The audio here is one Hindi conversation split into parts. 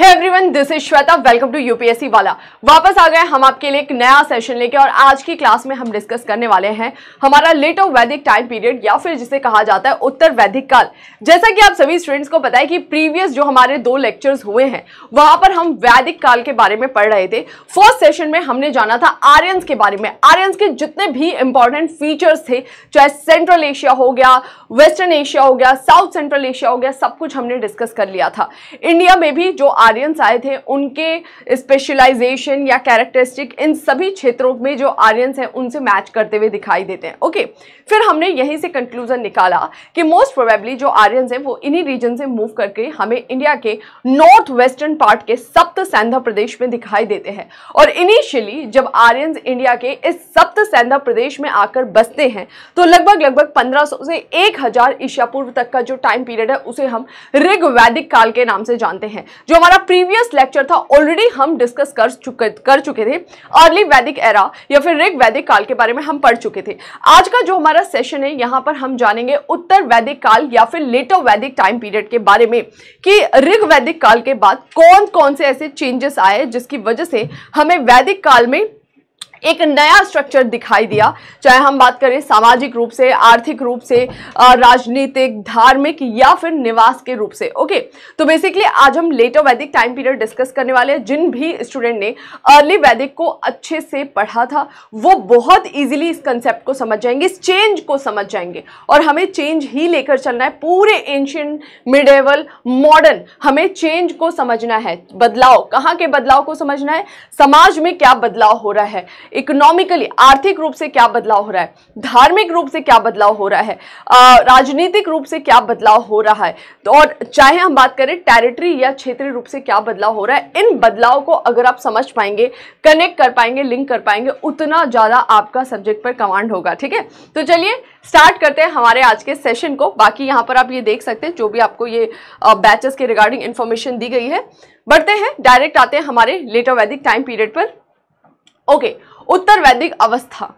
है everyone this is Shweta welcome to UPSC वाला वापस आ गए हम आपके लिए एक नया सेशन लेके और आज की क्लास में हम डिस्कस करने वाले हैं हमारा लेटर वैदिक टाइम पीरियड या फिर जिसे कहा जाता है उत्तर वैदिक काल जैसा कि आप सभी स्टूडेंट्स को पता है कि प्रीवियस जो हमारे दो लेक्चर्स हुए हैं वहां पर हम वैदिक काल के बारे में पढ़ रहे थे फर्स्ट सेशन में हमने जाना था आर्यंस के बारे में आर्यंस के जितने भी इंपॉर्टेंट फीचर्स थे चाहे सेंट्रल एशिया हो गया वेस्टर्न एशिया हो गया साउथ सेंट्रल एशिया हो गया सब कुछ हमने डिस्कस कर लिया था इंडिया में भी जो आर्यंस आए थे उनके स्पेशलाइजेशन या कैरेक्टरिस्टिक इन सभी क्षेत्रों में जो आर्यंस हैं उनसे मैच करते हुए दिखाई देते हैं ओके फिर हमने यहीं से कंक्लूजन निकाला कि मोस्ट प्रोबेबली जो आर्यंस हैं वो इन्हीं रीजन से मूव करके हमें इंडिया के नॉर्थ वेस्टर्न पार्ट के सप्त सैंधा प्रदेश में दिखाई देते हैं और इनिशियली जब आर्यंस इंडिया के इस सप्त सैंधा प्रदेश में आकर बसते हैं तो लगभग लगभग 1500 से 1000 ईशा पूर्व तक का जो टाइम पीरियड है उसे हम ऋग वैदिक काल के नाम से जानते हैं जो हमारा हमारा प्रीवियस लेक्चर था ऑलरेडी हम डिस्कस कर चुके कर चुके थे अर्ली वैदिक एरा या फिर ऋग वैदिक काल के बारे में हम पढ़ चुके थे आज का जो हमारा सेशन है यहाँ पर हम जानेंगे उत्तर वैदिक काल या फिर लेटर वैदिक टाइम पीरियड के बारे में कि ऋग वैदिक काल के बाद कौन कौन से ऐसे चेंजेस आए जिसकी वजह से हमें वैदिक काल में एक नया स्ट्रक्चर दिखाई दिया चाहे हम बात करें सामाजिक रूप से आर्थिक रूप से राजनीतिक धार्मिक या फिर निवास के रूप से ओके तो बेसिकली आज हम letter Vedic time period discuss करने वाले हैं जिन भी स्टूडेंट ने अर्ली वैदिक को अच्छे से पढ़ा था वो बहुत ईजिली इस कंसेप्ट को समझ जाएंगे इस चेंज को समझ जाएंगे और हमें चेंज ही लेकर चलना है पूरे एंशियंट मिडेवल मॉडर्न हमें चेंज को समझना है बदलाव कहाँ के बदलाव को समझना है समाज में क्या बदलाव हो रहा है इकोनॉमिकली आर्थिक रूप से क्या बदलाव हो रहा है धार्मिक रूप से क्या बदलाव हो रहा है राजनीतिक रूप से क्या बदलाव हो रहा है तो और चाहे हम बात करें टेरिटरी या क्षेत्रीय रूप से क्या बदलाव हो रहा है इन बदलाव को अगर आप समझ पाएंगे कनेक्ट कर पाएंगे लिंक कर पाएंगे उतना ज़्यादा आपका सब्जेक्ट पर कमांड होगा ठीक है तो चलिए स्टार्ट करते हैं हमारे आज के सेशन को बाकी यहाँ पर आप ये देख सकते हैं जो भी आपको ये बैचेस के रिगार्डिंग इन्फॉर्मेशन दी गई है बढ़ते हैं डायरेक्ट आते हैं हमारे लेटर वैदिक टाइम पीरियड पर ओके okay. उत्तर वैदिक अवस्था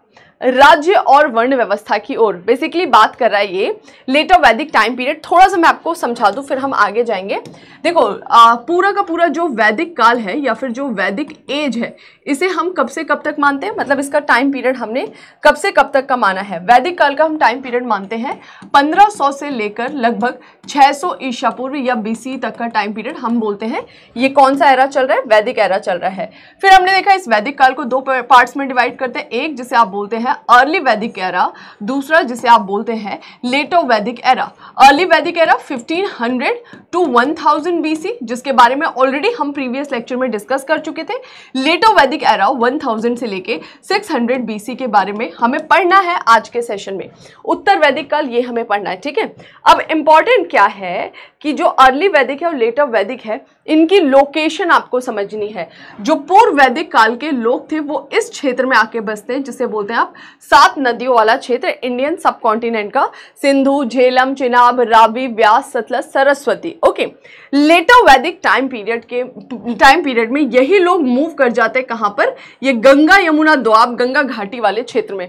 राज्य और वर्ण व्यवस्था की ओर बेसिकली बात कर रहा है ये लेटर वैदिक टाइम पीरियड थोड़ा सा मैं आपको समझा दूँ फिर हम आगे जाएंगे देखो आ, पूरा का पूरा जो वैदिक काल है या फिर जो वैदिक एज है इसे हम कब से कब तक मानते हैं मतलब इसका टाइम पीरियड हमने कब से कब तक का माना है वैदिक काल का हम टाइम पीरियड मानते हैं पंद्रह से लेकर लगभग छः ईशा पूर्व या बी तक का टाइम पीरियड हम बोलते हैं ये कौन सा एरा चल रहा है वैदिक एरा चल रहा है फिर हमने देखा इस वैदिक काल को दो पार्ट्स में डिवाइड करते हैं एक जिसे आप बोलते हैं हैं अर्ली वैदिक एरा दूसरा जिसे आप बोलते हैं later Vedic era early Vedic era 1500 to 1000 BC जिसके बारे में ऑलरेडी हम प्रीवियस लेक्चर में डिस्कस कर चुके थे लेटो वैदिक एरा 1000 से लेके 600 बीसी के बारे में हमें पढ़ना है आज के सेशन में उत्तर वैदिक काल ये हमें पढ़ना है ठीक है अब इम्पॉर्टेंट क्या है कि जो अर्ली वैदिक है और लेटर वैदिक है इनकी लोकेशन आपको समझनी है जो पूर्व वैदिक काल के लोग थे वो इस क्षेत्र में आके बसते हैं जिसे बोलते हैं आप सात नदियों वाला क्षेत्र इंडियन सब कॉन्टिनेंट का Sindhu Jhelum Chenab Ravi Beas Sutlej Saraswati okay later Vedic time period के टाइम पीरियड में यही लोग मूव कर जाते हैं कहाँ पर ये गंगा यमुना द्वाब गंगा घाटी वाले क्षेत्र में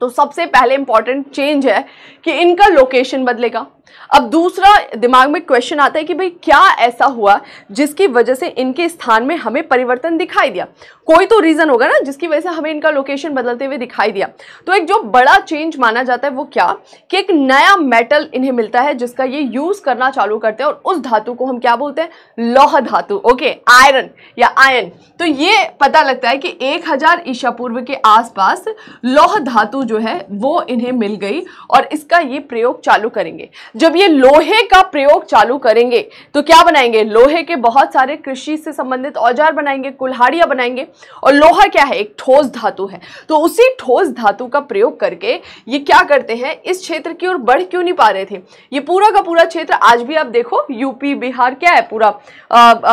तो सबसे पहले इंपॉर्टेंट चेंज है कि इनका लोकेशन बदलेगा अब दूसरा दिमाग में क्वेश्चन आता है कि भाई क्या ऐसा हुआ जिसकी वजह से इनके स्थान में हमें परिवर्तन दिखाई दिया कोई तो रीज़न होगा ना जिसकी वजह से हमें इनका लोकेशन बदलते हुए दिखाई दिया तो एक जो बड़ा चेंज माना जाता है वो क्या कि एक नया मेटल इन्हें मिलता है जिसका ये यूज़ करना चालू करते हैं और उस धातु को हम क्या बोलते हैं लौह धातु ओके आयरन या आयन तो ये पता लगता है कि एक हज़ार ईशा पूर्व के आसपास लौह धातु जो है वो इन्हें मिल गई और इसका ये प्रयोग चालू करेंगे जब ये लोहे का प्रयोग चालू करेंगे तो क्या बनाएंगे लोहे के बहुत सारे कृषि से संबंधित औजार बनाएंगे कुल्हाड़ियाँ बनाएंगे और लोहा क्या है एक ठोस धातु है तो उसी ठोस धातु का प्रयोग करके ये क्या करते हैं इस क्षेत्र की ओर बढ़ क्यों नहीं पा रहे थे ये पूरा का पूरा क्षेत्र आज भी आप देखो यूपी बिहार क्या है पूरा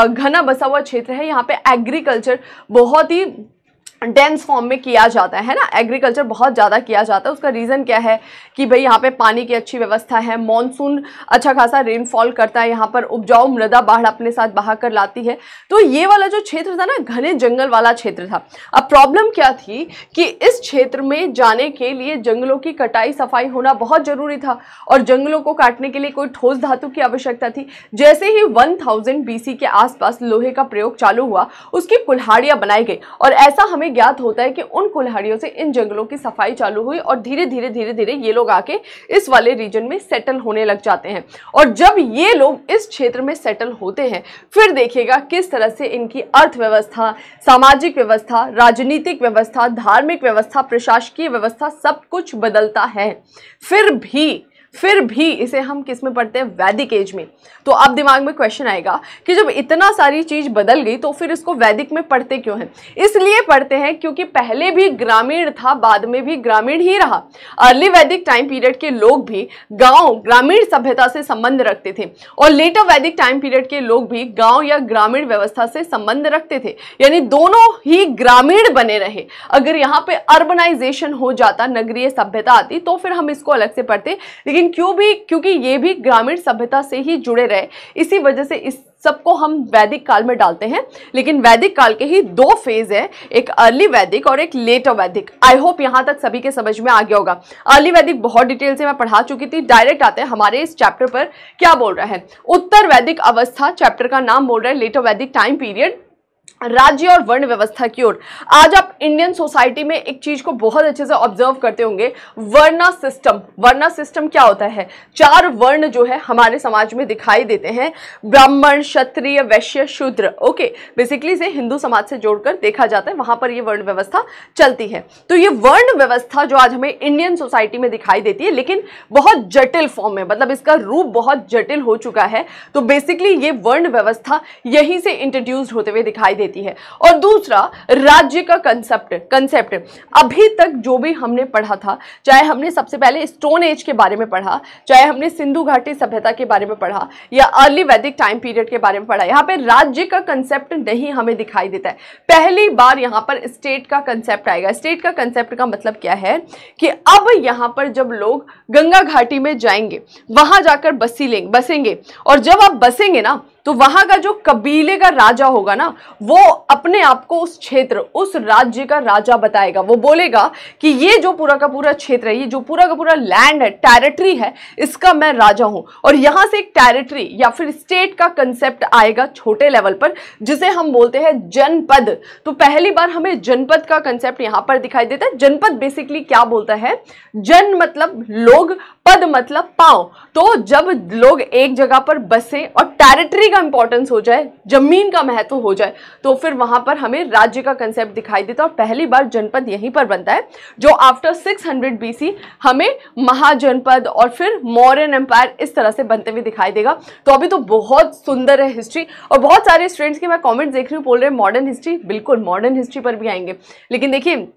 घना बसा हुआ क्षेत्र है यहाँ पे एग्रीकल्चर बहुत ही डेंस फॉर्म में किया जाता है ना एग्रीकल्चर बहुत ज़्यादा किया जाता है उसका रीज़न क्या है कि भाई यहाँ पे पानी की अच्छी व्यवस्था है मॉनसून अच्छा खासा रेनफॉल करता है यहाँ पर उपजाऊ मृदा बाढ़ अपने साथ बहा कर लाती है तो ये वाला जो क्षेत्र था ना घने जंगल वाला क्षेत्र था अब प्रॉब्लम क्या थी कि इस क्षेत्र में जाने के लिए जंगलों की कटाई सफाई होना बहुत ज़रूरी था और जंगलों को काटने के लिए कोई ठोस धातु की आवश्यकता थी जैसे ही वन थाउजेंड के आसपास लोहे का प्रयोग चालू हुआ उसकी कुल्हाड़ियाँ बनाई गई और ऐसा हमें हमें ज्ञात होता है कि उन कुल्हाड़ियों से इन जंगलों की सफाई चालू हुई और धीरे धीरे धीरे धीरे ये लोग आके इस वाले रीजन में सेटल होने लग जाते हैं और जब ये लोग इस क्षेत्र में सेटल होते हैं फिर देखिएगा किस तरह से इनकी अर्थव्यवस्था सामाजिक व्यवस्था राजनीतिक व्यवस्था धार्मिक व्यवस्था प्रशासकीय व्यवस्था सब कुछ बदलता है फिर भी फिर भी इसे हम किस में पढ़ते हैं वैदिक एज में तो अब दिमाग में क्वेश्चन आएगा कि जब इतना सारी चीज़ बदल गई तो फिर इसको वैदिक में पढ़ते क्यों हैं इसलिए पढ़ते हैं क्योंकि पहले भी ग्रामीण था बाद में भी ग्रामीण ही रहा अर्ली वैदिक टाइम पीरियड के लोग भी गांव ग्रामीण सभ्यता से संबंध रखते थे और लेटर वैदिक टाइम पीरियड के लोग भी गाँव या ग्रामीण व्यवस्था से संबंध रखते थे यानी दोनों ही ग्रामीण बने रहे अगर यहाँ पे अर्बनाइजेशन हो जाता नगरीय सभ्यता आती तो फिर हम इसको अलग से पढ़ते लेकिन लेकिन क्यों भी क्योंकि ये भी ग्रामीण सभ्यता से ही जुड़े रहे इसी वजह से इस सबको हम वैदिक काल में डालते हैं लेकिन वैदिक काल के ही दो फेज हैं एक अर्ली वैदिक और एक लेटर वैदिक आई होप यहाँ तक सभी के समझ में आ गया होगा अर्ली वैदिक बहुत डिटेल से मैं पढ़ा चुकी थी डायरेक्ट आते हैं हमारे इस चैप्टर पर क्या बोल रहा है उत्तर वैदिक अवस्था चैप्टर का नाम बोल रहा है लेटर वैदिक टाइम पीरियड राज्य और वर्ण व्यवस्था की ओर आज आप इंडियन सोसाइटी में एक चीज को बहुत अच्छे से ऑब्जर्व करते होंगे वर्णा सिस्टम वर्णा सिस्टम क्या होता है चार वर्ण जो है हमारे समाज में दिखाई देते हैं ब्राह्मण क्षत्रिय वैश्य शूद्र ओके बेसिकली इसे हिंदू समाज से जोड़कर देखा जाता है वहां पर यह वर्ण व्यवस्था चलती है तो ये वर्ण व्यवस्था जो आज हमें इंडियन सोसाइटी में दिखाई देती है लेकिन बहुत जटिल फॉर्म में मतलब इसका रूप बहुत जटिल हो चुका है तो बेसिकली ये वर्ण व्यवस्था यहीं से इंट्रोड्यूस्ड होते हुए दिखाई देती देती है और दूसरा राज्य का कंसेप्ट कंसेप्ट अभी तक जो भी हमने पढ़ा था चाहे हमने सबसे पहले स्टोन एज के बारे में पढ़ा चाहे हमने सिंधु घाटी सभ्यता के बारे में पढ़ा या अर्ली वैदिक टाइम पीरियड के बारे में पढ़ा यहाँ पर राज्य का कंसेप्ट नहीं हमें दिखाई देता है पहली बार यहाँ पर स्टेट का कंसेप्ट आएगा स्टेट का कंसेप्ट का मतलब क्या है कि अब यहाँ पर जब लोग गंगा घाटी में जाएंगे वहाँ जाकर बसी लेंगे बसेंगे और जब आप बसेंगे ना तो वहां का जो कबीले का राजा होगा ना वो अपने आप को उस क्षेत्र उस राज्य का राजा बताएगा वो बोलेगा कि ये जो पूरा का पूरा क्षेत्र है ये जो पूरा का पूरा लैंड है टेरिटरी है इसका मैं राजा हूं और यहां से एक टेरिटरी या फिर स्टेट का कंसेप्ट आएगा छोटे लेवल पर जिसे हम बोलते हैं जनपद तो पहली बार हमें जनपद का कंसेप्ट यहां पर दिखाई देता है जनपद बेसिकली क्या बोलता है जन मतलब लोग पद मतलब पाओ तो जब लोग एक जगह पर बसे और टेरिटरी मिट्टी का इंपॉर्टेंस हो जाए जमीन का महत्व हो जाए तो फिर वहां पर हमें राज्य का कंसेप्ट दिखाई देता है और पहली बार जनपद यहीं पर बनता है जो आफ्टर 600 हंड्रेड बीसी हमें महाजनपद और फिर मॉरन एम्पायर इस तरह से बनते हुए दिखाई देगा तो अभी तो बहुत सुंदर है हिस्ट्री और बहुत सारे स्टूडेंट्स के मैं कॉमेंट्स देख रही हूँ बोल रहे हैं मॉडर्न हिस्ट्री बिल्कुल मॉडर्न हिस्ट्री पर भी आएंगे लेकिन देखिए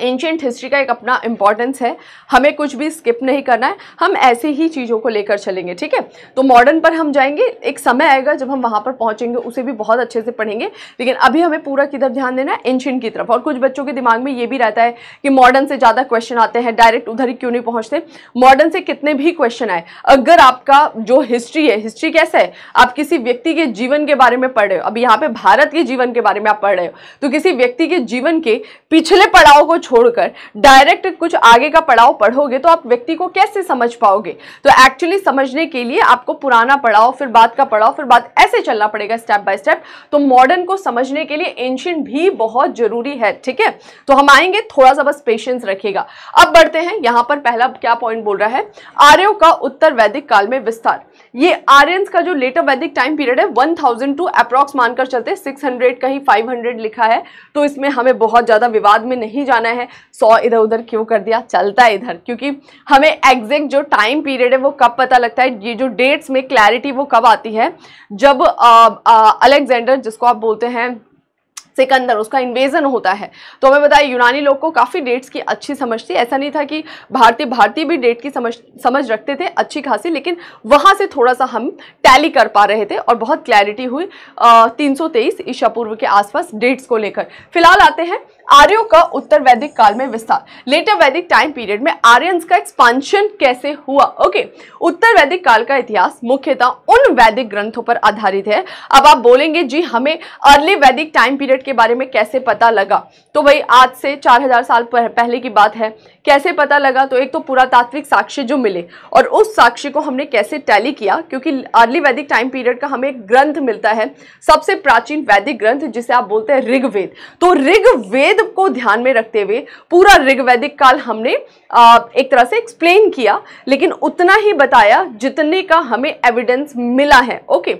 एंशियंट हिस्ट्री का एक अपना इंपॉर्टेंस है हमें कुछ भी स्किप नहीं करना है हम ऐसे ही चीज़ों को लेकर चलेंगे ठीक है तो मॉडर्न पर हम जाएंगे एक समय आएगा जब हम वहाँ पर पहुँचेंगे उसे भी बहुत अच्छे से पढ़ेंगे लेकिन अभी हमें पूरा किधर ध्यान देना है एंशियंट की तरफ और कुछ बच्चों के दिमाग में ये भी रहता है कि मॉडर्न से ज़्यादा क्वेश्चन आते हैं डायरेक्ट उधर ही क्यों नहीं पहुँचते मॉडर्न से कितने भी क्वेश्चन आए अगर आपका जो हिस्ट्री है हिस्ट्री कैसा है आप किसी व्यक्ति के जीवन के बारे में पढ़ रहे हो अभी यहाँ पर भारत के जीवन के बारे में आप पढ़ रहे हो तो किसी व्यक्ति के जीवन के पिछले पड़ाव को छोड़कर डायरेक्ट कुछ आगे का पड़ाव पढ़ोगे तो आप व्यक्ति को कैसे समझ पाओगे तो एक्चुअली समझने के लिए आपको पुराना पड़ाव फिर बाद का पड़ाव फिर बाद ऐसे चलना पड़ेगा स्टेप बाय स्टेप तो मॉडर्न को समझने के लिए एंशियंट भी बहुत जरूरी है ठीक है तो हम आएंगे थोड़ा सा बस पेशेंस रखेगा अब बढ़ते हैं यहां पर पहला क्या पॉइंट बोल रहा है आर्यों का उत्तर वैदिक काल में विस्तार ये आर्यंस का जो लेटर वैदिक टाइम पीरियड है 1000 टू अप्रॉक्स मानकर चलते 600 कहीं 500 लिखा है तो इसमें हमें बहुत ज़्यादा विवाद में नहीं जाना है सौ इधर उधर क्यों कर दिया चलता है इधर क्योंकि हमें एग्जैक्ट जो टाइम पीरियड है वो कब पता लगता है ये जो डेट्स में क्लैरिटी वो कब आती है जब अलेक्जेंडर जिसको आप बोलते हैं सिकंदर उसका इन्वेजन होता है तो हमें बताया यूनानी लोग को काफ़ी डेट्स की अच्छी समझ थी ऐसा नहीं था कि भारतीय भारतीय भी डेट की समझ समझ रखते थे अच्छी खासी लेकिन वहाँ से थोड़ा सा हम टैली कर पा रहे थे और बहुत क्लैरिटी हुई तीन सौ ईशा पूर्व के आसपास डेट्स को लेकर फिलहाल आते हैं आर्यों का उत्तर वैदिक काल में विस्तार लेटर वैदिक टाइम पीरियड में आर्यंस का एक्सपांशन कैसे हुआ ओके उत्तर वैदिक काल का इतिहास मुख्यतः उन वैदिक ग्रंथों पर आधारित है अब आप बोलेंगे जी हमें अर्ली वैदिक टाइम पीरियड के बारे में कैसे पता लगा तो भाई आज से 4000 साल पहले की बात है कैसे पता लगा तो एक तो पुरातात्विक साक्ष्य जो मिले और उस साक्ष्य को हमने कैसे टैली किया क्योंकि अर्ली वैदिक टाइम पीरियड का हमें एक ग्रंथ मिलता है सबसे प्राचीन वैदिक ग्रंथ जिसे आप बोलते हैं ऋग्वेद तो ऋग्वेद को ध्यान में रखते हुए पूरा ऋग्वैदिक काल हमने आ, एक तरह से एक्सप्लेन किया लेकिन उतना ही बताया जितने का हमें एविडेंस मिला है ओके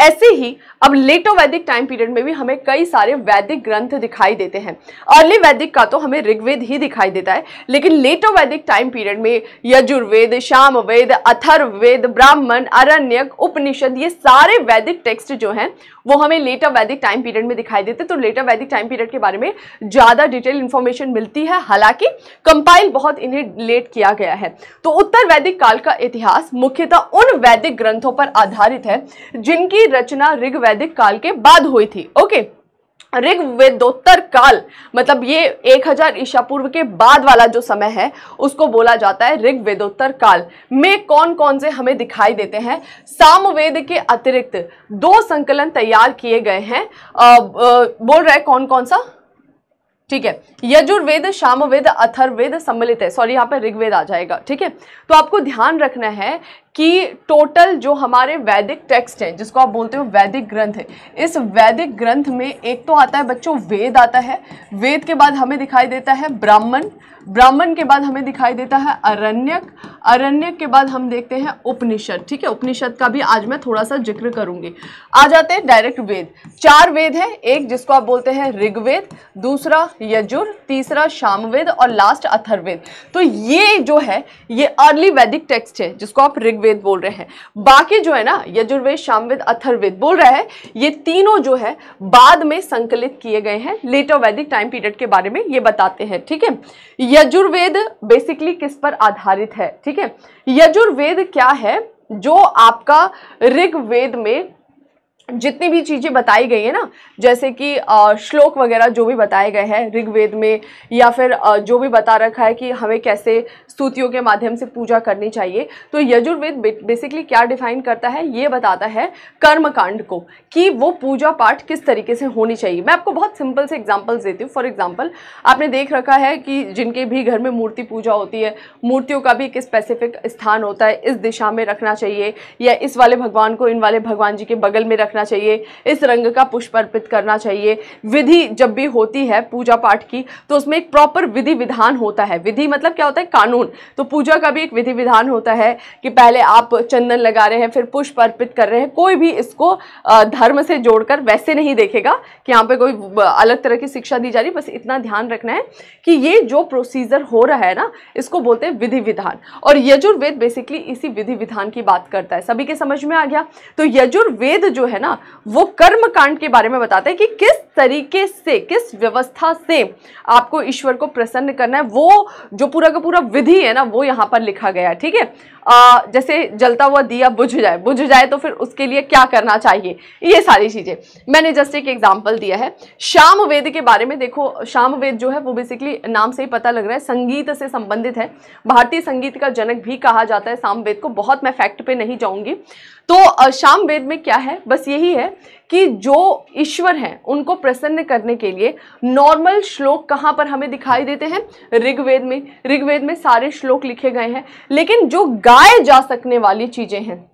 ऐसे ही अब लेटो वैदिक टाइम पीरियड में भी हमें कई सारे वैदिक ग्रंथ दिखाई देते हैं अर्ली वैदिक का तो हमें ऋग्वेद ही दिखाई देता है लेकिन लेटो वैदिक टाइम पीरियड में यजुर्वेद श्यामवेद अथर्वेद ब्राह्मण अरण्यक उपनिषद ये सारे वैदिक टेक्स्ट जो हैं वो हमें लेटर वैदिक टाइम पीरियड में दिखाई देते तो लेटर वैदिक टाइम पीरियड के बारे में ज़्यादा डिटेल इन्फॉर्मेशन मिलती है हालांकि कंपाइल बहुत इन्हें लेट किया गया है तो उत्तर वैदिक काल का इतिहास मुख्यतः उन वैदिक ग्रंथों पर आधारित है जिनकी की रचना ऋग्वैदिक काल के बाद हुई थी ओके ऋग्वेदोत्तर काल मतलब ये 1000 ईसा पूर्व के बाद वाला जो समय है उसको बोला जाता है ऋग्वेदोत्तर काल में कौन कौन से हमें दिखाई देते हैं सामवेद के अतिरिक्त दो संकलन तैयार किए गए हैं आ, आ, बोल रहा है कौन कौन सा ठीक है यजुर्वेद सामवेद अथर्वेद सम्मिलित है सॉरी यहाँ पे ऋग्वेद आ जाएगा ठीक है तो आपको ध्यान रखना है कि टोटल जो हमारे वैदिक टेक्स्ट हैं जिसको आप बोलते हो वैदिक ग्रंथ है इस वैदिक ग्रंथ में एक तो आता है बच्चों वेद आता है वेद के बाद हमें दिखाई देता है ब्राह्मण ब्राह्मण के बाद हमें दिखाई देता है अरण्यक अरण्यक के बाद हम देखते हैं उपनिषद ठीक है उपनिषद का भी आज मैं थोड़ा सा जिक्र करूंगी आ जाते हैं डायरेक्ट वेद चार वेद हैं एक जिसको आप बोलते हैं ऋग्वेद दूसरा यजुर तीसरा शामवेद और लास्ट अथर्वेद तो ये जो है ये अर्ली वैदिक टेक्स्ट है जिसको आप ऋग ऋग्वेद बोल रहे हैं बाकी जो है ना यजुर्वेद शामवेद अथर्वेद बोल रहा है ये तीनों जो है बाद में संकलित किए गए हैं लेटर वैदिक टाइम पीरियड के बारे में ये बताते हैं ठीक है यजुर्वेद बेसिकली किस पर आधारित है ठीक है यजुर्वेद क्या है जो आपका ऋग्वेद में जितनी भी चीज़ें बताई गई है ना जैसे कि श्लोक वगैरह जो भी बताए गए हैं ऋग्वेद में या फिर जो भी बता रखा है कि हमें कैसे स्तुतियों के माध्यम से पूजा करनी चाहिए तो यजुर्वेद बेसिकली क्या डिफाइन करता है ये बताता है कर्म कांड को कि वो पूजा पाठ किस तरीके से होनी चाहिए मैं आपको बहुत सिंपल से एग्जाम्पल्स देती हूँ फॉर एग्ज़ाम्पल आपने देख रखा है कि जिनके भी घर में मूर्ति पूजा होती है मूर्तियों का भी एक स्पेसिफिक स्थान होता है इस दिशा में रखना चाहिए या इस वाले भगवान को इन वाले भगवान जी के बगल में रखना करना चाहिए इस रंग का पुष्प अर्पित करना चाहिए विधि जब भी होती है पूजा पाठ की तो उसमें एक प्रॉपर विधि विधान होता है विधि मतलब क्या होता है कानून तो पूजा का भी एक विधि विधान होता है कि पहले आप चंदन लगा रहे हैं फिर पुष्प अर्पित कर रहे हैं कोई भी इसको धर्म से जोड़कर वैसे नहीं देखेगा कि यहाँ पर कोई अलग तरह की शिक्षा दी जा रही बस इतना ध्यान रखना है कि ये जो प्रोसीजर हो रहा है ना इसको बोलते हैं विधि विधान और यजुर्वेद बेसिकली इसी विधि विधान की बात करता है सभी के समझ में आ गया तो यजुर्वेद जो है ना ना वो कर्म कांड के बारे में बताते हैं कि किस तरीके से किस व्यवस्था से आपको ईश्वर को प्रसन्न करना है वो जो पूरा का पूरा विधि है ना वो यहाँ पर लिखा गया है ठीक है जैसे जलता हुआ दिया बुझ जाए बुझ जाए तो फिर उसके लिए क्या करना चाहिए ये सारी चीज़ें मैंने जस्ट एक एग्जाम्पल दिया है श्याम वेद के बारे में देखो श्याम वेद जो है वो बेसिकली नाम से ही पता लग रहा है संगीत से संबंधित है भारतीय संगीत का जनक भी कहा जाता है वेद को बहुत मैं फैक्ट पे नहीं जाऊंगी तो शाम वेद में क्या है बस यही है कि जो ईश्वर हैं उनको प्रसन्न करने के लिए नॉर्मल श्लोक कहाँ पर हमें दिखाई देते हैं ऋग्वेद में ऋग्वेद में सारे श्लोक लिखे गए हैं लेकिन जो गाए जा सकने वाली चीज़ें हैं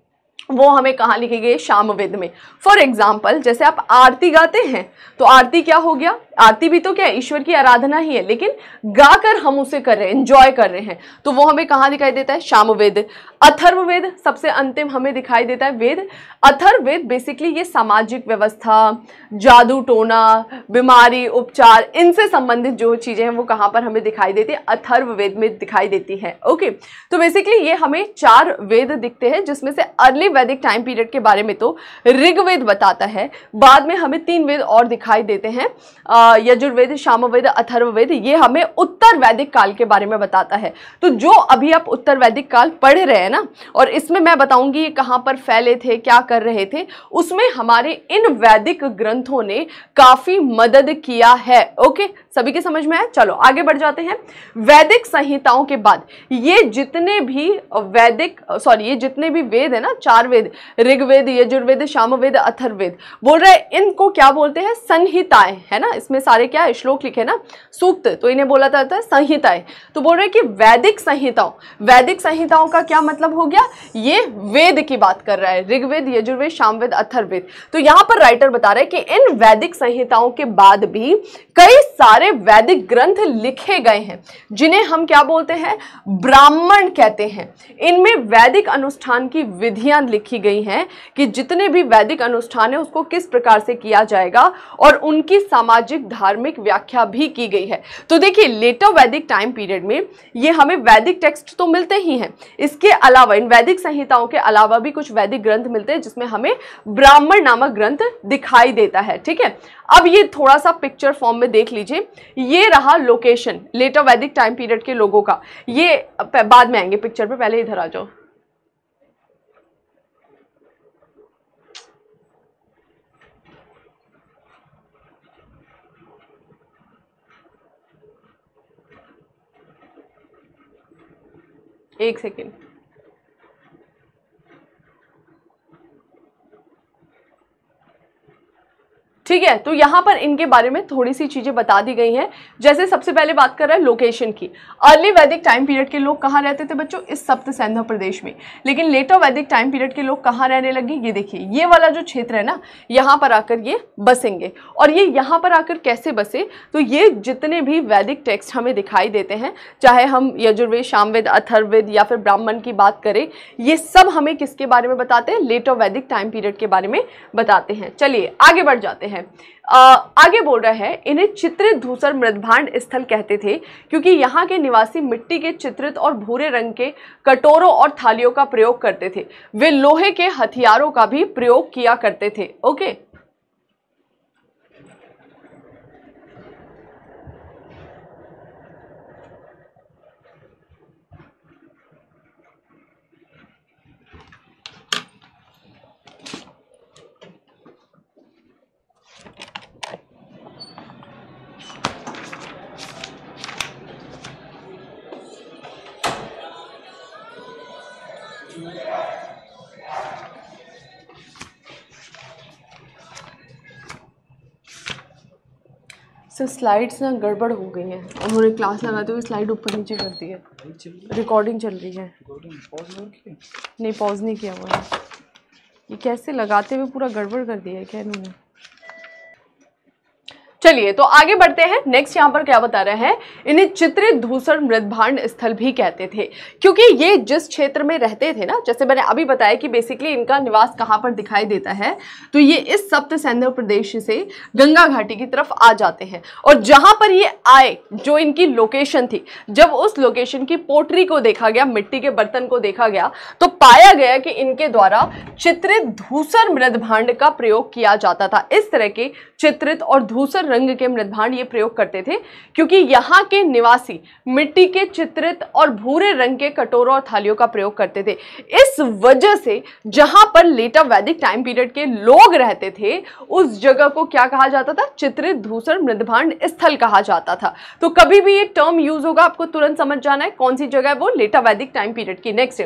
वो हमें कहाँ लिखे गए शाम वेद में फॉर एग्जाम्पल जैसे आप आरती गाते हैं तो आरती क्या हो गया आरती भी तो क्या ईश्वर की आराधना ही है लेकिन गाकर हम उसे कर रहे हैं एंजॉय कर रहे हैं तो वो हमें कहाँ दिखाई देता है सामवेद अथर्ववेद सबसे अंतिम हमें दिखाई देता है वेद अथर्ववेद बेसिकली ये सामाजिक व्यवस्था जादू टोना बीमारी उपचार इनसे संबंधित जो चीज़ें हैं वो कहाँ पर हमें दिखाई देती है अथर्ववेद में दिखाई देती है ओके तो बेसिकली ये हमें चार वेद दिखते हैं जिसमें से अर्ली वैदिक टाइम पीरियड के बारे में तो ऋग्वेद बताता है बाद में हमें तीन वेद और दिखाई देते हैं आ, यजुर्वेद शामवेद अथर्ववेद ये हमें उत्तर वैदिक काल के बारे में बताता है तो जो अभी आप उत्तर वैदिक काल पढ़ रहे हैं ना और इसमें मैं बताऊंगी ये कहाँ पर फैले थे क्या कर रहे थे उसमें हमारे इन वैदिक ग्रंथों ने काफ़ी मदद किया है ओके सभी के समझ में आए चलो आगे बढ़ जाते हैं वैदिक संहिताओं के बाद ये जितने भी वैदिक सॉरी ये जितने भी वेद है ना चार वेद ऋग्वेद यजुर्वेद शामवेद अथर्वेद बोल रहे इनको क्या बोलते हैं संहिताएं है ना इसमें सारे क्या श्लोक लिखे ना सूक्त तो इन्हें बोला जाता है संहिताएं तो बोल रहे कि वैदिक संहिताओं वैदिक संहिताओं का क्या मतलब हो गया ये वेद की बात कर रहा है ऋग्वेद यजुर्वेद शामवेद अथर्वेद तो यहां पर राइटर बता रहे हैं कि इन वैदिक संहिताओं के बाद भी कई सारे सारे वैदिक ग्रंथ लिखे गए हैं जिन्हें हम क्या बोलते हैं ब्राह्मण कहते हैं इनमें वैदिक अनुष्ठान की विधियां लिखी गई हैं कि जितने भी वैदिक अनुष्ठान है उसको किस प्रकार से किया जाएगा और उनकी सामाजिक धार्मिक व्याख्या भी की गई है तो देखिए लेटर वैदिक टाइम पीरियड में ये हमें वैदिक टेक्स्ट तो मिलते ही हैं इसके अलावा इन वैदिक संहिताओं के अलावा भी कुछ वैदिक ग्रंथ मिलते हैं जिसमें हमें ब्राह्मण नामक ग्रंथ दिखाई देता है ठीक है अब ये थोड़ा सा पिक्चर फॉर्म में देख लीजिए ये रहा location later Vedic time period के लोगों का ये बाद में आएंगे पिक्चर पे पहले इधर आ जाओ एक सेकेंड ठीक है तो यहाँ पर इनके बारे में थोड़ी सी चीज़ें बता दी गई हैं जैसे सबसे पहले बात कर रहा है लोकेशन की अर्ली वैदिक टाइम पीरियड के लोग कहाँ रहते थे बच्चों इस सप्त सैंध प्रदेश में लेकिन लेटर वैदिक टाइम पीरियड के लोग कहाँ रहने लगे ये देखिए ये वाला जो क्षेत्र है ना यहाँ पर आकर ये बसेंगे और ये यहाँ पर आकर कैसे बसे तो ये जितने भी वैदिक टेक्स्ट हमें दिखाई देते हैं चाहे हम यजुर्वेद शामवेद अथर्वेद या फिर ब्राह्मण की बात करें ये सब हमें किसके बारे में बताते हैं लेटर वैदिक टाइम पीरियड के बारे में बताते हैं चलिए आगे बढ़ जाते हैं हैं आगे बोल रहे हैं इन्हें चित्रित धूसर मृदभांड स्थल कहते थे क्योंकि यहाँ के निवासी मिट्टी के चित्रित और भूरे रंग के कटोरों और थालियों का प्रयोग करते थे वे लोहे के हथियारों का भी प्रयोग किया करते थे ओके सर स्लाइड्स ना गड़बड़ हो गई हैं उन्होंने क्लास लगाते हुए स्लाइड ऊपर नीचे कर दी है रिकॉर्डिंग चल रही है नहीं पॉज नहीं किया हुआ है ये कैसे लगाते हुए पूरा गड़बड़ कर दिया है क्या इन्होंने चलिए तो आगे बढ़ते हैं नेक्स्ट यहाँ पर क्या बता रहे हैं इन्हें चित्रित धूसर मृदभांड स्थल भी कहते थे क्योंकि ये जिस क्षेत्र में रहते थे ना जैसे मैंने अभी बताया कि बेसिकली इनका निवास कहाँ पर दिखाई देता है तो ये इस सप्त सैन्य प्रदेश से गंगा घाटी की तरफ आ जाते हैं और जहाँ पर ये आए जो इनकी लोकेशन थी जब उस लोकेशन की पोट्री को देखा गया मिट्टी के बर्तन को देखा गया तो पाया गया कि इनके द्वारा चित्रित धूसर मृदभांड का प्रयोग किया जाता था इस तरह के चित्रित और धूसर रंग के मृदभांड ये प्रयोग करते थे क्योंकि यहाँ के निवासी मिट्टी के चित्रित और भूरे रंग के कटोरों और थालियों का प्रयोग करते थे इस वजह से जहाँ पर लेटर वैदिक टाइम पीरियड के लोग रहते थे उस जगह को क्या कहा जाता था चित्रित धूसर मृदभांड स्थल कहा जाता था तो कभी भी ये टर्म यूज होगा आपको तुरंत समझ जाना है कौन सी जगह है वो लेटा वैदिक टाइम पीरियड की नेक्स्ट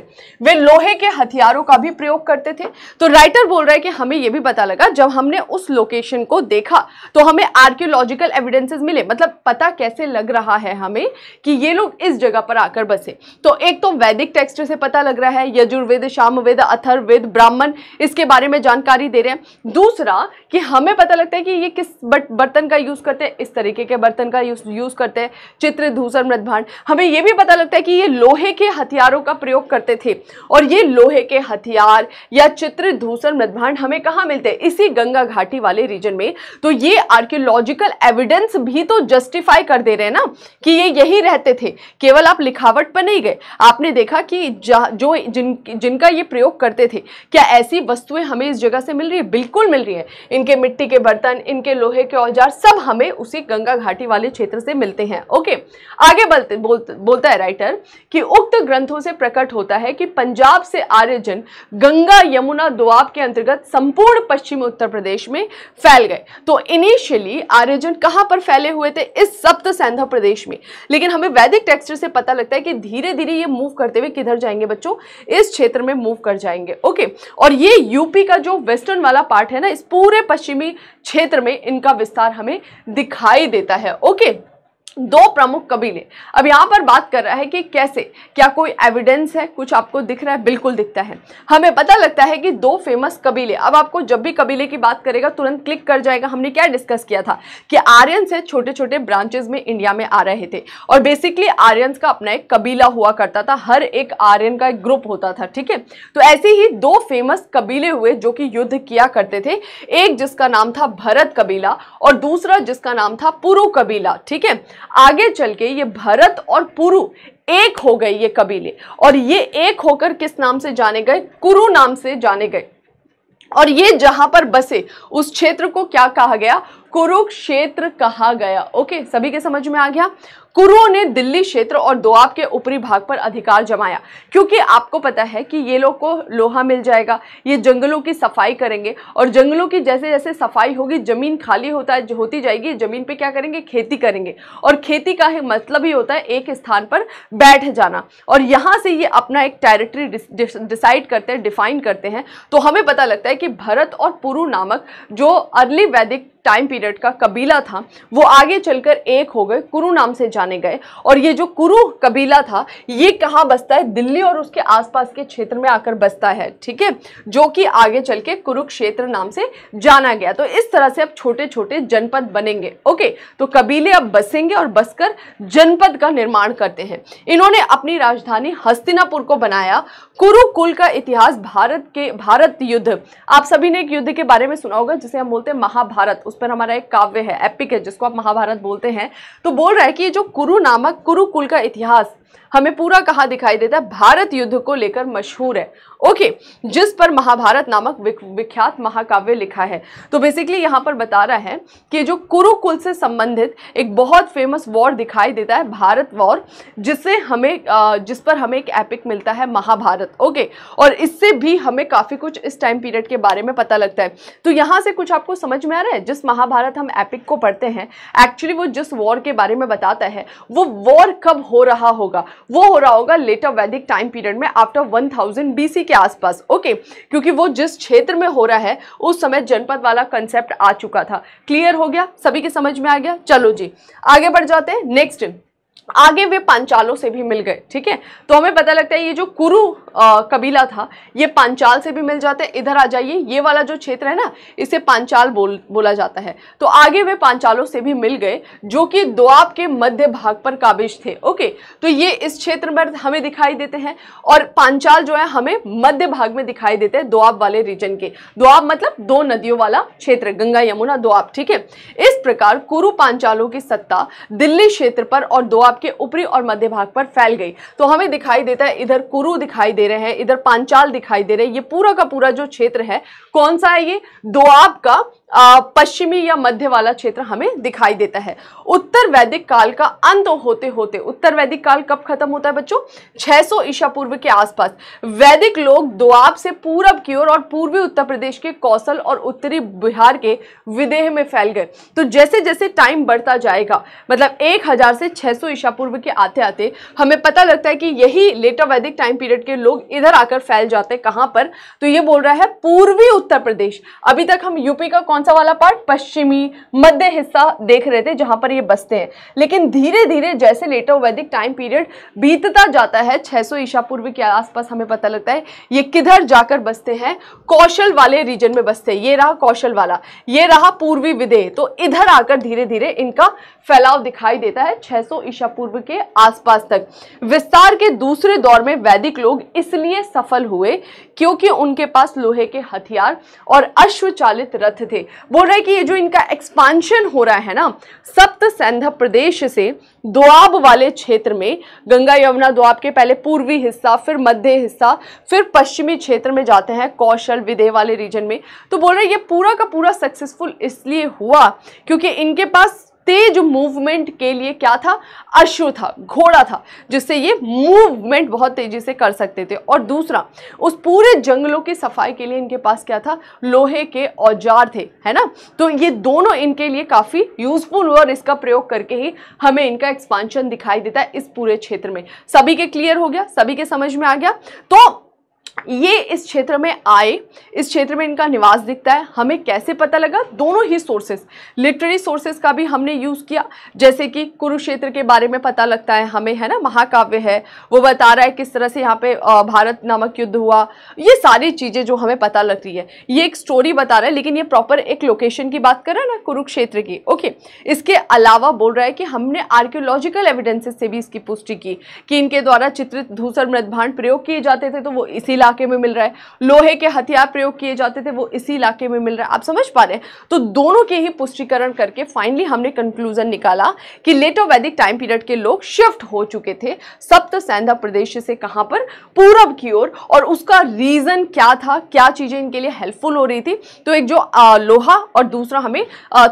वे लोहे के हथियारों का भी प्रयोग करते थे तो राइटर बोल रहा है कि हमें ये भी पता लगा जब हमने उस लोकेशन को देखा तो हमें आर आर्कियोलॉजिकल एविडेंसेस मिले मतलब पता कैसे लग रहा है हमें कि ये लोग इस जगह पर आकर बसे तो एक तो वैदिक टेक्स्ट से पता लग रहा है यजुर्वेद शामवेद अथर्वेद ब्राह्मण इसके बारे में जानकारी दे रहे हैं दूसरा कि हमें पता लगता है कि ये किस बट बर्तन का यूज़ करते हैं इस तरीके के बर्तन का यूज़ यूज़ करते हैं चित्र धूसर मृदभांड हमें ये भी पता लगता है कि ये लोहे के हथियारों का प्रयोग करते थे और ये लोहे के हथियार या चित्र धूसर मृदभांड हमें कहाँ मिलते हैं इसी गंगा घाटी वाले रीजन में तो ये आर्क्योलॉजिकल एविडेंस भी तो जस्टिफाई कर दे रहे हैं ना कि ये यही रहते थे केवल आप लिखावट पर नहीं गए आपने देखा कि जो जिन जिनका ये प्रयोग करते थे क्या ऐसी वस्तुएं हमें इस जगह से मिल रही है बिल्कुल मिल रही है इनके मिट्टी के बर्तन इनके लोहे के औजार सब हमें उसी गंगा घाटी वाले क्षेत्र से मिलते हैं ओके आगे बोलते बोल, बोलता है राइटर कि उक्त ग्रंथों से प्रकट होता है कि पंजाब से आर्यजन गंगा यमुना दुआब के अंतर्गत संपूर्ण पश्चिम उत्तर प्रदेश में फैल गए तो इनिशियली आर्यजन कहाँ पर फैले हुए थे इस सप्त सैंधा प्रदेश में लेकिन हमें वैदिक टेक्सचर से पता लगता है कि धीरे धीरे ये मूव करते हुए किधर जाएंगे बच्चों इस क्षेत्र में मूव कर जाएंगे ओके और ये यूपी का जो वेस्टर्न वाला पार्ट है ना इस पूरे पश्चिमी क्षेत्र में इनका विस्तार हमें दिखाई देता है ओके दो प्रमुख कबीले अब यहाँ पर बात कर रहा है कि कैसे क्या कोई एविडेंस है कुछ आपको दिख रहा है बिल्कुल दिखता है हमें पता लगता है कि दो फेमस कबीले अब आपको जब भी कबीले की बात करेगा तुरंत क्लिक कर जाएगा हमने क्या डिस्कस किया था कि आर्यन से छोटे छोटे ब्रांचेज में इंडिया में आ रहे थे और बेसिकली आर्यंस का अपना एक कबीला हुआ करता था हर एक आर्यन का एक ग्रुप होता था ठीक है तो ऐसे ही दो फेमस कबीले हुए जो कि युद्ध किया करते थे एक जिसका नाम था भरत कबीला और दूसरा जिसका नाम था पुरु कबीला ठीक है आगे चल के ये भरत और पुरु एक हो गए ये कबीले और ये एक होकर किस नाम से जाने गए कुरु नाम से जाने गए और ये जहां पर बसे उस क्षेत्र को क्या कहा गया कुरुक्षेत्र कहा गया ओके सभी के समझ में आ गया कुरुओं ने दिल्ली क्षेत्र और दोआब के ऊपरी भाग पर अधिकार जमाया क्योंकि आपको पता है कि ये लोग को लोहा मिल जाएगा ये जंगलों की सफाई करेंगे और जंगलों की जैसे जैसे सफाई होगी ज़मीन खाली होता है होती जाएगी ज़मीन पे क्या करेंगे खेती करेंगे और खेती का ही मतलब ही होता है एक स्थान पर बैठ जाना और यहाँ से ये अपना एक टेरिटरी डिसाइड करते हैं डिफाइन करते हैं तो हमें पता लगता है कि भरत और पुरु नामक जो अर्ली वैदिक टाइम पीरियड का कबीला था वो आगे चलकर एक हो गए कुरु नाम से जाने गए और ये जो कुरु कबीला था ये कहाँ बसता है दिल्ली और उसके आसपास के क्षेत्र में आकर बसता है ठीक है जो कि आगे चल के कुरुक्षेत्र नाम से जाना गया तो इस तरह से अब छोटे छोटे जनपद बनेंगे ओके तो कबीले अब बसेंगे और बसकर जनपद का निर्माण करते हैं इन्होंने अपनी राजधानी हस्तिनापुर को बनाया कुरुकुल का इतिहास भारत के भारत युद्ध आप सभी ने एक युद्ध के बारे में सुना होगा जिसे हम बोलते हैं महाभारत उस पर हमारा एक काव्य है एपिक है जिसको आप महाभारत बोलते हैं तो बोल रहा है कि जो कुरु नामक कुरुकुल का इतिहास हमें पूरा कहा दिखाई देता है भारत युद्ध को लेकर मशहूर है ओके जिस पर महाभारत नामक विख्यात महाकाव्य लिखा है तो बेसिकली यहाँ पर बता रहा है कि जो कुरुकुल से संबंधित एक बहुत फेमस वॉर दिखाई देता है भारत वॉर जिससे हमें जिस पर हमें एक एपिक मिलता है महाभारत ओके और इससे भी हमें काफ़ी कुछ इस टाइम पीरियड के बारे में पता लगता है तो यहाँ से कुछ आपको समझ में आ रहा है जिस महाभारत हम एपिक को पढ़ते हैं एक्चुअली वो जिस वॉर के बारे में बताता है वो वॉर कब हो रहा होगा वो हो रहा होगा लेटर वैदिक टाइम पीरियड में आफ्टर 1000 बीसी के आसपास ओके क्योंकि वो जिस क्षेत्र में हो रहा है उस समय जनपद वाला कंसेप्ट आ चुका था क्लियर हो गया सभी के समझ में आ गया चलो जी आगे बढ़ जाते हैं नेक्स्ट आगे वे पांचालों से भी मिल गए ठीक है तो हमें पता लगता है ये जो कुरु आ, कबीला था ये पांचाल से भी मिल जाते हैं इधर आ जाइए ये वाला जो क्षेत्र है ना इसे पांचाल बोल बोला जाता है तो आगे वे पांचालों से भी मिल गए जो कि दोआब के मध्य भाग पर काबिज थे ओके तो ये इस क्षेत्र में हमें दिखाई देते हैं और पांचाल जो है हमें मध्य भाग में दिखाई देते हैं दोआब वाले रीजन के दोआब मतलब दो नदियों वाला क्षेत्र गंगा यमुना दोआब ठीक है इस प्रकार कुरु पांचालों की सत्ता दिल्ली क्षेत्र पर और दोआब के ऊपरी और मध्य भाग पर फैल गई तो हमें दिखाई देता है इधर कुरु दिखाई देता दे रहे हैं इधर पांचाल दिखाई दे रहे हैं ये पूरा का पूरा जो क्षेत्र है कौन सा है ये दोआब का पश्चिमी या मध्य वाला क्षेत्र हमें दिखाई देता है उत्तर वैदिक काल का अंत होते होते उत्तर वैदिक काल कब खत्म होता है बच्चों 600 ईसा पूर्व के आसपास वैदिक लोग दोआब से पूरब की ओर और, और पूर्वी उत्तर प्रदेश के कौशल और उत्तरी बिहार के विदेह में फैल गए तो जैसे जैसे टाइम बढ़ता जाएगा मतलब एक हजार से छह ईसा पूर्व के आते आते हमें पता लगता है कि यही लेटर वैदिक टाइम पीरियड के लोग इधर आकर फैल जाते हैं कहां पर तो ये बोल रहा है पूर्वी उत्तर प्रदेश अभी तक हम यूपी का कौन कौन सा वाला पार्ट पश्चिमी मध्य हिस्सा देख रहे थे जहां पर ये बसते हैं लेकिन धीरे धीरे जैसे लेटर वैदिक टाइम पीरियड बीतता जाता है 600 सौ ईशा पूर्व के आसपास हमें पता लगता है ये किधर जाकर बसते हैं कौशल वाले रीजन में बसते हैं ये रहा कौशल वाला ये रहा पूर्वी विदेह तो इधर आकर धीरे धीरे इनका फैलाव दिखाई देता है छह सौ ईशा पूर्व के आसपास तक विस्तार के दूसरे दौर में वैदिक लोग इसलिए सफल हुए क्योंकि उनके पास लोहे के हथियार और अश्वचालित रथ थे बोल रहे कि ये जो इनका एक्सपांशन हो रहा है ना सप्त सैंध प्रदेश से दुआब वाले क्षेत्र में गंगा यमुना दुआब के पहले पूर्वी हिस्सा फिर मध्य हिस्सा फिर पश्चिमी क्षेत्र में जाते हैं कौशल विदेह वाले रीजन में तो बोल रहे ये पूरा का पूरा सक्सेसफुल इसलिए हुआ क्योंकि इनके पास तेज मूवमेंट के लिए क्या था अश्व था घोड़ा था जिससे ये मूवमेंट बहुत तेज़ी से कर सकते थे और दूसरा उस पूरे जंगलों की सफाई के लिए इनके पास क्या था लोहे के औजार थे है ना तो ये दोनों इनके लिए काफ़ी यूज़फुल हुआ और इसका प्रयोग करके ही हमें इनका एक्सपांशन दिखाई देता है इस पूरे क्षेत्र में सभी के क्लियर हो गया सभी के समझ में आ गया तो ये इस क्षेत्र में आए इस क्षेत्र में इनका निवास दिखता है हमें कैसे पता लगा दोनों ही सोर्सेस लिटरेरी सोर्सेज का भी हमने यूज़ किया जैसे कि कुरुक्षेत्र के बारे में पता लगता है हमें है ना महाकाव्य है वो बता रहा है किस तरह से यहाँ पे भारत नामक युद्ध हुआ ये सारी चीज़ें जो हमें पता लगती है ये एक स्टोरी बता रहा है लेकिन ये प्रॉपर एक लोकेशन की बात कर रहा है ना कुरुक्षेत्र की ओके इसके अलावा बोल रहा है कि हमने आर्क्योलॉजिकल एविडेंसेस से भी इसकी पुष्टि की कि इनके द्वारा चित्रित धूसर मृदभांड प्रयोग किए जाते थे तो वो इसी इलाके में मिल रहा है लोहे के हथियार प्रयोग किए जाते थे वो इसी इलाके में मिल रहा है आप समझ पा रहे हैं तो दोनों के ही पुष्टिकरण करके फाइनली हमने कंक्लूजन निकाला कि लेटो वैदिक टाइम पीरियड के लोग शिफ्ट हो चुके थे सप्त सैंधा प्रदेश से कहाँ पर पूरब की ओर और उसका रीज़न क्या था क्या चीज़ें इनके लिए हेल्पफुल हो रही थी तो एक जो लोहा और दूसरा हमें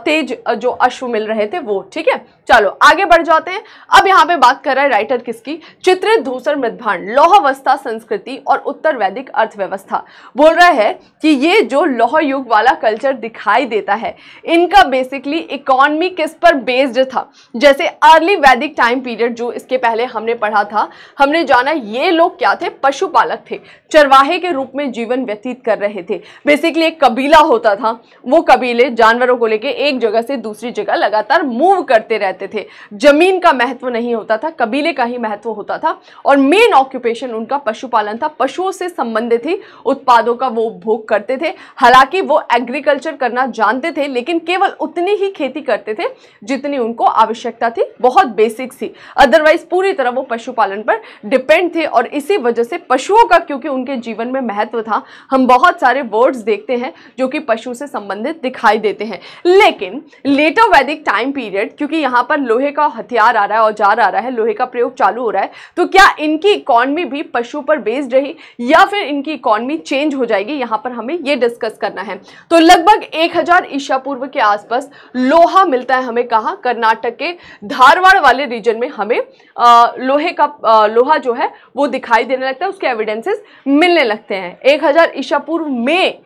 तेज जो अश्व मिल रहे थे वो ठीक है चलो आगे बढ़ जाते हैं अब यहाँ पे बात कर रहा है राइटर किसकी चित्रित धूसर मृदभांड लोहावस्था संस्कृति और उत्तर वैदिक अर्थव्यवस्था बोल रहा है कि ये जो लौह युग वाला कल्चर दिखाई देता है इनका बेसिकली इकोनमी किस पर बेस्ड था जैसे अर्ली वैदिक टाइम पीरियड जो इसके पहले हमने पढ़ा था हमने जाना ये लोग क्या थे पशुपालक थे चरवाहे के रूप में जीवन व्यतीत कर रहे थे बेसिकली एक कबीला होता था वो कबीले जानवरों को लेके एक जगह से दूसरी जगह लगातार मूव करते रहते थे जमीन का महत्व नहीं होता था कबीले का ही महत्व होता था और मेन ऑक्यूपेशन उनका पशुपालन था पशुओं से संबंधित ही उत्पादों का वो उपभोग करते थे हालांकि वो एग्रीकल्चर करना जानते थे लेकिन केवल उतनी ही खेती करते थे जितनी उनको आवश्यकता थी बहुत बेसिक सी अदरवाइज पूरी तरह वो पशुपालन पर डिपेंड थे और इसी वजह से पशुओं का क्योंकि उनके जीवन में महत्व था हम बहुत सारे वर्ड्स देखते हैं जो कि पशु से संबंधित दिखाई देते हैं लेकिन लेटर वैदिक टाइम पीरियड क्योंकि यहाँ पर लोहे का हथियार आ रहा है औजार आ रहा है लोहे का प्रयोग चालू हो रहा है तो क्या इनकी इकॉनमी भी पशु पर बेस्ड रही या या फिर इनकी इकॉनमी चेंज हो जाएगी यहाँ पर हमें ये डिस्कस करना है तो लगभग 1000 ईशा पूर्व के आसपास लोहा मिलता है हमें कहाँ कर्नाटक के धारवाड़ वाले रीजन में हमें आ, लोहे का आ, लोहा जो है वो दिखाई देने लगता है उसके एविडेंसेस मिलने लगते हैं एक ईशा पूर्व में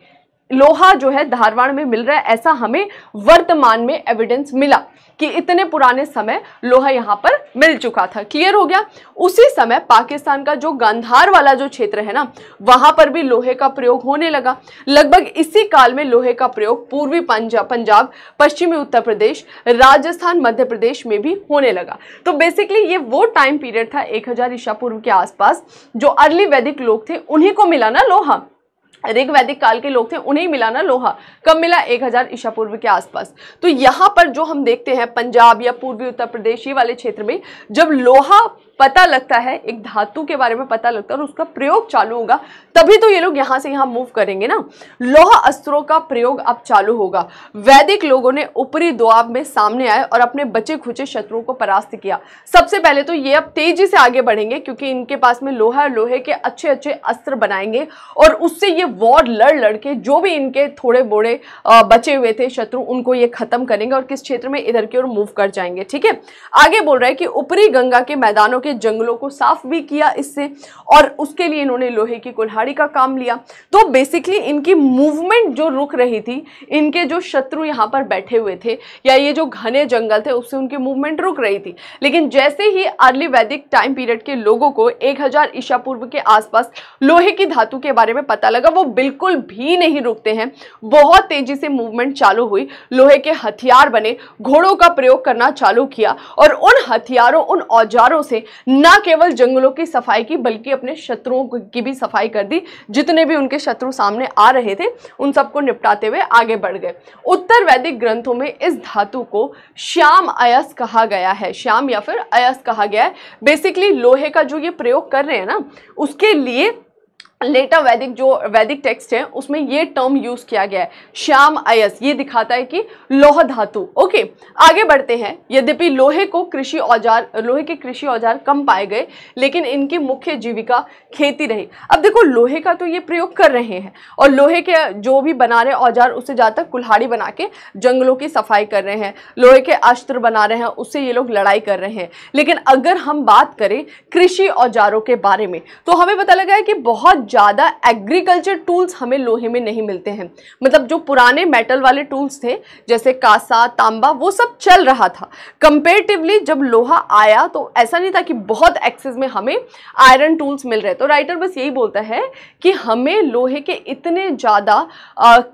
लोहा जो है धारवाड़ में मिल रहा है ऐसा हमें वर्तमान में एविडेंस मिला कि इतने पुराने समय लोहा यहाँ पर मिल चुका था क्लियर हो गया उसी समय पाकिस्तान का जो गंधार वाला जो क्षेत्र है ना वहाँ पर भी लोहे का प्रयोग होने लगा लगभग इसी काल में लोहे का प्रयोग पूर्वी पंजाब पंजाब पश्चिमी उत्तर प्रदेश राजस्थान मध्य प्रदेश में भी होने लगा तो बेसिकली ये वो टाइम पीरियड था एक ईशा पूर्व के आसपास जो अर्ली वैदिक लोग थे उन्हीं को मिला ना लोहा ऋग वैदिक काल के लोग थे उन्हें मिला ना लोहा कब मिला 1000 ईसा पूर्व के आसपास तो यहाँ पर जो हम देखते हैं पंजाब या पूर्वी उत्तर प्रदेश ये वाले क्षेत्र में जब लोहा पता लगता है एक धातु के बारे में पता लगता है और उसका प्रयोग चालू होगा तभी तो ये लोग यहाँ से यहाँ मूव करेंगे ना लोहा अस्त्रों का प्रयोग अब चालू होगा वैदिक लोगों ने ऊपरी दुआब में सामने आए और अपने बचे खुचे शत्रुओं को परास्त किया सबसे पहले तो ये अब तेजी से आगे बढ़ेंगे क्योंकि इनके पास में लोहा लोहे के अच्छे अच्छे अस्त्र बनाएंगे और उससे ये वॉर लड़ लड़ के जो भी इनके थोड़े बोड़े बचे हुए थे शत्रु उनको ये खत्म करेंगे और किस क्षेत्र में इधर की ओर मूव कर जाएंगे ठीक है आगे बोल रहे हैं कि ऊपरी गंगा के मैदानों के जंगलों को साफ भी किया इससे और उसके लिए इन्होंने लोहे की कुल्हाड़ी का काम लिया तो बेसिकली इनकी मूवमेंट जो रुक रही थी इनके जो शत्रु यहाँ पर बैठे हुए थे या ये जो घने जंगल थे उससे उनकी मूवमेंट रुक रही थी लेकिन जैसे ही अर्ली वैदिक टाइम पीरियड के लोगों को एक ईसा पूर्व के आसपास लोहे की धातु के बारे में पता लगा वो बिल्कुल भी नहीं रुकते हैं बहुत तेजी से मूवमेंट चालू हुई लोहे के हथियार बने घोड़ों का प्रयोग करना चालू किया और उन हथियारों उन औजारों से न केवल जंगलों की सफाई की बल्कि अपने शत्रुओं की भी सफाई कर दी जितने भी उनके शत्रु सामने आ रहे थे उन सबको निपटाते हुए आगे बढ़ गए उत्तर वैदिक ग्रंथों में इस धातु को श्याम अयस कहा गया है श्याम या फिर अयस कहा गया है बेसिकली लोहे का जो ये प्रयोग कर रहे हैं ना उसके लिए लेटा वैदिक जो वैदिक टेक्स्ट है उसमें ये टर्म यूज किया गया है श्याम अयस ये दिखाता है कि लोह धातु ओके आगे बढ़ते हैं यद्यपि लोहे को कृषि औजार लोहे के कृषि औजार कम पाए गए लेकिन इनकी मुख्य जीविका खेती रही अब देखो लोहे का तो ये प्रयोग कर रहे हैं और लोहे के जो भी बना रहे औजार उससे ज़्यादातर कुल्हाड़ी बना के जंगलों की सफाई कर रहे हैं लोहे के अस्त्र बना रहे हैं उससे ये लोग लड़ाई कर रहे हैं लेकिन अगर हम बात करें कृषि औजारों के बारे में तो हमें पता लगा है कि बहुत ज़्यादा एग्रीकल्चर टूल्स हमें लोहे में नहीं मिलते हैं मतलब जो पुराने मेटल वाले टूल्स थे जैसे कासा तांबा वो सब चल रहा था कंपेरेटिवली जब लोहा आया तो ऐसा नहीं था कि बहुत एक्सेस में हमें आयरन टूल्स मिल रहे तो राइटर बस यही बोलता है कि हमें लोहे के इतने ज़्यादा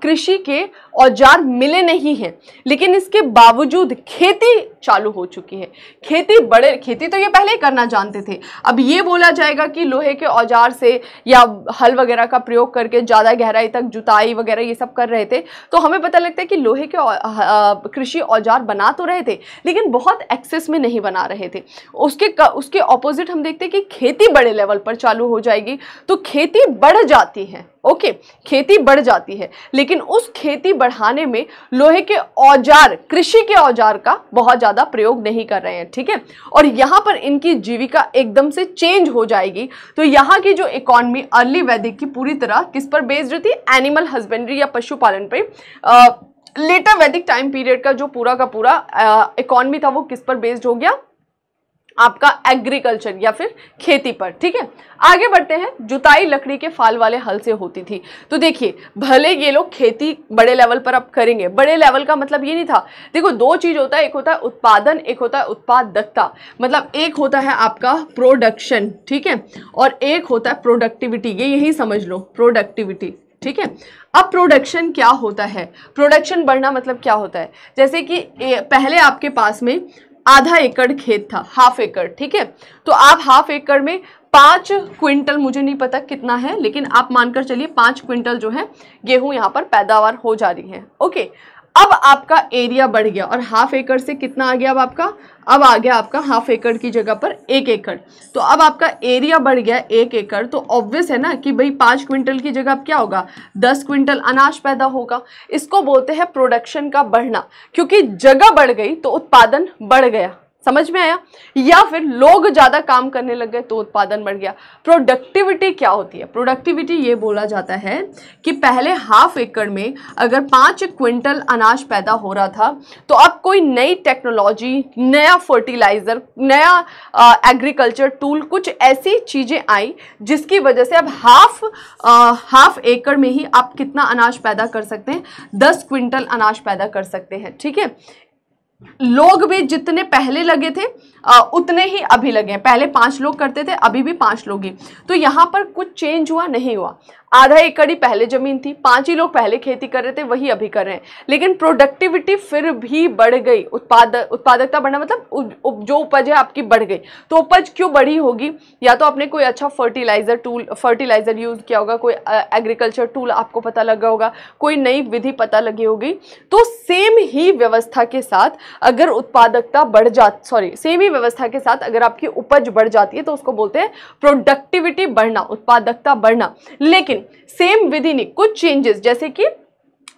कृषि के औजार मिले नहीं हैं लेकिन इसके बावजूद खेती चालू हो चुकी है खेती बड़े खेती तो ये पहले ही करना जानते थे अब ये बोला जाएगा कि लोहे के औजार से या हल वगैरह का प्रयोग करके ज़्यादा गहराई तक जुताई वगैरह ये सब कर रहे थे तो हमें पता लगता है कि लोहे के कृषि औजार बना तो रहे थे लेकिन बहुत एक्सेस में नहीं बना रहे थे उसके उसके ऑपोजिट हम देखते हैं कि खेती बड़े लेवल पर चालू हो जाएगी तो खेती बढ़ जाती है ओके खेती बढ़ जाती है लेकिन उस खेती बढ़ाने में लोहे के औजार कृषि के औजार का बहुत ज़्यादा प्रयोग नहीं कर रहे हैं ठीक है और यहाँ पर इनकी जीविका एकदम से चेंज हो जाएगी तो यहाँ की जो इकोनॉमी अर्ली वैदिक की पूरी तरह किस पर बेस्ड रहती है एनिमल हस्बेंड्री या पशुपालन पर लेटर वैदिक टाइम पीरियड का जो पूरा का पूरा इकोनॉमी था वो किस पर बेस्ड हो गया आपका एग्रीकल्चर या फिर खेती पर ठीक है आगे बढ़ते हैं जुताई लकड़ी के फाल वाले हल से होती थी तो देखिए भले ये लोग खेती बड़े लेवल पर अब करेंगे बड़े लेवल का मतलब ये नहीं था देखो दो चीज़ होता है एक होता है उत्पादन एक होता है उत्पादकता मतलब एक होता है आपका प्रोडक्शन ठीक है और एक होता है प्रोडक्टिविटी ये यही समझ लो प्रोडक्टिविटी ठीक है अब प्रोडक्शन क्या होता है प्रोडक्शन बढ़ना मतलब क्या होता है जैसे कि पहले आपके पास में आधा एकड़ खेत था हाफ एकड़ ठीक है तो आप हाफ एकड़ में पांच क्विंटल मुझे नहीं पता कितना है लेकिन आप मानकर चलिए पांच क्विंटल जो है गेहूं यहाँ पर पैदावार हो जा रही है ओके अब आपका एरिया बढ़ गया और हाफ एकड़ से कितना आ गया अब आपका अब आ गया आपका हाफ एकड़ की जगह पर एक एकड़ तो अब आपका एरिया बढ़ गया एक एकड़ तो ऑब्वियस है ना कि भाई पाँच क्विंटल की जगह अब क्या होगा दस क्विंटल अनाज पैदा होगा इसको बोलते हैं प्रोडक्शन का बढ़ना क्योंकि जगह बढ़ गई तो उत्पादन बढ़ गया समझ में आया या फिर लोग ज़्यादा काम करने लग गए तो उत्पादन बढ़ गया प्रोडक्टिविटी क्या होती है प्रोडक्टिविटी ये बोला जाता है कि पहले हाफ एकड़ में अगर पाँच क्विंटल अनाज पैदा हो रहा था तो अब कोई नई टेक्नोलॉजी नया फर्टिलाइज़र नया आ, एग्रीकल्चर टूल कुछ ऐसी चीज़ें आई जिसकी वजह से अब हाफ आ, हाफ एकड़ में ही आप कितना अनाज पैदा कर सकते हैं दस क्विंटल अनाज पैदा कर सकते हैं ठीक है लोग भी जितने पहले लगे थे आ, उतने ही अभी लगे हैं पहले पांच लोग करते थे अभी भी पांच लोग ही तो यहाँ पर कुछ चेंज हुआ नहीं हुआ आधा एकड़ ही पहले जमीन थी पांच ही लोग पहले खेती कर रहे थे वही अभी कर रहे हैं लेकिन प्रोडक्टिविटी फिर भी बढ़ गई उत्पाद उत्पादकता बढ़ना मतलब जो उपज है आपकी बढ़ गई तो उपज क्यों बढ़ी होगी या तो आपने कोई अच्छा फर्टिलाइज़र टूल फर्टिलाइज़र यूज़ किया होगा कोई एग्रीकल्चर टूल आपको पता लगा होगा कोई नई विधि पता लगी होगी तो सेम ही व्यवस्था के साथ अगर उत्पादकता बढ़ जा सॉरी सेम ही व्यवस्था के साथ अगर आपकी उपज बढ़ जाती है तो उसको बोलते हैं प्रोडक्टिविटी बढ़ना उत्पादकता बढ़ना लेकिन सेम इन कुछ चेंजेस जैसे कि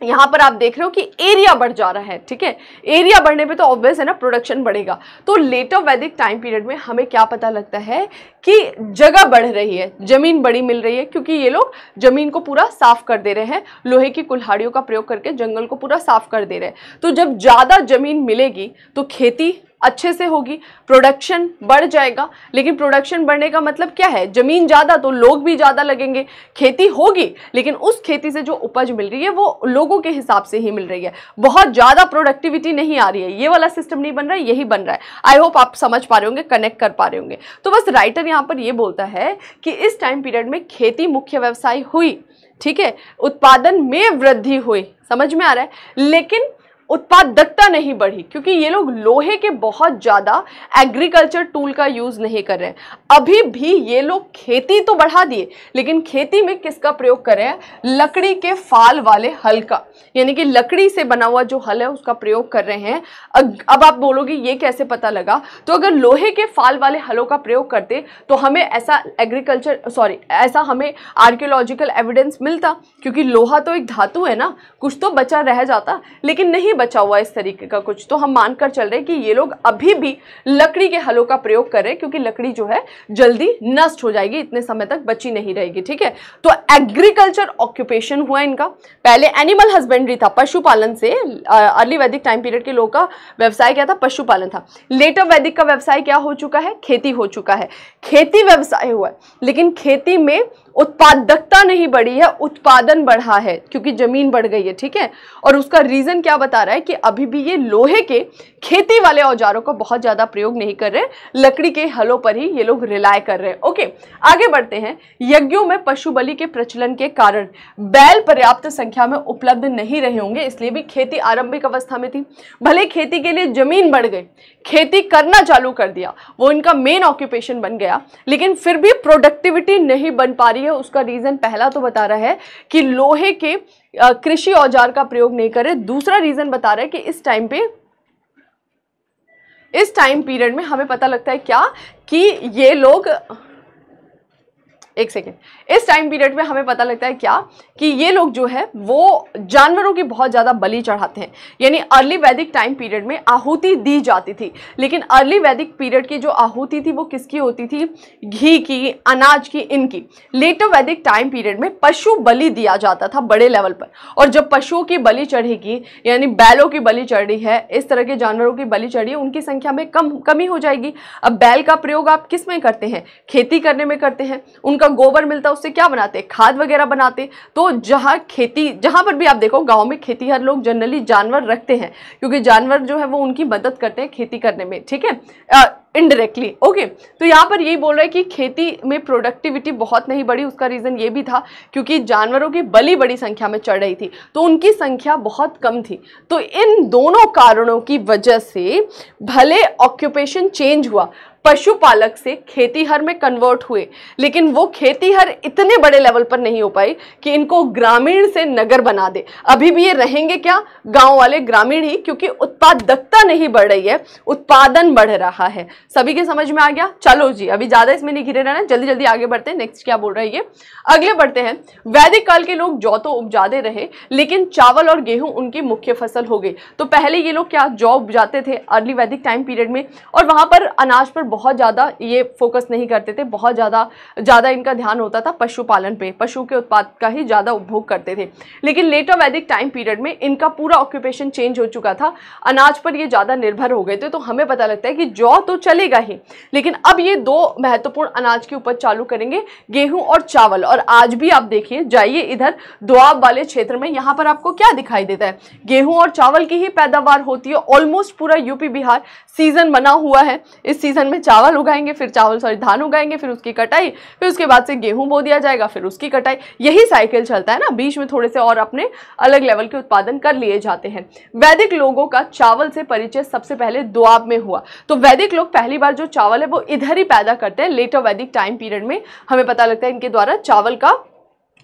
यहाँ पर आप देख रहे हो कि एरिया बढ़ जा रहा है ठीक है एरिया बढ़ने पे तो ऑब्वियस है ना प्रोडक्शन बढ़ेगा तो लेटर वैदिक टाइम पीरियड में हमें क्या पता लगता है कि जगह बढ़ रही है ज़मीन बड़ी मिल रही है क्योंकि ये लोग ज़मीन को पूरा साफ कर दे रहे हैं लोहे की कुल्हाड़ियों का प्रयोग करके जंगल को पूरा साफ कर दे रहे हैं तो जब ज़्यादा ज़मीन मिलेगी तो खेती अच्छे से होगी प्रोडक्शन बढ़ जाएगा लेकिन प्रोडक्शन बढ़ने का मतलब क्या है ज़मीन ज़्यादा तो लोग भी ज़्यादा लगेंगे खेती होगी लेकिन उस खेती से जो उपज मिल रही है वो लोगों के हिसाब से ही मिल रही है बहुत ज़्यादा प्रोडक्टिविटी नहीं आ रही है ये वाला सिस्टम नहीं बन रहा है यही बन रहा है आई होप आप समझ पा रहे होंगे कनेक्ट कर पा रहे होंगे तो बस राइटर यहाँ पर ये बोलता है कि इस टाइम पीरियड में खेती मुख्य व्यवसाय हुई ठीक है उत्पादन में वृद्धि हुई समझ में आ रहा है लेकिन उत्पादकता नहीं बढ़ी क्योंकि ये लोग लोहे के बहुत ज़्यादा एग्रीकल्चर टूल का यूज़ नहीं कर रहे हैं अभी भी ये लोग खेती तो बढ़ा दिए लेकिन खेती में किसका प्रयोग कर रहे हैं लकड़ी के फाल वाले हल का यानी कि लकड़ी से बना हुआ जो हल है उसका प्रयोग कर रहे हैं अब आप बोलोगे ये कैसे पता लगा तो अगर लोहे के फाल वाले हलों का प्रयोग करते तो हमें ऐसा एग्रीकल्चर सॉरी ऐसा हमें आर्कियोलॉजिकल एविडेंस मिलता क्योंकि लोहा तो एक धातु है ना कुछ तो बचा रह जाता लेकिन नहीं बचा हुआ इस तरीके का कुछ तो हम मानकर चल रहे कि ये लोग अभी भी लकड़ी के हलों का प्रयोग कर रहे हैं क्योंकि लकड़ी जो है जल्दी नष्ट हो जाएगी इतने समय तक बची नहीं रहेगी ठीक है तो एग्रीकल्चर ऑक्यूपेशन हुआ इनका पहले एनिमल हस्बेंड्री था पशुपालन से अर्ली वैदिक टाइम पीरियड के लोगों का व्यवसाय क्या था पशुपालन था लेटर वैदिक का व्यवसाय क्या हो चुका है खेती हो चुका है खेती व्यवसाय हुआ लेकिन खेती में उत्पादकता नहीं बढ़ी है उत्पादन बढ़ा है क्योंकि ज़मीन बढ़ गई है ठीक है और उसका रीज़न क्या बता रहा है कि अभी भी ये लोहे के खेती वाले औजारों का बहुत ज़्यादा प्रयोग नहीं कर रहे लकड़ी के हलों पर ही ये लोग रिलाय कर रहे हैं ओके आगे बढ़ते हैं यज्ञों में पशु बलि के प्रचलन के कारण बैल पर्याप्त संख्या में उपलब्ध नहीं रहे होंगे इसलिए भी खेती आरंभिक अवस्था में थी भले खेती के लिए ज़मीन बढ़ गई खेती करना चालू कर दिया वो इनका मेन ऑक्यूपेशन बन गया लेकिन फिर भी प्रोडक्टिविटी नहीं बन पा रही है उसका रीज़न पहला तो बता रहा है कि लोहे के कृषि औजार का प्रयोग नहीं करें दूसरा रीज़न बता रहा है कि इस टाइम पे इस टाइम पीरियड में हमें पता लगता है क्या कि ये लोग एक सेकेंड इस टाइम पीरियड में हमें पता लगता है क्या कि ये लोग जो है वो जानवरों की बहुत ज़्यादा बलि चढ़ाते हैं यानी अर्ली वैदिक टाइम पीरियड में आहूति दी जाती थी लेकिन अर्ली वैदिक पीरियड की जो आहूति थी वो किसकी होती थी घी की अनाज की इनकी लेटर वैदिक टाइम पीरियड में पशु बलि दिया जाता था बड़े लेवल पर और जब पशुओं की बलि चढ़ेगी यानी बैलों की बलि चढ़ी है इस तरह के जानवरों की बलि चढ़ी है उनकी संख्या में कम कमी हो जाएगी अब बैल का प्रयोग आप किस में करते हैं खेती करने में करते हैं उनका उनका गोबर मिलता उससे क्या बनाते खाद वगैरह बनाते तो जहाँ खेती जहाँ पर भी आप देखो गाँव में खेती हर लोग जनरली जानवर रखते हैं क्योंकि जानवर जो है वो उनकी मदद करते हैं खेती करने में ठीक है इनडायरेक्टली ओके okay. तो यहाँ पर यही बोल रहा है कि खेती में प्रोडक्टिविटी बहुत नहीं बढ़ी उसका रीज़न ये भी था क्योंकि जानवरों की बलि बड़ी संख्या में चढ़ रही थी तो उनकी संख्या बहुत कम थी तो इन दोनों कारणों की वजह से भले ऑक्यूपेशन चेंज हुआ पशुपालक से खेतीहर में कन्वर्ट हुए लेकिन वो खेतीहर इतने बड़े लेवल पर नहीं हो पाई कि इनको ग्रामीण से नगर बना दे अभी भी ये रहेंगे क्या गांव वाले ग्रामीण ही क्योंकि उत्पादकता नहीं बढ़ रही है उत्पादन बढ़ रहा है सभी के समझ में आ गया चलो जी अभी ज़्यादा इसमें नहीं घिरे रहना जल्दी जल्दी आगे बढ़ते हैं नेक्स्ट क्या बोल रहा है ये अगले बढ़ते हैं वैदिक काल के लोग जौ तो उपजाते रहे लेकिन चावल और गेहूँ उनकी मुख्य फसल हो गई तो पहले ये लोग क्या जौ उपजाते थे अर्ली वैदिक टाइम पीरियड में और वहां पर अनाज पर बहुत ज़्यादा ये फोकस नहीं करते थे बहुत ज़्यादा ज़्यादा इनका ध्यान होता था पशुपालन पे पशु के उत्पाद का ही ज़्यादा उपभोग करते थे लेकिन लेटर वैदिक टाइम पीरियड में इनका पूरा ऑक्यूपेशन चेंज हो चुका था अनाज पर ये ज़्यादा निर्भर हो गए थे तो हमें पता लगता है कि जौ तो चलेगा ही लेकिन अब ये दो महत्वपूर्ण अनाज की उपज चालू करेंगे गेहूँ और चावल और आज भी आप देखिए जाइए इधर दुआब वाले क्षेत्र में यहाँ पर आपको क्या दिखाई देता है गेहूँ और चावल की ही पैदावार होती है ऑलमोस्ट पूरा यूपी बिहार सीजन बना हुआ है इस सीजन में चावल उगाएंगे फिर चावल सॉरी धान उगाएंगे फिर उसकी कटाई फिर उसके बाद से गेहूं बो दिया जाएगा फिर उसकी कटाई यही साइकिल चलता है ना बीच में थोड़े से और अपने अलग लेवल के उत्पादन कर लिए जाते हैं वैदिक लोगों का चावल से परिचय सबसे पहले दुआब में हुआ तो वैदिक लोग पहली बार जो चावल है वो इधर ही पैदा करते हैं लेटर वैदिक टाइम पीरियड में हमें पता लगता है इनके द्वारा चावल का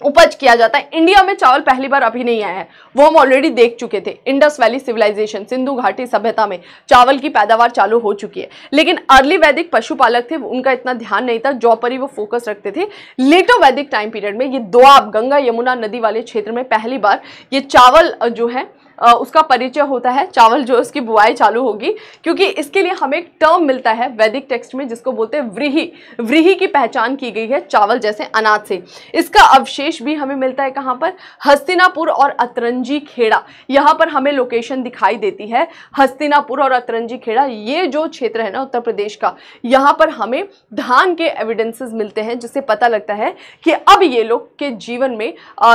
उपज किया जाता है इंडिया में चावल पहली बार अभी नहीं आया है वो हम ऑलरेडी देख चुके थे इंडस वैली सिविलाइजेशन सिंधु घाटी सभ्यता में चावल की पैदावार चालू हो चुकी है लेकिन अर्ली वैदिक पशुपालक थे उनका इतना ध्यान नहीं था जॉब पर ही वो फोकस रखते थे लेटो वैदिक टाइम पीरियड में ये दोआब गंगा यमुना नदी वाले क्षेत्र में पहली बार ये चावल जो है उसका परिचय होता है चावल जो उसकी बुआई चालू होगी क्योंकि इसके लिए हमें एक टर्म मिलता है वैदिक टेक्स्ट में जिसको बोलते हैं व्रीही व्रीही की पहचान की गई है चावल जैसे अनाज से इसका अवशेष भी हमें मिलता है कहाँ पर हस्तिनापुर और अतरंजी खेड़ा यहाँ पर हमें लोकेशन दिखाई देती है हस्तिनापुर और अतरंजी खेड़ा ये जो क्षेत्र है ना उत्तर प्रदेश का यहाँ पर हमें धान के एविडेंसेस मिलते हैं जिससे पता लगता है कि अब ये लोग के जीवन में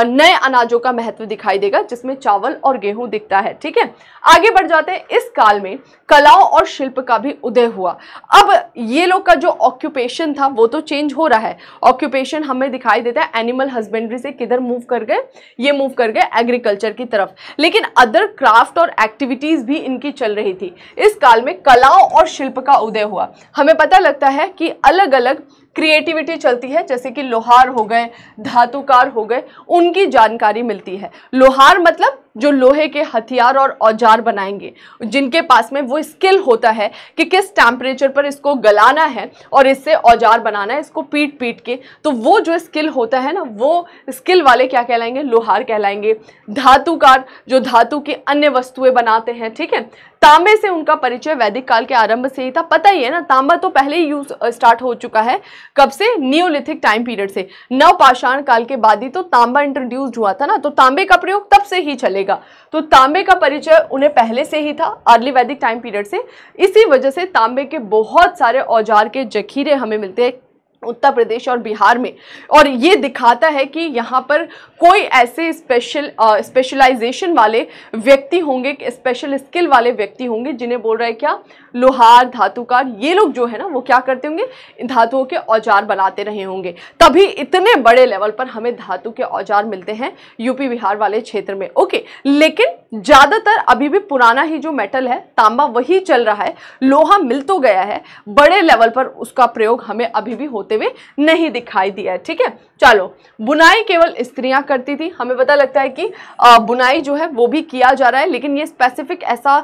नए अनाजों का महत्व दिखाई देगा जिसमें चावल और गेहूँ दिखता है ठीक है आगे बढ़ जाते हैं इस काल में कलाओं और शिल्प का भी उदय हुआ अब ये लोग का जो ऑक्यूपेशन था वो तो चेंज हो रहा है ऑक्यूपेशन हमें दिखाई देता है एनिमल हस्बेंड्री से किधर मूव कर गए ये मूव कर गए एग्रीकल्चर की तरफ लेकिन अदर क्राफ्ट और एक्टिविटीज़ भी इनकी चल रही थी इस काल में कलाओं और शिल्प का उदय हुआ हमें पता लगता है कि अलग अलग क्रिएटिविटी चलती है जैसे कि लोहार हो गए धातुकार हो गए उनकी जानकारी मिलती है लोहार मतलब जो लोहे के हथियार और औजार बनाएंगे जिनके पास में वो स्किल होता है कि किस टेम्परेचर पर इसको गलाना है और इससे औजार बनाना है इसको पीट पीट के तो वो जो स्किल होता है ना वो स्किल वाले क्या कहलाएंगे लोहार कहलाएंगे धातुकार जो धातु की अन्य वस्तुएं बनाते हैं ठीक है तांबे से उनका परिचय वैदिक काल के आरंभ से ही था पता ही है ना तांबा तो पहले ही यूज स्टार्ट हो चुका है कब से नियोलिथिक टाइम पीरियड से नवपाषाण काल के बाद ही तो तांबा इंट्रोड्यूस हुआ था ना तो तांबे का प्रयोग तब से ही चलेगा रहेगा तो तांबे का परिचय उन्हें पहले से ही था अर्ली वैदिक टाइम पीरियड से इसी वजह से तांबे के बहुत सारे औजार के जखीरे हमें मिलते हैं उत्तर प्रदेश और बिहार में और ये दिखाता है कि यहाँ पर कोई ऐसे स्पेशल स्पेशलाइजेशन वाले व्यक्ति होंगे स्पेशल स्किल वाले व्यक्ति होंगे जिन्हें बोल रहा है क्या लोहार धातुकार ये लोग जो है ना वो क्या करते होंगे धातुओं के औजार बनाते रहे होंगे तभी इतने बड़े लेवल पर हमें धातु के औजार मिलते हैं यूपी बिहार वाले क्षेत्र में ओके लेकिन ज़्यादातर अभी भी पुराना ही जो मेटल है तांबा वही चल रहा है लोहा मिल तो गया है बड़े लेवल पर उसका प्रयोग हमें अभी भी होते हुए नहीं दिखाई दिया है ठीक है चलो बुनाई केवल स्त्रियां करती थी हमें पता लगता है कि बुनाई जो है वो भी किया जा रहा है लेकिन ये स्पेसिफिक ऐसा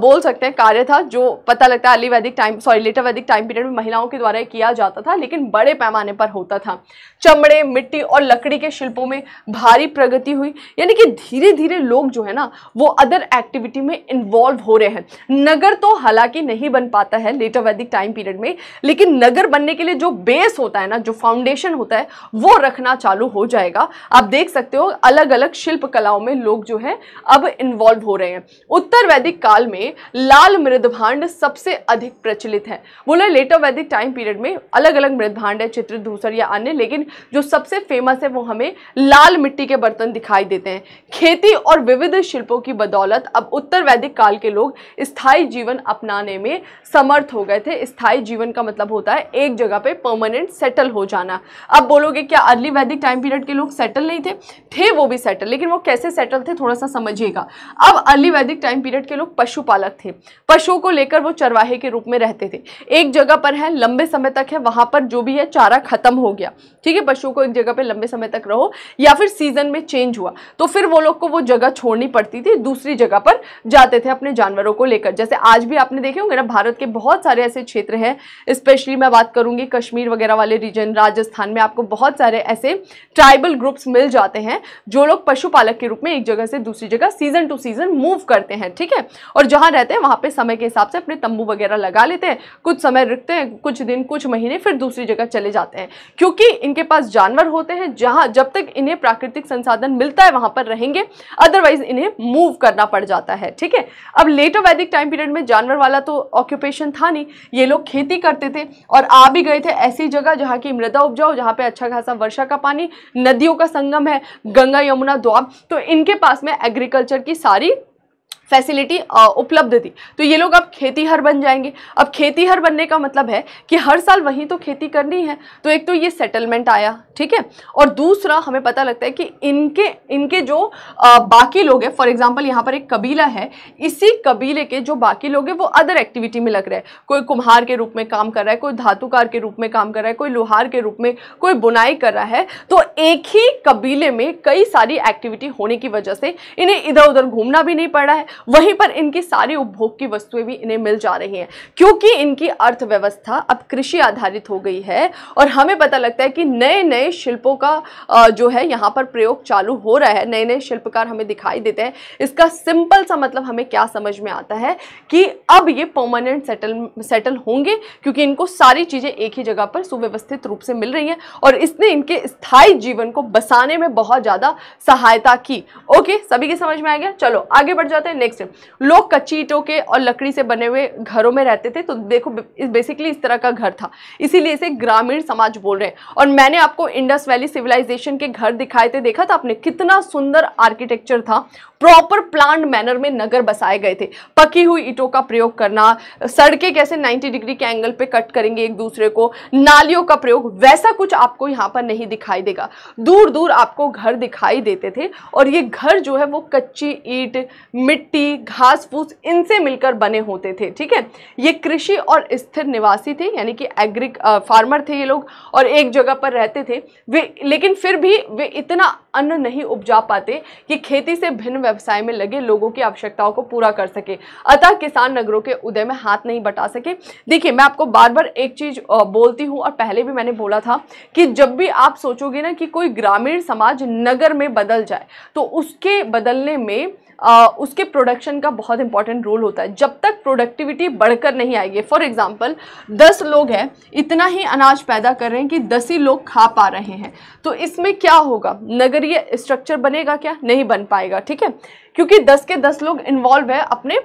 बोल सकते हैं कार्य था जो पता लगता है early Vedic time sorry later Vedic time period में महिलाओं के द्वारा किया जाता था लेकिन बड़े पैमाने पर होता था चमड़े मिट्टी और लकड़ी के शिल्पों में भारी प्रगति हुई यानी कि धीरे धीरे लोग जो है ना वो अदर एक्टिविटी में इन्वॉल्व हो रहे हैं नगर तो हालांकि नहीं बन पाता है लेटर वैदिक टाइम पीरियड में लेकिन नगर बनने के लिए जो बेस होता है ना जो फाउंडेशन होता है वो रखना चालू हो जाएगा आप देख सकते हो अलग अलग शिल्प कलाओं में लोग जो है अब इन्वॉल्व हो रहे हैं उत्तर वैदिक काल में लाल मृदभांड में सबसे अधिक प्रचलित है बोले लेटर वैदिक टाइम पीरियड में अलग अलग मृदभांड है चित्र धूसर या अन्य लेकिन जो सबसे फेमस है वो हमें लाल मिट्टी के बर्तन दिखाई देते हैं खेती और विविध शिल्पों की बदौलत अब उत्तर वैदिक काल के लोग स्थायी जीवन अपनाने में समर्थ हो गए थे स्थायी जीवन का मतलब होता है एक जगह पे परमानेंट सेटल हो जाना अब बोलोगे क्या अर्ली वैदिक टाइम पीरियड के लोग सेटल नहीं थे थे वो भी सेटल लेकिन वो कैसे सेटल थे थोड़ा सा समझिएगा अब अर्ली वैदिक टाइम पीरियड के लोग पशुपालक थे पशुओं को लेकर अक्सर वो चरवाहे के रूप में रहते थे एक जगह पर है लंबे समय तक है वहाँ पर जो भी है चारा ख़त्म हो गया ठीक है पशुओं को एक जगह पर लंबे समय तक रहो या फिर सीज़न में चेंज हुआ तो फिर वो लोग को वो जगह छोड़नी पड़ती थी दूसरी जगह पर जाते थे अपने जानवरों को लेकर जैसे आज भी आपने देखे होंगे ना भारत के बहुत सारे ऐसे क्षेत्र हैं स्पेशली मैं बात करूँगी कश्मीर वगैरह वाले रीजन राजस्थान में आपको बहुत सारे ऐसे ट्राइबल ग्रुप्स मिल जाते हैं जो लोग पशुपालक के रूप में एक जगह से दूसरी जगह सीजन टू सीजन मूव करते हैं ठीक है और जहाँ रहते हैं वहाँ पर समय के हिसाब से अपने तंबू वगैरह लगा लेते हैं कुछ समय रुकते हैं कुछ दिन कुछ महीने फिर दूसरी जगह चले जाते हैं क्योंकि इनके पास जानवर होते हैं जहाँ जब तक इन्हें प्राकृतिक संसाधन मिलता है वहाँ पर रहेंगे अदरवाइज इन्हें मूव करना पड़ जाता है ठीक है अब लेटो वैदिक टाइम पीरियड में जानवर वाला तो ऑक्यूपेशन था नहीं ये लोग खेती करते थे और आ भी गए थे ऐसी जगह जहाँ की मृदा उपजाऊ जहाँ पर अच्छा खासा वर्षा का पानी नदियों का संगम है गंगा यमुना द्वाब तो इनके पास में एग्रीकल्चर की सारी फैसिलिटी उपलब्ध थी तो ये लोग अब खेती हर बन जाएंगे अब खेती हर बनने का मतलब है कि हर साल वहीं तो खेती करनी है तो एक तो ये सेटलमेंट आया ठीक है और दूसरा हमें पता लगता है कि इनके इनके जो आ, बाकी लोग हैं फॉर एग्जाम्पल यहाँ पर एक कबीला है इसी कबीले के जो बाकी लोग हैं वो अदर एक्टिविटी में लग रहे हैं कोई कुम्हार के रूप में काम कर रहा है कोई धातुकार के रूप में काम कर रहा है कोई लोहार के रूप में कोई बुनाई कर रहा है तो एक ही कबीले में कई सारी एक्टिविटी होने की वजह से इन्हें इधर उधर घूमना भी नहीं पड़ रहा है वहीं पर इनकी सारी उपभोग की वस्तुएं भी इन्हें मिल जा रही हैं क्योंकि इनकी अर्थव्यवस्था अब कृषि आधारित हो गई है और हमें पता लगता है कि नए नए शिल्पों का जो है यहाँ पर प्रयोग चालू हो रहा है नए नए शिल्पकार हमें दिखाई देते हैं इसका सिंपल सा मतलब हमें क्या समझ में आता है कि अब ये परमानेंट सेटल सेटल होंगे क्योंकि इनको सारी चीज़ें एक ही जगह पर सुव्यवस्थित रूप से मिल रही हैं और इसने इनके स्थायी जीवन को बसाने में बहुत ज़्यादा सहायता की ओके सभी की समझ में आ गया चलो आगे बढ़ जाते हैं नेक्स्ट लोग कच्ची ईटों के और लकड़ी से बने हुए घरों में रहते थे तो देखो बेसिकली इस तरह का घर था इसीलिए इसे ग्रामीण समाज बोल रहे हैं और मैंने आपको इंडस वैली सिविलाइजेशन के घर दिखाए थे देखा था आपने कितना सुंदर आर्किटेक्चर था प्रॉपर प्लान मैनर में नगर बसाए गए थे पकी हुई ईटों का प्रयोग करना सड़कें कैसे 90 डिग्री के एंगल पे कट करेंगे एक दूसरे को नालियों का प्रयोग वैसा कुछ आपको यहाँ पर नहीं दिखाई देगा दूर दूर आपको घर दिखाई देते थे और ये घर जो है वो कच्ची ईट मिट्टी मिट्टी घास फूस इनसे मिलकर बने होते थे ठीक है ये कृषि और स्थिर निवासी थे यानी कि एग्री फार्मर थे ये लोग और एक जगह पर रहते थे वे लेकिन फिर भी वे इतना अन्न नहीं उपजा पाते कि खेती से भिन्न व्यवसाय में लगे लोगों की आवश्यकताओं को पूरा कर सके अतः किसान नगरों के उदय में हाथ नहीं बटा सके देखिए मैं आपको बार बार एक चीज़ बोलती हूँ और पहले भी मैंने बोला था कि जब भी आप सोचोगे ना कि कोई ग्रामीण समाज नगर में बदल जाए तो उसके बदलने में आ, उसके प्रोडक्शन का बहुत इंपॉर्टेंट रोल होता है जब तक प्रोडक्टिविटी बढ़कर नहीं आएगी फॉर एग्ज़ाम्पल दस लोग हैं इतना ही अनाज पैदा कर रहे हैं कि दस ही लोग खा पा रहे हैं तो इसमें क्या होगा नगरीय स्ट्रक्चर बनेगा क्या नहीं बन पाएगा ठीक है क्योंकि दस के दस लोग इन्वॉल्व है अपने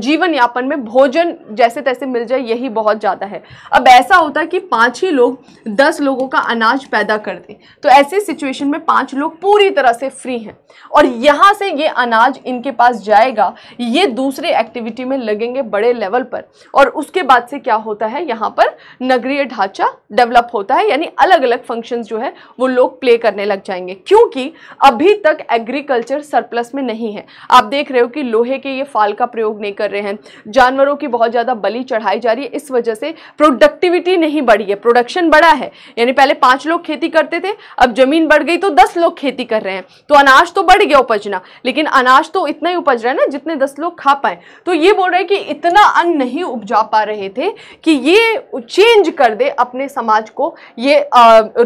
जीवन यापन में भोजन जैसे तैसे मिल जाए यही बहुत ज़्यादा है अब ऐसा होता है कि पाँच ही लोग दस लोगों का अनाज पैदा कर दें तो ऐसी सिचुएशन में पाँच लोग पूरी तरह से फ्री हैं और यहाँ से ये अनाज इनके पास जाएगा ये दूसरे एक्टिविटी में लगेंगे बड़े लेवल पर और उसके बाद से क्या होता है यहाँ पर नगरीय ढांचा डेवलप होता है यानी अलग अलग फंक्शंस जो है वो लोग प्ले करने लग जाएंगे क्योंकि अभी तक एग्रीकल्चर सरप्लस में नहीं है है आप देख रहे हो कि लोहे के ये फाल का प्रयोग नहीं कर रहे हैं जानवरों की बहुत ज़्यादा बलि चढ़ाई जा रही है इस वजह से प्रोडक्टिविटी नहीं बढ़ी है प्रोडक्शन बढ़ा है यानी पहले पाँच लोग खेती करते थे अब ज़मीन बढ़ गई तो दस लोग खेती कर रहे हैं तो अनाज तो बढ़ गया उपजना लेकिन अनाज तो इतना ही उपज रहा है ना जितने दस लोग खा पाए तो ये बोल रहे हैं कि इतना अन्न नहीं उपजा पा रहे थे कि ये चेंज कर दे अपने समाज को ये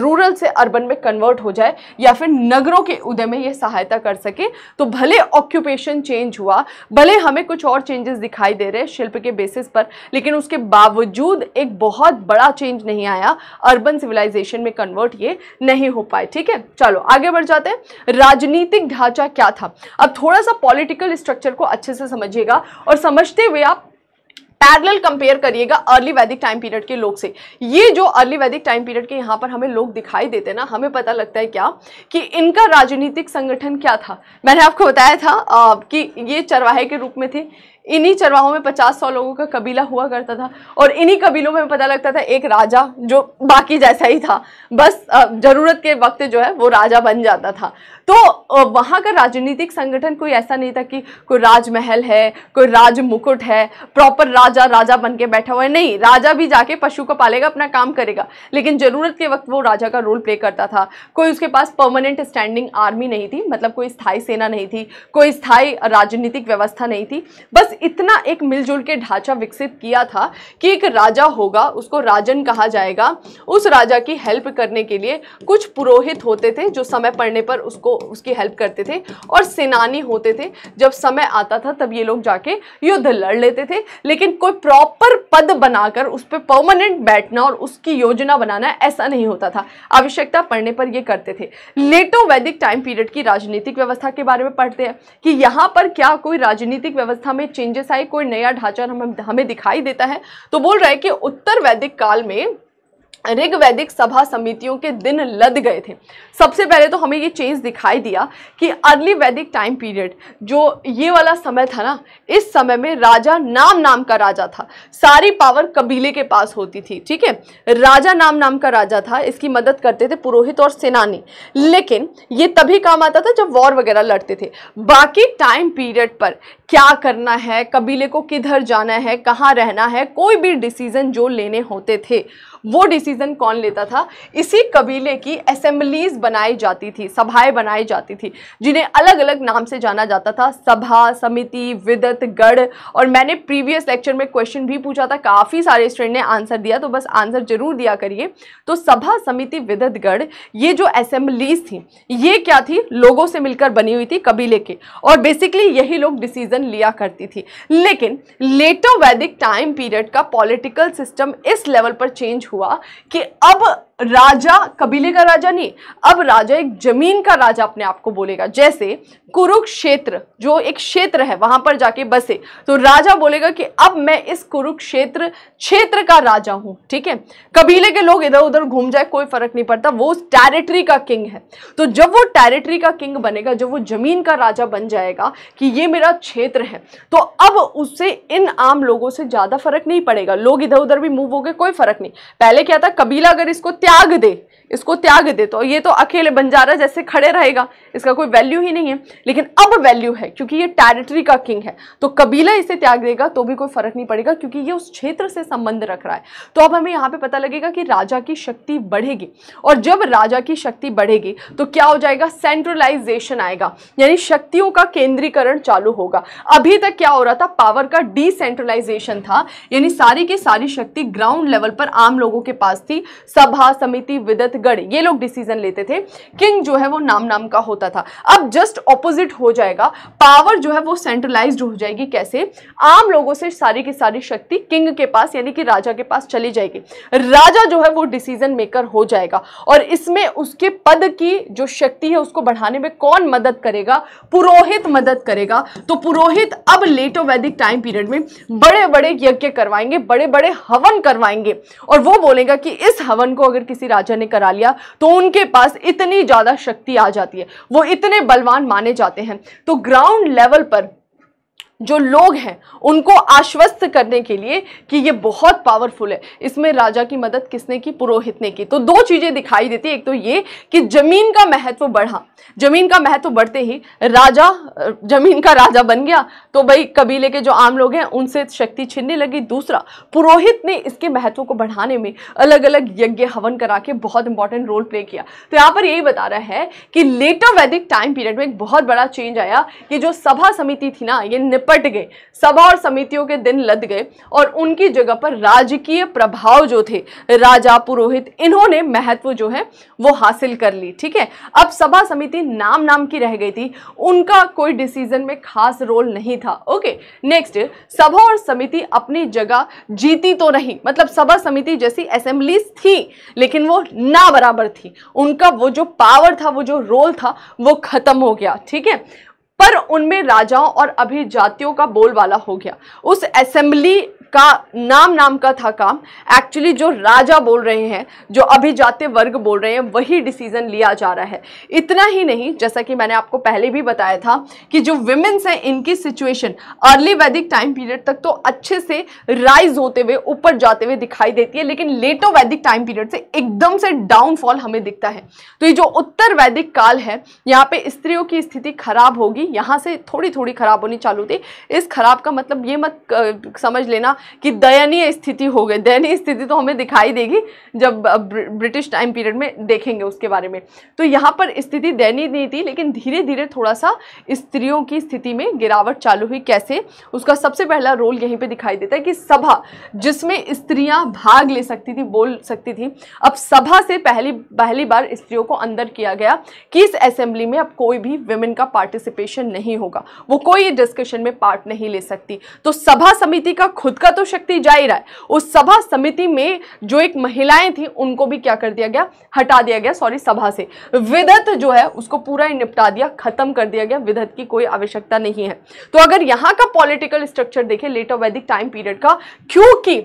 रूरल से अर्बन में कन्वर्ट हो जाए या फिर नगरों के उदय में ये सहायता कर सके तो भले ऑक्यूपेशन चेंज हुआ भले हमें कुछ और चेंजेस दिखाई दे रहे शिल्प के बेसिस पर लेकिन उसके बावजूद एक बहुत बड़ा चेंज नहीं आया अर्बन सिविलाइजेशन में कन्वर्ट ये नहीं हो पाए ठीक है चलो आगे बढ़ जाते हैं राजनीतिक ढांचा क्या था अब थोड़ा सा पॉलिटिकल स्ट्रक्चर को अच्छे से समझिएगा और समझते हुए आप पैरेलल कंपेयर करिएगा अर्ली वैदिक टाइम पीरियड के लोग से ये जो अर्ली वैदिक टाइम पीरियड के यहाँ पर हमें लोग दिखाई देते ना हमें पता लगता है क्या कि इनका राजनीतिक संगठन क्या था मैंने आपको बताया था आ, कि ये चरवाहे के रूप में थे इन्हीं चरवाहों में पचास सौ लोगों का कबीला हुआ करता था और इन्हीं कबीलों में पता लगता था एक राजा जो बाकी जैसा ही था बस ज़रूरत के वक्त जो है वो राजा बन जाता था तो वहाँ का राजनीतिक संगठन कोई ऐसा नहीं था कि कोई राजमहल है कोई राज मुकुट है प्रॉपर राजा राजा बन के बैठा हुआ है नहीं राजा भी जाके पशु को पालेगा अपना काम करेगा लेकिन ज़रूरत के वक्त वो राजा का रोल प्ले करता था कोई उसके पास परमानेंट स्टैंडिंग आर्मी नहीं थी मतलब कोई स्थायी सेना नहीं थी कोई स्थायी राजनीतिक व्यवस्था नहीं थी बस इतना एक मिलजुल के ढांचा विकसित किया था कि एक राजा होगा उसको राजन कहा जाएगा उस राजा की हेल्प करने के लिए कुछ पुरोहित होते थे जो समय पड़ने पर उसको उसकी हेल्प करते थे और सेनानी होते थे जब समय आता था तब ये लोग जाके युद्ध लड़ लेते थे लेकिन कोई प्रॉपर पद बनाकर उस पर परमानेंट बैठना और उसकी योजना बनाना ऐसा नहीं होता था आवश्यकता पड़ने पर ये करते थे लेटो वैदिक टाइम पीरियड की राजनीतिक व्यवस्था के बारे में पढ़ते हैं कि यहाँ पर क्या कोई राजनीतिक व्यवस्था में चेंजेस आई कोई नया ढांचा हमें हमें दिखाई देता है तो बोल रहा है कि उत्तर वैदिक काल में ऋग्वैदिक सभा समितियों के दिन लद गए थे सबसे पहले तो हमें ये चेंज दिखाई दिया कि अर्ली वैदिक टाइम पीरियड जो ये वाला समय था ना इस समय में राजा नाम नाम का राजा था सारी पावर कबीले के पास होती थी ठीक है राजा नाम नाम का राजा था इसकी मदद करते थे पुरोहित और सेनानी लेकिन ये तभी काम आता था जब वॉर वगैरह लड़ते थे बाकी टाइम पीरियड पर क्या करना है कबीले को किधर जाना है कहाँ रहना है कोई भी डिसीज़न जो लेने होते थे वो डिसीज़न कौन लेता था इसी कबीले की असेंबलीज बनाई जाती थी सभाएं बनाई जाती थी जिन्हें अलग अलग नाम से जाना जाता था सभा समिति विदत गढ़ और मैंने प्रीवियस लेक्चर में क्वेश्चन भी पूछा था काफ़ी सारे स्टूडेंट ने आंसर दिया तो बस आंसर जरूर दिया करिए तो सभा समिति विदत गढ़ ये जो असेंबलीज थी ये क्या थी लोगों से मिलकर बनी हुई थी कबीले के और बेसिकली यही लोग डिसीज़न डिसीजन लिया करती थी लेकिन लेटो वैदिक टाइम पीरियड का पॉलिटिकल सिस्टम इस लेवल पर चेंज हुआ कि अब राजा कबीले का राजा नहीं अब राजा एक जमीन का राजा अपने आप को बोलेगा जैसे कुरुक्षेत्र जो एक क्षेत्र है वहां पर जाके बसे तो राजा बोलेगा कि अब मैं इस कुरुक्षेत्र क्षेत्र का राजा हूं ठीक है कबीले के लोग इधर उधर घूम जाए कोई फर्क नहीं पड़ता वो टेरिटरी का किंग है तो जब वो टेरिटरी का किंग बनेगा जब वो जमीन का राजा बन जाएगा कि ये मेरा क्षेत्र है तो अब उससे इन आम लोगों से ज्यादा फर्क नहीं पड़ेगा लोग इधर उधर भी मूव हो गए कोई फर्क नहीं पहले क्या था कबीला अगर इसको त्याग दे इसको त्याग दे तो ये तो अकेले बंजारा जैसे खड़े रहेगा इसका कोई वैल्यू ही नहीं है लेकिन अब वैल्यू है क्योंकि ये टेरिटरी का किंग है तो कबीला इसे त्याग देगा तो भी कोई फर्क नहीं पड़ेगा क्योंकि ये उस क्षेत्र से संबंध रख रहा है तो अब हमें यहाँ पे पता लगेगा कि राजा की शक्ति बढ़ेगी और जब राजा की शक्ति बढ़ेगी तो क्या हो जाएगा सेंट्रलाइजेशन आएगा यानी शक्तियों का केंद्रीकरण चालू होगा अभी तक क्या हो रहा था पावर का डिसेंट्रलाइजेशन था यानी सारी की सारी शक्ति ग्राउंड लेवल पर आम लोगों के पास थी सभा समिति विदत सिद्धगढ़ ये लोग डिसीजन लेते थे किंग जो है वो नाम नाम का होता था अब जस्ट ऑपोजिट हो जाएगा पावर जो है वो सेंट्रलाइज हो जाएगी कैसे आम लोगों से सारी की सारी शक्ति किंग के पास यानी कि राजा के पास चली जाएगी राजा जो है वो डिसीजन मेकर हो जाएगा और इसमें उसके पद की जो शक्ति है उसको बढ़ाने में कौन मदद करेगा पुरोहित मदद करेगा तो पुरोहित अब लेटो वैदिक टाइम पीरियड में बड़े बड़े यज्ञ करवाएंगे बड़े बड़े हवन करवाएंगे और वो बोलेगा कि इस हवन को अगर किसी राजा ने करा लिया तो उनके पास इतनी ज़्यादा शक्ति आ जाती है वो इतने बलवान माने जाते हैं तो ग्राउंड लेवल पर जो लोग हैं उनको आश्वस्त करने के लिए कि ये बहुत पावरफुल है इसमें राजा की मदद किसने की पुरोहित ने की तो दो चीज़ें दिखाई देती एक तो ये कि जमीन का महत्व बढ़ा जमीन का महत्व बढ़ते ही राजा जमीन का राजा बन गया तो भाई कबीले के जो आम लोग हैं उनसे शक्ति छीनने लगी दूसरा पुरोहित ने इसके महत्व को बढ़ाने में अलग अलग यज्ञ हवन करा के बहुत इंपॉर्टेंट रोल प्ले किया तो यहाँ पर यही बता रहा है कि लेटर वैदिक टाइम पीरियड में एक बहुत बड़ा चेंज आया कि जो सभा समिति थी ना ये निपट निपट गए सभा और समितियों के दिन लद गए और उनकी जगह पर राजकीय प्रभाव जो थे राजा पुरोहित इन्होंने महत्व जो है वो हासिल कर ली ठीक है अब सभा समिति नाम नाम की रह गई थी उनका कोई डिसीजन में खास रोल नहीं था ओके नेक्स्ट सभा और समिति अपनी जगह जीती तो नहीं मतलब सभा समिति जैसी असेंबलीज थी लेकिन वो ना बराबर थी उनका वो जो पावर था वो जो रोल था वो खत्म हो गया ठीक है पर उनमें राजाओं और अभिजातियों का बोलबाला हो गया उस असेंबली का नाम नाम का था काम एक्चुअली जो राजा बोल रहे हैं जो अभिजाते वर्ग बोल रहे हैं वही डिसीजन लिया जा रहा है इतना ही नहीं जैसा कि मैंने आपको पहले भी बताया था कि जो विमेंस हैं इनकी situation early Vedic time period तक तो अच्छे से राइज होते हुए ऊपर जाते हुए दिखाई देती है लेकिन लेटो वैदिक टाइम पीरियड से एकदम से डाउनफॉल हमें दिखता है तो ये जो उत्तर वैदिक काल है यहाँ पे स्त्रियों की स्थिति खराब होगी यहाँ से थोड़ी थोड़ी खराब होनी चालू होती इस खराब का मतलब ये मत समझ लेना कि दयनीय स्थिति हो गई दयनीय स्थिति तो हमें दिखाई देगी जब ब्रिटिश टाइम पीरियड में देखेंगे उसके बारे में तो यहाँ पर स्थिति दयनीय नहीं थी लेकिन धीरे धीरे थोड़ा सा स्त्रियों की स्थिति में गिरावट चालू हुई कैसे उसका सबसे पहला रोल यहीं पर दिखाई देता है कि सभा जिसमें स्त्रियाँ भाग ले सकती थी बोल सकती थी अब सभा से पहली पहली बार स्त्रियों को अंदर किया गया कि इस असेंबली में अब कोई भी वेमेन का पार्टिसिपेशन नहीं होगा वो कोई डिस्कशन में पार्ट नहीं ले सकती तो सभा समिति का खुद का तो शक्ति जा ही रहा है उस सभा समिति में जो एक महिलाएं थी उनको भी क्या कर दिया गया हटा दिया गया सॉरी सभा से विधत जो है उसको पूरा ही निपटा दिया खत्म कर दिया गया विधत की कोई आवश्यकता नहीं है तो अगर यहां का पॉलिटिकल स्ट्रक्चर देखें लेटर वैदिक टाइम पीरियड का क्योंकि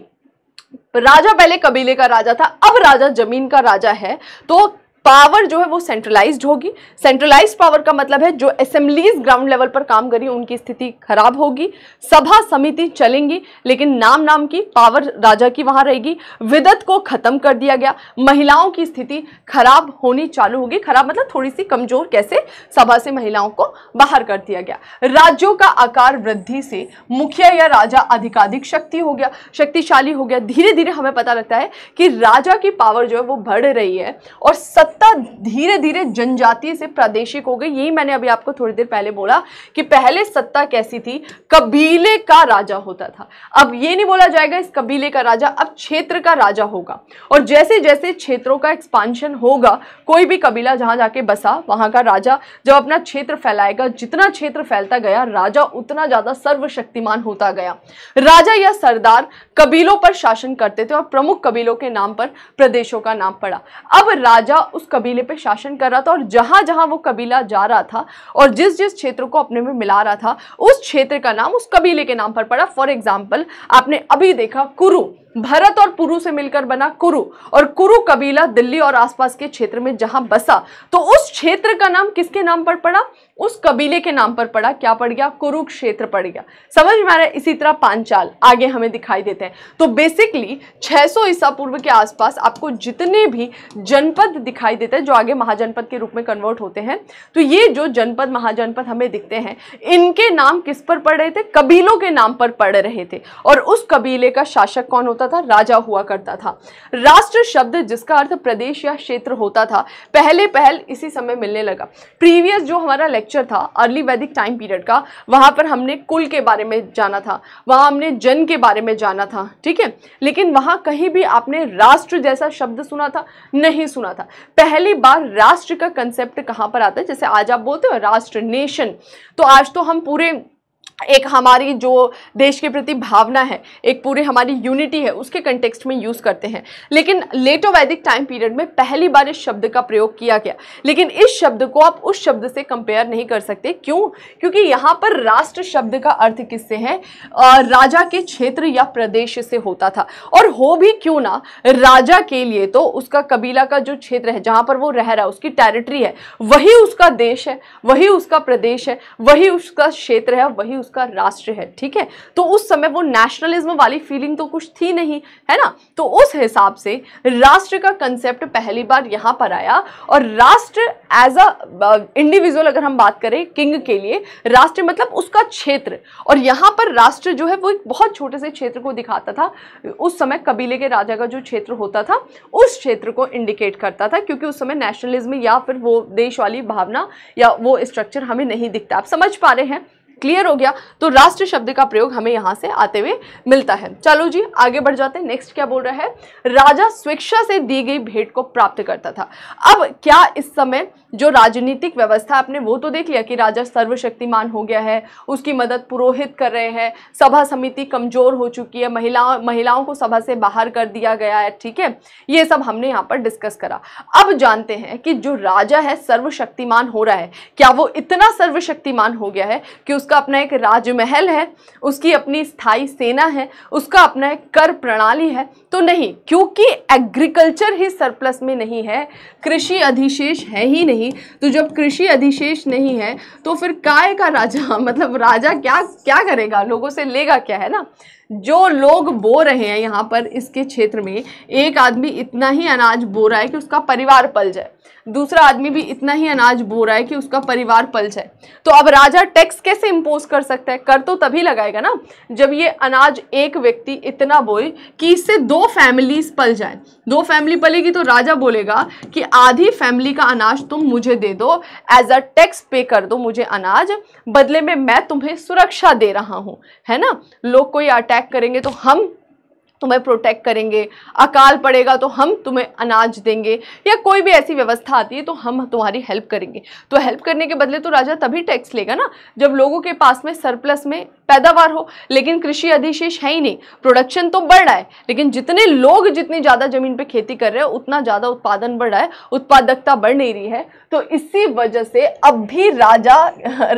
राजा पहले कबीले का राजा था अब राजा जमीन का राजा है तो पावर जो है वो सेंट्रलाइज्ड होगी सेंट्रलाइज पावर का मतलब है जो असेंबलीज ग्राउंड लेवल पर काम करी उनकी स्थिति खराब होगी सभा समिति चलेंगी लेकिन नाम नाम की पावर राजा की वहां रहेगी विदत को खत्म कर दिया गया महिलाओं की स्थिति खराब होनी चालू होगी खराब मतलब थोड़ी सी कमजोर कैसे सभा से महिलाओं को बाहर कर दिया गया राज्यों का आकार वृद्धि से मुखिया या राजा अधिकाधिक शक्ति हो गया शक्तिशाली हो गया धीरे धीरे हमें पता लगता है कि राजा की पावर जो है वो बढ़ रही है और सत्ता आवश्यकता धीरे धीरे जनजातीय से प्रादेशिक हो गई यही मैंने अभी आपको थोड़ी देर पहले बोला कि पहले सत्ता कैसी थी कबीले का राजा होता था अब ये नहीं बोला जाएगा इस कबीले का राजा अब क्षेत्र का राजा होगा और जैसे जैसे क्षेत्रों का एक्सपांशन होगा कोई भी कबीला जहाँ जाके बसा वहाँ का राजा जब अपना क्षेत्र फैलाएगा जितना क्षेत्र फैलता गया राजा उतना ज़्यादा सर्वशक्तिमान होता गया राजा या सरदार कबीलों पर शासन करते थे और प्रमुख कबीलों के नाम पर प्रदेशों का नाम पड़ा अब राजा उस कबीले पे शासन कर रहा था और जहाँ जहाँ वो कबीला जा रहा था और जिस जिस क्षेत्र को अपने में मिला रहा था उस क्षेत्र का नाम उस कबीले के नाम पर पड़ा फॉर एग्जाम्पल आपने अभी देखा कुरु भरत और पुरु से मिलकर बना कुरु और कुरु कबीला दिल्ली और आसपास के क्षेत्र में जहां बसा तो उस क्षेत्र का नाम किसके नाम पर पड़ा उस कबीले के नाम पर पड़ा क्या पड़ गया कुरुक्षेत्र पड़ गया समझ में आ रहा है इसी तरह पांचाल आगे हमें दिखाई देते हैं तो बेसिकली 600 ईसा पूर्व के आसपास आपको जितने भी जनपद दिखाई देते हैं जो आगे महाजनपद के रूप में कन्वर्ट होते हैं तो ये जो जनपद महाजनपद हमें दिखते हैं इनके नाम किस पर पड़ रहे थे कबीलों के नाम पर पड़ रहे थे और उस कबीले का शासक कौन होता था राजा हुआ करता था राष्ट्र शब्द जिसका अर्थ प्रदेश या क्षेत्र होता था पहले पहल इसी समय मिलने लगा प्रीवियस जो हमारा लेक्चर लेक्चर था अर्ली वैदिक टाइम पीरियड का वहाँ पर हमने कुल के बारे में जाना था वहाँ हमने जन के बारे में जाना था ठीक है लेकिन वहाँ कहीं भी आपने राष्ट्र जैसा शब्द सुना था नहीं सुना था पहली बार राष्ट्र का कंसेप्ट कहाँ पर आता है जैसे आज आप बोलते हो राष्ट्र नेशन तो आज तो हम पूरे एक हमारी जो देश के प्रति भावना है एक पूरी हमारी यूनिटी है उसके कंटेक्स्ट में यूज़ करते हैं लेकिन लेटो वैदिक टाइम पीरियड में पहली बार इस शब्द का प्रयोग किया गया लेकिन इस शब्द को आप उस शब्द से कंपेयर नहीं कर सकते क्यों क्योंकि यहाँ पर राष्ट्र शब्द का अर्थ किससे है राजा के क्षेत्र या प्रदेश से होता था और हो भी क्यों ना राजा के लिए तो उसका कबीला का जो क्षेत्र है जहाँ पर वो रह रहा है उसकी टेरिटरी है वही उसका देश है वही उसका प्रदेश है वही उसका क्षेत्र है वही उसका राष्ट्र है ठीक है तो उस समय वो नेशनलिज्म वाली फीलिंग तो कुछ थी नहीं है ना तो उस हिसाब से राष्ट्र का कंसेप्ट पहली बार यहाँ पर आया और राष्ट्र एज अ इंडिविजुअल अगर हम बात करें किंग के लिए राष्ट्र मतलब उसका क्षेत्र और यहाँ पर राष्ट्र जो है वो एक बहुत छोटे से क्षेत्र को दिखाता था उस समय कबीले के राजा का जो क्षेत्र होता था उस क्षेत्र को इंडिकेट करता था क्योंकि उस समय नेशनलिज्म या फिर वो देश वाली भावना या वो स्ट्रक्चर हमें नहीं दिखता आप समझ पा रहे हैं क्लियर हो गया तो राष्ट्र शब्द का प्रयोग हमें यहां से आते हुए मिलता है चलो जी आगे बढ़ जाते हैं नेक्स्ट क्या बोल रहा है राजा स्वेच्छा से दी गई भेंट को प्राप्त करता था अब क्या इस समय जो राजनीतिक व्यवस्था आपने वो तो देख लिया कि राजा सर्वशक्तिमान हो गया है उसकी मदद पुरोहित कर रहे हैं सभा समिति कमज़ोर हो चुकी है महिलाओं महिलाओं को सभा से बाहर कर दिया गया है ठीक है ये सब हमने यहाँ पर डिस्कस करा अब जानते हैं कि जो राजा है सर्वशक्तिमान हो रहा है क्या वो इतना सर्वशक्तिमान हो गया है कि उसका अपना एक राजमहल है उसकी अपनी स्थायी सेना है उसका अपना एक कर प्रणाली है तो नहीं क्योंकि एग्रीकल्चर ही सरप्लस में नहीं है कृषि अधिशेष है ही नहीं नहीं तो जब कृषि अधिशेष नहीं है तो फिर काय का राजा मतलब राजा क्या क्या करेगा लोगों से लेगा क्या है ना जो लोग बो रहे हैं यहाँ पर इसके क्षेत्र में एक आदमी इतना ही अनाज बो रहा है कि उसका परिवार पल जाए दूसरा आदमी भी इतना ही अनाज बो रहा है कि उसका परिवार पल जाए तो अब राजा टैक्स कैसे इम्पोज कर सकता है कर तो तभी लगाएगा ना जब ये अनाज एक व्यक्ति इतना बोए कि इससे दो फैमिलीज पल जाए दो फैमिली पलेगी तो राजा बोलेगा कि आधी फैमिली का अनाज तुम मुझे दे दो एज अ टैक्स पे कर दो मुझे अनाज बदले में मैं तुम्हें सुरक्षा दे रहा हूँ है ना लोग कोई अटैक अटैक करेंगे तो हम तुम्हें प्रोटेक्ट करेंगे अकाल पड़ेगा तो हम तुम्हें अनाज देंगे या कोई भी ऐसी व्यवस्था आती है तो हम तुम्हारी हेल्प करेंगे तो हेल्प करने के बदले तो राजा तभी टैक्स लेगा ना जब लोगों के पास में सरप्लस में पैदावार हो लेकिन कृषि अधिशेष है ही नहीं प्रोडक्शन तो बढ़ रहा है लेकिन जितने लोग जितनी ज़्यादा ज़मीन पर खेती कर रहे हैं उतना ज़्यादा उत्पादन बढ़ रहा है उत्पादकता बढ़ नहीं रही है तो इसी वजह से अब भी राजा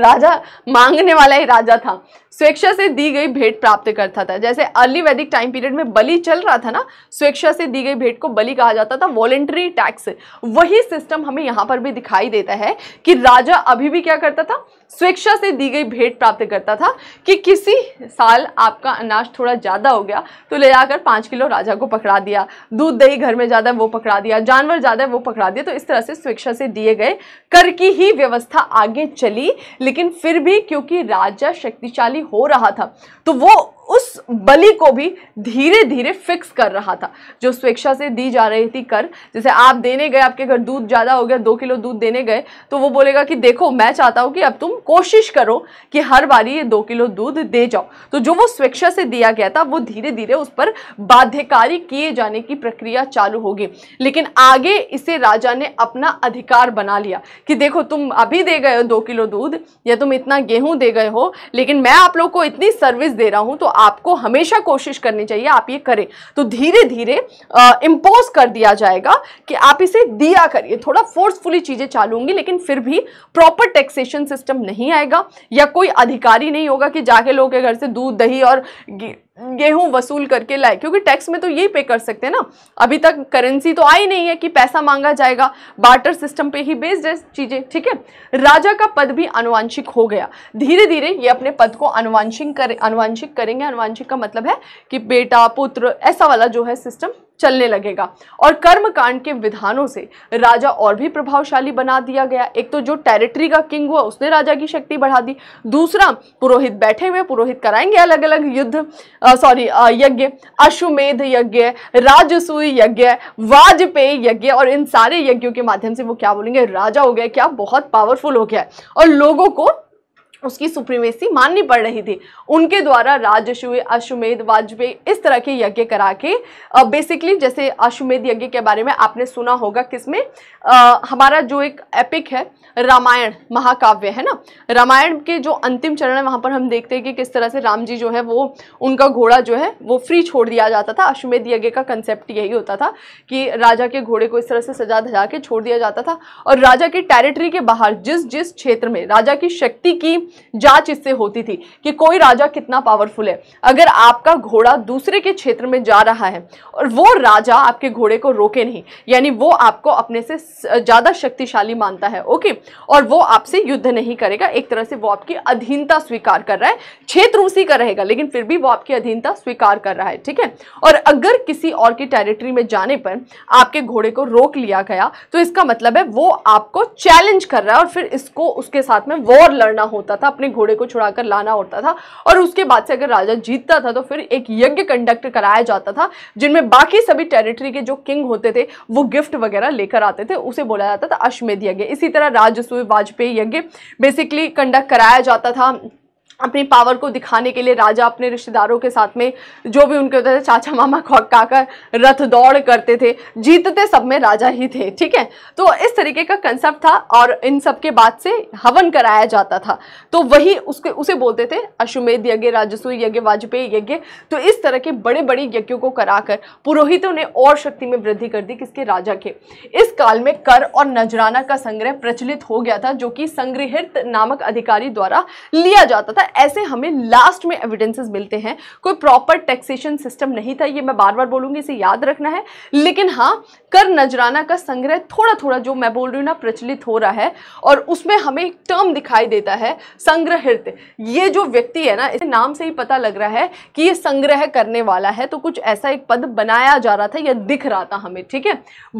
राजा मांगने वाला ही राजा था स्वेच्छा से दी गई भेंट प्राप्त करता था जैसे अर्ली वैदिक टाइम पीरियड में बलि चल रहा था ना स्वेच्छा से दी गई भेंट को बलि कहा जाता था वॉलेंट्री टैक्स वही सिस्टम हमें यहाँ पर भी दिखाई देता है कि राजा अभी भी क्या करता था स्वेच्छा से दी गई भेंट प्राप्त करता था कि किसी साल आपका अनाज थोड़ा ज़्यादा हो गया तो ले जाकर पाँच किलो राजा को पकड़ा दिया दूध दही घर में ज़्यादा वो पकड़ा दिया जानवर ज़्यादा वो पकड़ा दिया तो इस तरह से स्वेच्छा से दिए गए कर की ही व्यवस्था आगे चली लेकिन फिर भी क्योंकि राजा शक्तिशाली ऑलरेडी हो रहा था तो वो उस बलि को भी धीरे धीरे फिक्स कर रहा था जो स्वेच्छा से दी जा रही थी कर जैसे आप देने गए आपके घर दूध ज़्यादा हो गया दो किलो दूध देने गए तो वो बोलेगा कि देखो मैं चाहता हूँ कि अब तुम कोशिश करो कि हर बारी ये दो किलो दूध दे जाओ तो जो वो स्वेच्छा से दिया गया था वो धीरे धीरे उस पर बाध्यकारी किए जाने की प्रक्रिया चालू होगी लेकिन आगे इसे राजा ने अपना अधिकार बना लिया कि देखो तुम अभी दे गए हो दो किलो दूध या तुम इतना गेहूँ दे गए हो लेकिन मैं आप लोग को इतनी सर्विस दे रहा हूँ तो आपको हमेशा कोशिश करनी चाहिए आप ये करें तो धीरे धीरे इम्पोज कर दिया जाएगा कि आप इसे दिया करिए थोड़ा फोर्सफुली चीज़ें चालू होंगी लेकिन फिर भी प्रॉपर टैक्सेशन सिस्टम नहीं आएगा या कोई अधिकारी नहीं होगा कि जाके लोगों के घर से दूध दही और गेहूँ वसूल करके लाए क्योंकि टैक्स में तो यही पे कर सकते हैं ना अभी तक करेंसी तो आई नहीं है कि पैसा मांगा जाएगा बार्टर सिस्टम पे ही बेस्ड है चीज़ें ठीक है राजा का पद भी अनुवांशिक हो गया धीरे धीरे ये अपने पद को अनुवांशिक कर अनुवांशिक करेंगे अनुवांशिक का मतलब है कि बेटा पुत्र ऐसा वाला जो है सिस्टम चलने लगेगा और कर्मकांड के विधानों से राजा और भी प्रभावशाली बना दिया गया एक तो जो टेरिटरी का किंग हुआ उसने राजा की शक्ति बढ़ा दी दूसरा पुरोहित बैठे हुए पुरोहित कराएंगे अलग अलग युद्ध सॉरी यज्ञ अश्वमेध यज्ञ राजसुई यज्ञ वाजपेयी यज्ञ और इन सारे यज्ञों के माध्यम से वो क्या बोलेंगे राजा हो गया क्या बहुत पावरफुल हो गया और लोगों को उसकी सुप्रीमेसी माननी पड़ रही थी उनके द्वारा राजशुए अश्वमेध वाजपेयी इस तरह के यज्ञ करा के बेसिकली जैसे अश्वमेध यज्ञ के बारे में आपने सुना होगा किसमें हमारा जो एक एपिक है रामायण महाकाव्य है ना रामायण के जो अंतिम चरण है वहाँ पर हम देखते हैं कि किस तरह से राम जी जो है वो उनका घोड़ा जो है वो फ्री छोड़ दिया जाता था अश्वमेध यज्ञ का कंसेप्ट यही होता था कि राजा के घोड़े को इस तरह से सजा धजा के छोड़ दिया जाता था और राजा की टेरिटरी के बाहर जिस जिस क्षेत्र में राजा की शक्ति की जाँच इससे होती थी कि कोई राजा कितना पावरफुल है अगर आपका घोड़ा दूसरे के क्षेत्र में जा रहा है और वो राजा आपके घोड़े को रोके नहीं यानी वो आपको अपने से ज़्यादा शक्तिशाली मानता है ओके और वो आपसे युद्ध नहीं करेगा एक तरह से वो आपकी अधीनता स्वीकार कर रहा है क्षेत्र रूसी का रहेगा लेकिन फिर भी वो आपकी अधीनता स्वीकार कर रहा है ठीक है और अगर किसी और की टेरिटरी में जाने पर आपके घोड़े को रोक लिया गया तो इसका मतलब है वो आपको चैलेंज कर रहा है और फिर इसको उसके साथ में वॉर लड़ना होता था अपने घोड़े को छुड़ाकर लाना होता था और उसके बाद से अगर राजा जीतता था तो फिर एक यज्ञ कंडक्ट कराया जाता था जिनमें बाकी सभी टेरिटरी के जो किंग होते थे वो गिफ्ट वगैरह लेकर आते थे उसे बोला जाता था अश्वेध यज्ञ इसी तरह राजस्व वाजपेयी यज्ञ बेसिकली कंडक्ट कराया जाता था अपनी पावर को दिखाने के लिए राजा अपने रिश्तेदारों के साथ में जो भी उनके होते थे चाचा मामा काका रथ दौड़ करते थे जीतते सब में राजा ही थे ठीक है तो इस तरीके का कंसेप्ट था और इन सब के बाद से हवन कराया जाता था तो वही उसके उसे बोलते थे अश्वमेध यज्ञ राजस्व यज्ञ वाजपेयी यज्ञ तो इस तरह के बड़े बड़े यज्ञों को कराकर पुरोहितों ने और शक्ति में वृद्धि कर दी किसके राजा के इस काल में कर और नजराना का संग्रह प्रचलित हो गया था जो कि संग्रहित नामक अधिकारी द्वारा लिया जाता था ऐसे हमें लास्ट में एविडेंसेस मिलते हैं कोई प्रॉपर टैक्सेशन सिस्टम नहीं था ये मैं बार बार बोलूंगी इसे याद रखना है लेकिन हाँ कर नजराना का संग्रह थोड़ा थोड़ा जो मैं बोल रही हूँ ना प्रचलित हो रहा है और उसमें हमें एक टर्म दिखाई देता है संग्रहित ये जो व्यक्ति है ना इस नाम से ही पता लग रहा है कि ये संग्रह करने वाला है तो कुछ ऐसा एक पद बनाया जा रहा था या दिख रहा था हमें ठीक है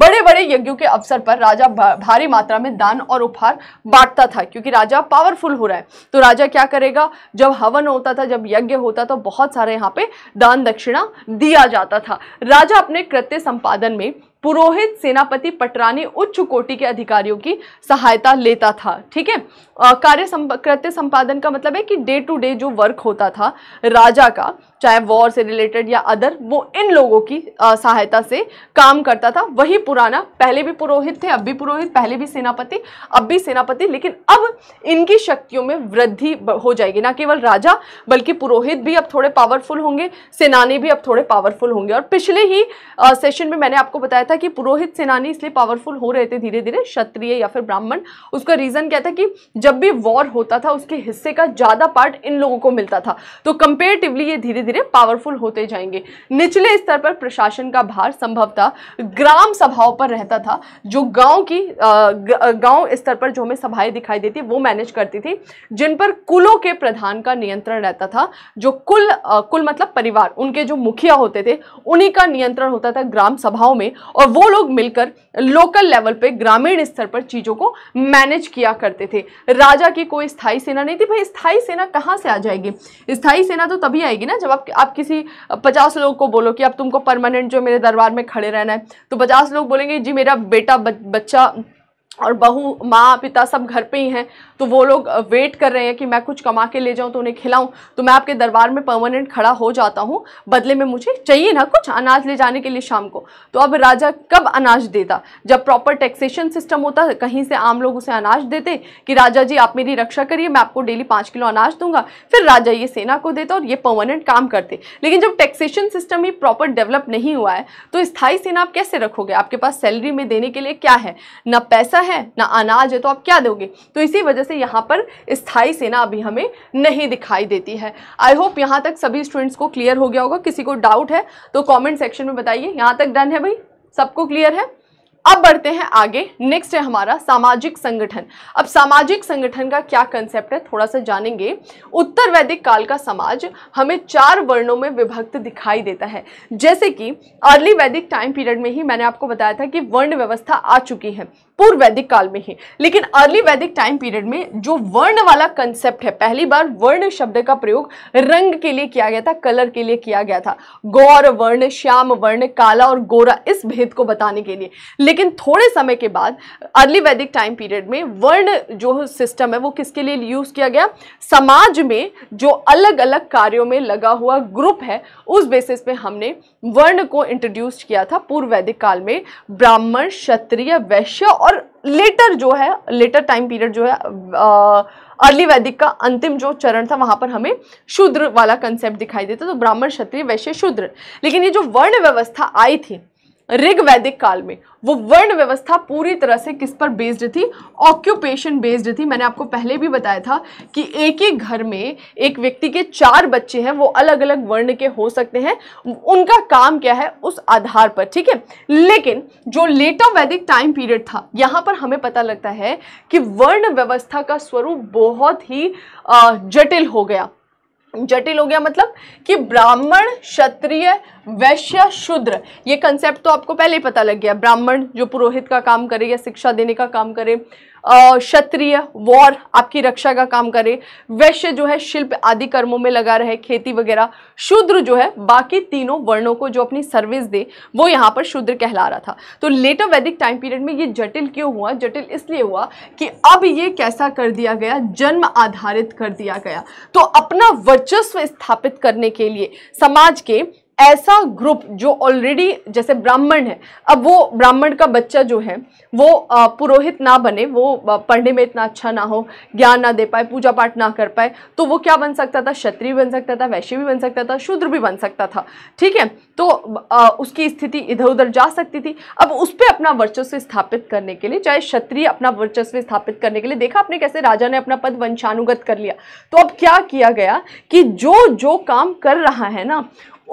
बड़े बड़े यज्ञों के अवसर पर राजा भारी मात्रा में दान और उपहार बांटता था क्योंकि राजा पावरफुल हो रहा है तो राजा क्या करेगा जब हवन होता था जब यज्ञ होता था बहुत सारे यहाँ पे दान दक्षिणा दिया जाता था राजा अपने कृत्य संपादन में पुरोहित सेनापति पटरानी उच्च कोटि के अधिकारियों की सहायता लेता था ठीक है कार्य संप, कृत्य संपादन का मतलब है कि डे टू डे जो वर्क होता था राजा का चाहे वॉर से रिलेटेड या अदर वो इन लोगों की सहायता से काम करता था वही पुराना पहले भी पुरोहित थे अब भी पुरोहित पहले भी सेनापति अब भी सेनापति लेकिन अब इनकी शक्तियों में वृद्धि हो जाएगी ना केवल राजा बल्कि पुरोहित भी अब थोड़े पावरफुल होंगे सेनानी भी अब थोड़े पावरफुल होंगे और पिछले ही सेशन में मैंने आपको बताया था कि पुरोहित सेनानी इसलिए पावरफुल हो रहे थे धीरे धीरे क्षत्रिय या फिर ब्राह्मण उसका रीज़न क्या था कि जब भी वॉर होता था उसके हिस्से का ज़्यादा पार्ट इन लोगों को मिलता था तो कंपेरेटिवली ये धीरे धीरे पावरफुल होते जाएंगे निचले स्तर पर प्रशासन का भार संभवतः ग्राम सभाओं पर रहता था जो गांव की गांव स्तर पर जो हमें सभाएं दिखाई देती वो मैनेज करती थी जिन पर कुलों के प्रधान का नियंत्रण रहता था जो कुल कुल मतलब परिवार उनके जो मुखिया होते थे उन्हीं का नियंत्रण होता था ग्राम सभाओं में और वो लोग मिलकर लोकल लेवल पे ग्रामीण स्तर पर चीज़ों को मैनेज किया करते थे राजा की कोई स्थायी सेना नहीं थी भाई स्थायी सेना कहाँ से आ जाएगी स्थायी सेना तो तभी आएगी ना जब आप आप किसी पचास लोग को बोलो कि अब तुमको परमानेंट जो मेरे दरबार में खड़े रहना है तो पचास लोग बोलेंगे जी मेरा बेटा बच्चा और बहू माँ पिता सब घर पे ही हैं तो वो लोग वेट कर रहे हैं कि मैं कुछ कमा के ले जाऊँ तो उन्हें खिलाऊं तो मैं आपके दरबार में परमानेंट खड़ा हो जाता हूँ बदले में मुझे चाहिए ना कुछ अनाज ले जाने के लिए शाम को तो अब राजा कब अनाज देता जब प्रॉपर टैक्सेशन सिस्टम होता कहीं से आम लोग उसे अनाज देते कि राजा जी आप मेरी रक्षा करिए मैं आपको डेली पाँच किलो अनाज दूंगा फिर राजा ये सेना को देता और ये परमानेंट काम करते लेकिन जब टैक्सेशन सिस्टम ही प्रॉपर डेवलप नहीं हुआ है तो स्थायी सेना आप कैसे रखोगे आपके पास सैलरी में देने के लिए क्या है ना पैसा है ना अनाज है तो आप क्या दोगे तो इसी वजह से यहाँ पर स्थाई सेना अभी हमें नहीं दिखाई देती है आई होप यहाँ तक सभी स्टूडेंट्स को क्लियर हो गया होगा किसी को डाउट है तो कॉमेंट सेक्शन में बताइए यहाँ तक डन है भाई सबको क्लियर है अब बढ़ते हैं आगे नेक्स्ट है हमारा सामाजिक संगठन अब सामाजिक संगठन का क्या कंसेप्ट है थोड़ा सा जानेंगे उत्तर वैदिक काल का समाज हमें चार वर्णों में विभक्त दिखाई देता है जैसे कि अर्ली वैदिक टाइम पीरियड में ही मैंने आपको बताया था कि वर्ण व्यवस्था आ चुकी है पूर्व वैदिक काल में ही लेकिन अर्ली वैदिक टाइम पीरियड में जो वर्ण वाला कंसेप्ट है पहली बार वर्ण शब्द का प्रयोग रंग के लिए किया गया था कलर के लिए किया गया था गौर वर्ण श्याम वर्ण काला और गोरा इस भेद को बताने के लिए लेकिन थोड़े समय के बाद अर्ली वैदिक टाइम पीरियड में वर्ण जो सिस्टम है वो किसके लिए यूज़ किया गया समाज में जो अलग अलग कार्यों में लगा हुआ ग्रुप है उस बेसिस पे हमने वर्ण को इंट्रोड्यूस किया था पूर्व वैदिक काल में ब्राह्मण क्षत्रिय वैश्य और और लेटर जो है लेटर टाइम पीरियड जो है अर्ली वैदिक का अंतिम जो चरण था वहाँ पर हमें शूद्र वाला कंसेप्ट दिखाई देता तो ब्राह्मण क्षत्रिय वैश्य शूद्र लेकिन ये जो वर्ण व्यवस्था आई थी ऋग वैदिक काल में वो वर्ण व्यवस्था पूरी तरह से किस पर बेस्ड थी ऑक्यूपेशन बेस्ड थी मैंने आपको पहले भी बताया था कि एक ही घर में एक व्यक्ति के चार बच्चे हैं वो अलग अलग वर्ण के हो सकते हैं उनका काम क्या है उस आधार पर ठीक है लेकिन जो लेटर वैदिक टाइम पीरियड था यहाँ पर हमें पता लगता है कि वर्ण व्यवस्था का स्वरूप बहुत ही जटिल हो गया जटिल हो गया मतलब कि ब्राह्मण क्षत्रिय वैश्य शूद्र ये कंसेप्ट तो आपको पहले ही पता लग गया ब्राह्मण जो पुरोहित का काम करे या शिक्षा देने का काम करे क्षत्रिय वॉर आपकी रक्षा का काम करे वैश्य जो है शिल्प आदि कर्मों में लगा रहे खेती वगैरह शूद्र जो है बाकी तीनों वर्णों को जो अपनी सर्विस दे वो यहाँ पर शूद्र कहला रहा था तो लेटर वैदिक टाइम पीरियड में ये जटिल क्यों हुआ जटिल इसलिए हुआ कि अब ये कैसा कर दिया गया जन्म आधारित कर दिया गया तो अपना वर्चस्व स्थापित करने के लिए समाज के ऐसा ग्रुप जो ऑलरेडी जैसे ब्राह्मण है अब वो ब्राह्मण का बच्चा जो है वो पुरोहित ना बने वो पढ़ने में इतना अच्छा ना हो ज्ञान ना दे पाए पूजा पाठ ना कर पाए तो वो क्या बन सकता था क्षत्रिय बन सकता था वैश्य भी बन सकता था शूद्र भी बन सकता था ठीक है तो उसकी स्थिति इधर उधर जा सकती थी अब उस पर अपना वर्चस्व स्थापित करने के लिए चाहे क्षत्रिय अपना वर्चस्व स्थापित करने के लिए देखा आपने कैसे राजा ने अपना पद वंशानुगत कर लिया तो अब क्या किया गया कि जो जो काम कर रहा है ना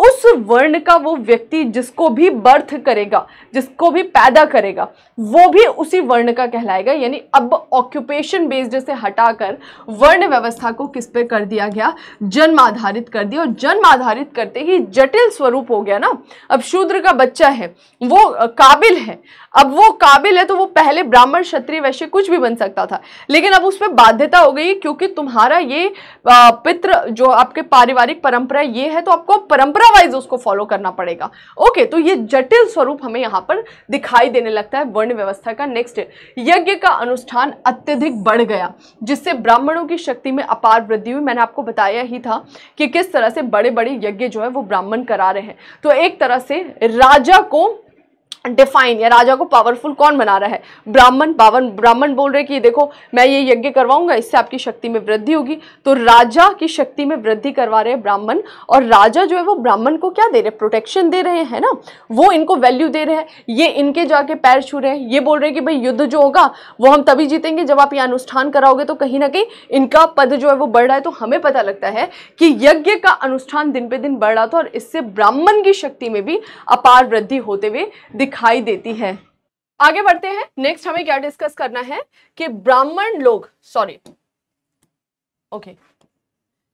उस वर्ण का वो व्यक्ति जिसको भी बर्थ करेगा जिसको भी पैदा करेगा वो भी उसी वर्ण का कहलाएगा यानी अब ऑक्यूपेशन बेस्ड से हटाकर वर्ण व्यवस्था को किस पे कर दिया गया जन्म आधारित कर दिया और जन्म आधारित करते ही जटिल स्वरूप हो गया ना अब शूद्र का बच्चा है वो काबिल है अब वो काबिल है तो वो पहले ब्राह्मण क्षत्रिय वैश्य कुछ भी बन सकता था लेकिन अब उसमें बाध्यता हो गई क्योंकि तुम्हारा ये पित्र जो आपके पारिवारिक परंपरा ये है तो आपको परंपरा वाइज उसको फॉलो करना पड़ेगा ओके तो ये जटिल स्वरूप हमें यहाँ पर दिखाई देने लगता है वर्ण व्यवस्था का नेक्स्ट यज्ञ का अनुष्ठान अत्यधिक बढ़ गया जिससे ब्राह्मणों की शक्ति में अपार वृद्धि हुई मैंने आपको बताया ही था कि किस तरह से बड़े बड़े यज्ञ जो है वो ब्राह्मण करा रहे हैं तो एक तरह से राजा को डिफाइन या राजा को पावरफुल कौन बना रहा है ब्राह्मण पावन ब्राह्मण बोल रहे कि देखो मैं ये यज्ञ करवाऊंगा इससे आपकी शक्ति में वृद्धि होगी तो राजा की शक्ति में वृद्धि करवा रहे हैं ब्राह्मण और राजा जो है वो ब्राह्मण को क्या दे रहे हैं प्रोटेक्शन दे रहे हैं ना वो इनको वैल्यू दे रहे हैं ये इनके जाके पैर छू रहे हैं ये बोल रहे हैं कि भाई युद्ध जो होगा वो हम तभी जीतेंगे जब आप ये अनुष्ठान कराओगे तो कहीं ना कहीं इनका पद जो है वो बढ़ रहा है तो हमें पता लगता है कि यज्ञ का अनुष्ठान दिन पे दिन बढ़ रहा था और इससे ब्राह्मण की शक्ति में भी अपार वृद्धि होते हुए दिखाई देती है आगे बढ़ते हैं नेक्स्ट हमें क्या डिस्कस करना है कि ब्राह्मण लोग सॉरी ओके okay,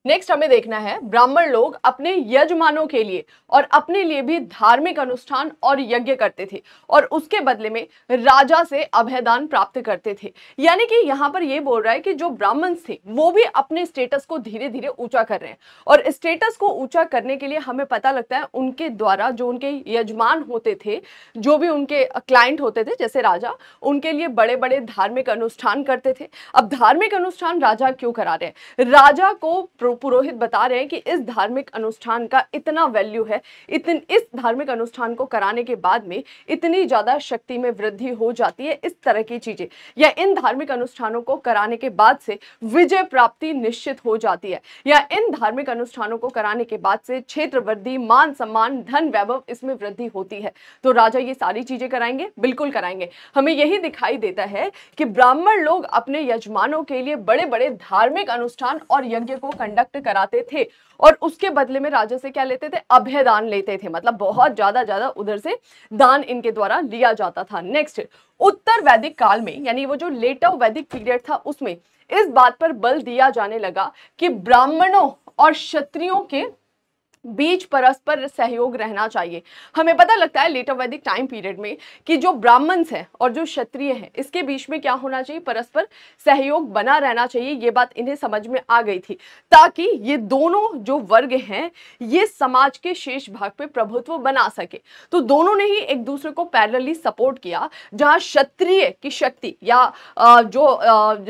नेक्स्ट हमें देखना है ब्राह्मण लोग अपने यजमानों के लिए और अपने लिए भी धार्मिक अनुष्ठान और यज्ञ करते थे और उसके बदले में राजा से अभयदान प्राप्त करते थे यानी कि यहाँ पर ये बोल रहा है कि जो ब्राह्मण थे वो भी अपने स्टेटस को धीरे धीरे ऊंचा कर रहे हैं और स्टेटस को ऊंचा करने के लिए हमें पता लगता है उनके द्वारा जो उनके यजमान होते थे जो भी उनके क्लाइंट होते थे जैसे राजा उनके लिए बड़े बड़े धार्मिक अनुष्ठान करते थे अब धार्मिक अनुष्ठान राजा क्यों करा रहे हैं राजा को पुरोहित बता रहे हैं कि इस धार्मिक अनुष्ठान का इतना वैल्यू है इतन इस धार्मिक अनुष्ठान को कराने के बाद में इतनी ज़्यादा शक्ति में वृद्धि हो जाती है इस तरह की चीज़ें या इन धार्मिक अनुष्ठानों को कराने के बाद से विजय प्राप्ति निश्चित हो जाती है या इन धार्मिक अनुष्ठानों को कराने के बाद से क्षेत्र वृद्धि मान सम्मान धन वैभव इसमें वृद्धि होती है तो राजा ये सारी चीज़ें कराएंगे बिल्कुल कराएंगे हमें यही दिखाई देता है कि ब्राह्मण लोग अपने यजमानों के लिए बड़े बड़े धार्मिक अनुष्ठान और यज्ञ को कंडक्ट कंडक्ट कराते थे और उसके बदले में राजा से क्या लेते थे अभय दान लेते थे मतलब बहुत ज्यादा ज्यादा उधर से दान इनके द्वारा लिया जाता था नेक्स्ट उत्तर वैदिक काल में यानी वो जो लेटर वैदिक पीरियड था उसमें इस बात पर बल दिया जाने लगा कि ब्राह्मणों और क्षत्रियों के बीच परस्पर सहयोग रहना चाहिए हमें पता लगता है लेटर वैदिक टाइम पीरियड में कि जो ब्राह्मण्स हैं और जो क्षत्रिय हैं इसके बीच में क्या होना चाहिए परस्पर सहयोग बना रहना चाहिए ये बात इन्हें समझ में आ गई थी ताकि ये दोनों जो वर्ग हैं ये समाज के शेष भाग पे प्रभुत्व बना सके तो दोनों ने ही एक दूसरे को पैरली सपोर्ट किया जहाँ क्षत्रिय की शक्ति या जो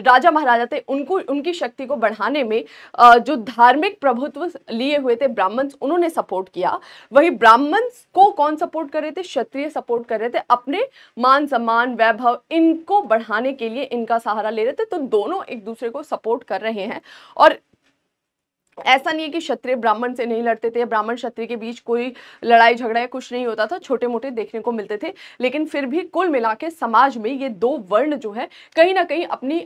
राजा महाराजा थे उनको उनकी शक्ति को बढ़ाने में जो धार्मिक प्रभुत्व लिए हुए थे ब्राह्मण्स उन्होंने सपोर्ट किया वही ब्राह्मण को कौन सपोर्ट कर रहे थे क्षत्रिय सपोर्ट कर रहे थे अपने मान सम्मान वैभव इनको बढ़ाने के लिए इनका सहारा ले रहे थे तो दोनों एक दूसरे को सपोर्ट कर रहे हैं और ऐसा नहीं है कि क्षत्रिय ब्राह्मण से नहीं लड़ते थे ब्राह्मण क्षत्रिय के बीच कोई लड़ाई झगड़ा या कुछ नहीं होता था छोटे मोटे देखने को मिलते थे लेकिन फिर भी कुल मिला के समाज में ये दो वर्ण जो है कहीं ना कहीं अपनी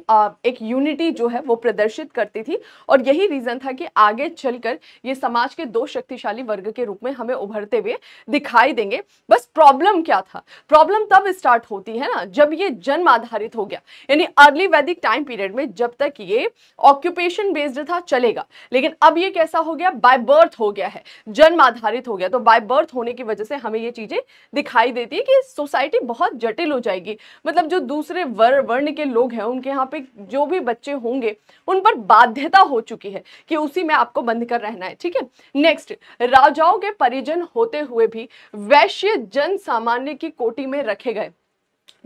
एक यूनिटी जो है वो प्रदर्शित करती थी और यही रीज़न था कि आगे चलकर ये समाज के दो शक्तिशाली वर्ग के रूप में हमें उभरते हुए दिखाई देंगे बस प्रॉब्लम क्या था प्रॉब्लम तब स्टार्ट होती है ना जब ये जन्म आधारित हो गया यानी अर्ली वैदिक टाइम पीरियड में जब तक ये ऑक्यूपेशन बेस्ड था चलेगा लेकिन अब ये कैसा हो गया बाय बर्थ हो गया है जन्म आधारित हो गया तो बाय बर्थ होने की वजह से हमें ये चीज़ें दिखाई देती है कि सोसाइटी बहुत जटिल हो जाएगी मतलब जो दूसरे वर वर्ण के लोग हैं उनके यहाँ पे जो भी बच्चे होंगे उन पर बाध्यता हो चुकी है कि उसी में आपको बंद कर रहना है ठीक है नेक्स्ट राजाओं के परिजन होते हुए भी वैश्य जन सामान्य की कोटी में रखे गए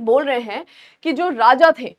बोल रहे हैं कि जो राजा थे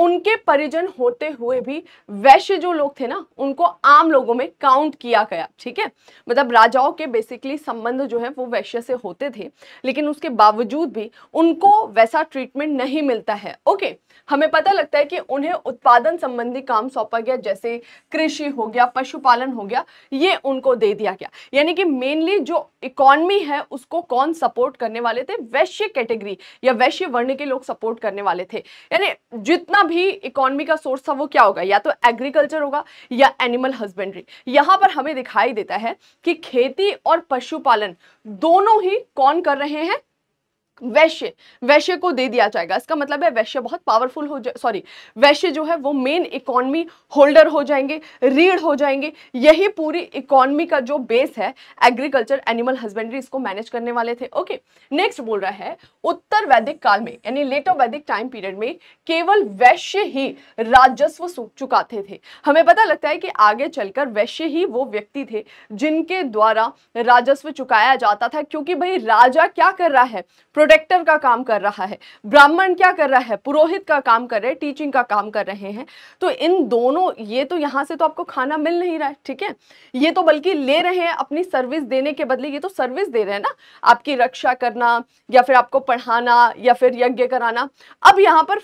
उनके परिजन होते हुए भी वैश्य जो लोग थे ना उनको आम लोगों में काउंट किया गया ठीक है मतलब राजाओं के बेसिकली संबंध जो है वो वैश्य से होते थे लेकिन उसके बावजूद भी उनको वैसा ट्रीटमेंट नहीं मिलता है ओके okay. हमें पता लगता है कि उन्हें उत्पादन संबंधी काम सौंपा गया जैसे कृषि हो गया पशुपालन हो गया ये उनको दे दिया गया यानी कि मेनली जो इकॉनमी है उसको कौन सपोर्ट करने वाले थे वैश्य कैटेगरी या वैश्य वर्ण के लोग सपोर्ट करने वाले थे यानी जितना भी इकॉनमी का सोर्स था वो क्या होगा या तो एग्रीकल्चर होगा या एनिमल हस्बेंड्री यहाँ पर हमें दिखाई देता है कि खेती और पशुपालन दोनों ही कौन कर रहे हैं वैश्य वैश्य को दे दिया जाएगा इसका मतलब है वैश्य बहुत पावरफुल हो जाए सॉरी वैश्य जो है वो मेन इकोनॉमी होल्डर हो जाएंगे रीढ़ हो जाएंगे यही पूरी इकोनॉमी का जो बेस है एग्रीकल्चर एनिमल हस्बेंड्री इसको मैनेज करने वाले थे ओके नेक्स्ट बोल रहा है उत्तर वैदिक काल में यानी लेटर वैदिक टाइम पीरियड में केवल वैश्य ही राजस्व चुकाते थे हमें पता लगता है कि आगे चलकर वैश्य ही वो व्यक्ति थे जिनके द्वारा राजस्व चुकाया जाता था क्योंकि भाई राजा क्या कर रहा है प्रोडक्ट करेक्टर का काम कर रहा है ब्राह्मण क्या कर रहा है पुरोहित का काम कर रहे हैं टीचिंग का काम कर रहे हैं तो इन दोनों ये तो यहाँ से तो आपको खाना मिल नहीं रहा है ठीक है ये तो बल्कि ले रहे हैं अपनी सर्विस देने के बदले ये तो सर्विस दे रहे हैं ना आपकी रक्षा करना या फिर आपको पढ़ाना या फिर यज्ञ कराना अब यहाँ पर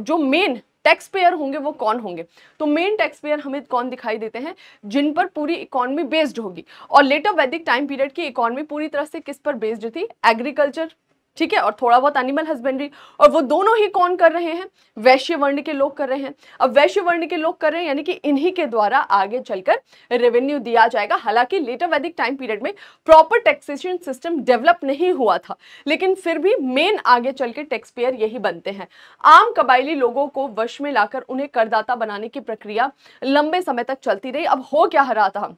जो मेन टैक्स पेयर होंगे वो कौन होंगे तो मेन टैक्स पेयर हमें कौन दिखाई देते हैं जिन पर पूरी इकोनॉमी बेस्ड होगी और लेटर वैदिक टाइम पीरियड की इकोनॉमी पूरी तरह से किस पर बेस्ड थी एग्रीकल्चर ठीक है और थोड़ा बहुत एनिमल हस्बेंड्री और वो दोनों ही कौन कर रहे हैं वैश्य वर्ण के लोग कर रहे हैं अब वैश्य वर्ण के लोग कर रहे हैं यानी कि इन्हीं के द्वारा आगे चलकर रेवेन्यू दिया जाएगा हालांकि लेटर वैदिक टाइम पीरियड में प्रॉपर टैक्सेशन सिस्टम डेवलप नहीं हुआ था लेकिन फिर भी मेन आगे चल के टैक्सपेयर यही बनते हैं आम कबायली लोगों को वश में लाकर उन्हें करदाता बनाने की प्रक्रिया लंबे समय तक चलती रही अब हो क्या रहा था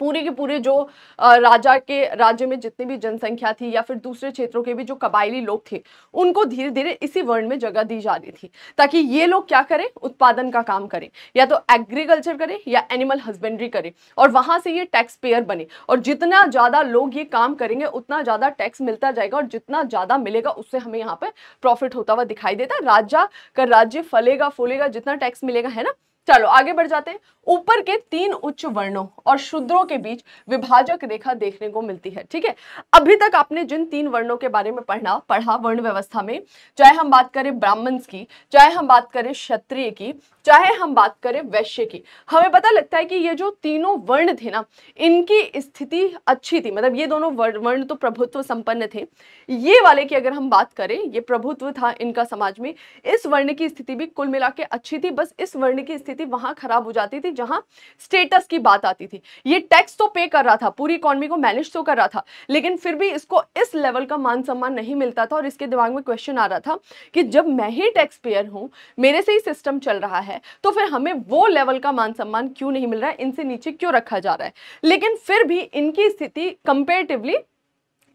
पूरे के पूरे जो राजा के राज्य में जितनी भी जनसंख्या थी या फिर दूसरे क्षेत्रों के भी जो कबायली लोग थे उनको धीरे धीरे इसी वर्ण में जगह दी जा रही थी ताकि ये लोग क्या करें उत्पादन का काम करें या तो एग्रीकल्चर करें या एनिमल हस्बेंड्री करें और वहां से ये टैक्स पेयर बने और जितना ज़्यादा लोग ये काम करेंगे उतना ज़्यादा टैक्स मिलता जाएगा और जितना ज़्यादा मिलेगा उससे हमें यहाँ पर प्रॉफिट होता हुआ दिखाई देता राजा का राज्य फलेगा फूलेगा जितना टैक्स मिलेगा है ना चलो आगे बढ़ जाते हैं ऊपर के तीन उच्च वर्णों और शूद्रों के बीच विभाजक रेखा देखने को मिलती है ठीक है अभी तक आपने जिन तीन वर्णों के बारे में पढ़ना पढ़ा वर्ण व्यवस्था में चाहे हम बात करें ब्राह्मण्स की चाहे हम बात करें क्षत्रिय की चाहे हम बात करें वैश्य की हमें पता लगता है कि ये जो तीनों वर्ण थे ना इनकी स्थिति अच्छी थी मतलब ये दोनों वर्ण तो प्रभुत्व संपन्न थे ये वाले की अगर हम बात करें ये प्रभुत्व था इनका समाज में इस वर्ण की स्थिति भी कुल मिला अच्छी थी बस इस वर्ण की स्थिति थी वहां खराब हो जाती थी जहां स्टेटस की बात आती थी ये टैक्स तो पे कर रहा था पूरी इकोनॉमी को मैनेज तो कर रहा था लेकिन फिर भी इसको इस लेवल का मान सम्मान नहीं मिलता था और इसके दिमाग में क्वेश्चन आ रहा था कि जब मैं ही टैक्स पेयर हूं मेरे से ही सिस्टम चल रहा है तो फिर हमें वो लेवल का मान सम्मान क्यों नहीं मिल रहा है इनसे नीचे क्यों रखा जा रहा है लेकिन फिर भी इनकी स्थिति कंपेरेटिवली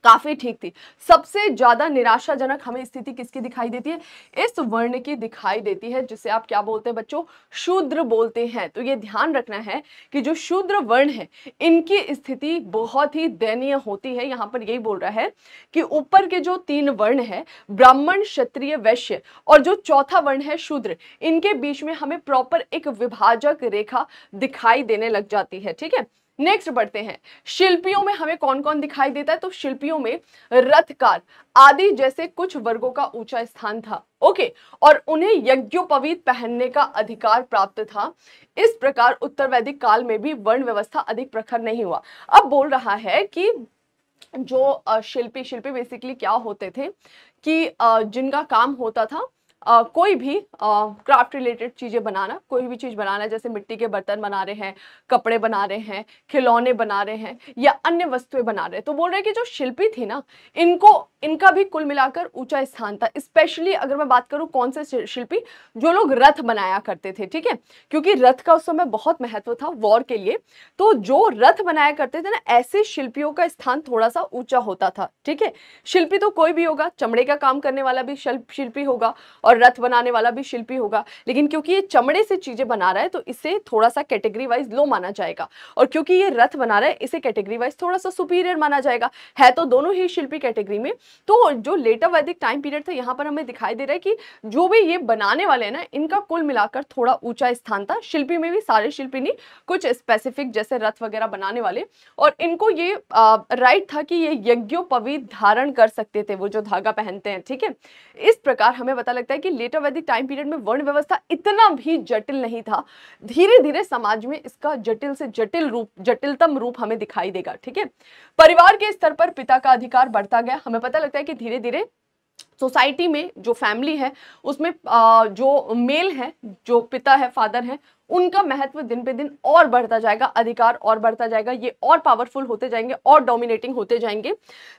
काफी ठीक थी सबसे ज्यादा निराशाजनक हमें स्थिति किसकी दिखाई देती है इस वर्ण की दिखाई देती है जिसे आप क्या बोलते हैं बच्चों शूद्र बोलते हैं तो ये ध्यान रखना है कि जो शूद्र वर्ण है इनकी स्थिति बहुत ही दयनीय होती है यहाँ पर यही बोल रहा है कि ऊपर के जो तीन वर्ण है ब्राह्मण क्षत्रिय वैश्य और जो चौथा वर्ण है शूद्र इनके बीच में हमें प्रॉपर एक विभाजक रेखा दिखाई देने लग जाती है ठीक है नेक्स्ट बढ़ते हैं शिल्पियों में हमें कौन कौन दिखाई देता है तो शिल्पियों में रथकार आदि जैसे कुछ वर्गों का ऊंचा स्थान था ओके और उन्हें यज्ञोपवीत पहनने का अधिकार प्राप्त था इस प्रकार उत्तर वैदिक काल में भी वर्ण व्यवस्था अधिक प्रखर नहीं हुआ अब बोल रहा है कि जो शिल्पी शिल्पी बेसिकली क्या होते थे कि जिनका काम होता था आ, कोई भी क्राफ्ट रिलेटेड चीज़ें बनाना कोई भी चीज़ बनाना जैसे मिट्टी के बर्तन बना रहे हैं कपड़े बना रहे हैं खिलौने बना रहे हैं या अन्य वस्तुएं बना रहे हैं तो बोल रहे हैं कि जो शिल्पी थी ना इनको इनका भी कुल मिलाकर ऊंचा स्थान था स्पेशली अगर मैं बात करूँ कौन से शिल्पी जो लोग रथ बनाया करते थे ठीक है क्योंकि रथ का उस समय बहुत महत्व था वॉर के लिए तो जो रथ बनाया करते थे ना ऐसे शिल्पियों का स्थान थोड़ा सा ऊंचा होता था ठीक है शिल्पी तो कोई भी होगा चमड़े का काम करने वाला भी शिल्पी होगा और रथ बनाने वाला भी शिल्पी होगा लेकिन क्योंकि ये चमड़े से चीज़ें बना रहा है तो इसे थोड़ा सा कैटेगरी वाइज लो माना जाएगा और क्योंकि ये रथ बना रहा है इसे कैटेगरी वाइज थोड़ा सा सुपीरियर माना जाएगा है तो दोनों ही शिल्पी कैटेगरी में तो जो लेटर वैदिक टाइम पीरियड था यहाँ पर हमें दिखाई दे रहा है कि जो भी ये बनाने वाले हैं ना इनका कुल मिलाकर थोड़ा ऊंचा स्थान था शिल्पी में भी सारे शिल्पी नहीं कुछ स्पेसिफिक जैसे रथ वगैरह बनाने वाले और इनको ये राइट था कि ये यज्ञोपवी धारण कर सकते थे वो जो धागा पहनते हैं ठीक है इस प्रकार हमें पता लगता है है कि लेटर वैदिक टाइम पीरियड में वर्ण व्यवस्था इतना भी जटिल नहीं था धीरे धीरे समाज में इसका जटिल से जटिल रूप जटिलतम रूप हमें दिखाई देगा ठीक है परिवार के स्तर पर पिता का अधिकार बढ़ता गया हमें पता लगता है कि धीरे धीरे सोसाइटी में जो फैमिली है उसमें जो मेल है जो पिता है फादर है उनका महत्व दिन पे दिन और बढ़ता जाएगा अधिकार और बढ़ता जाएगा ये और पावरफुल होते जाएंगे और डोमिनेटिंग होते जाएंगे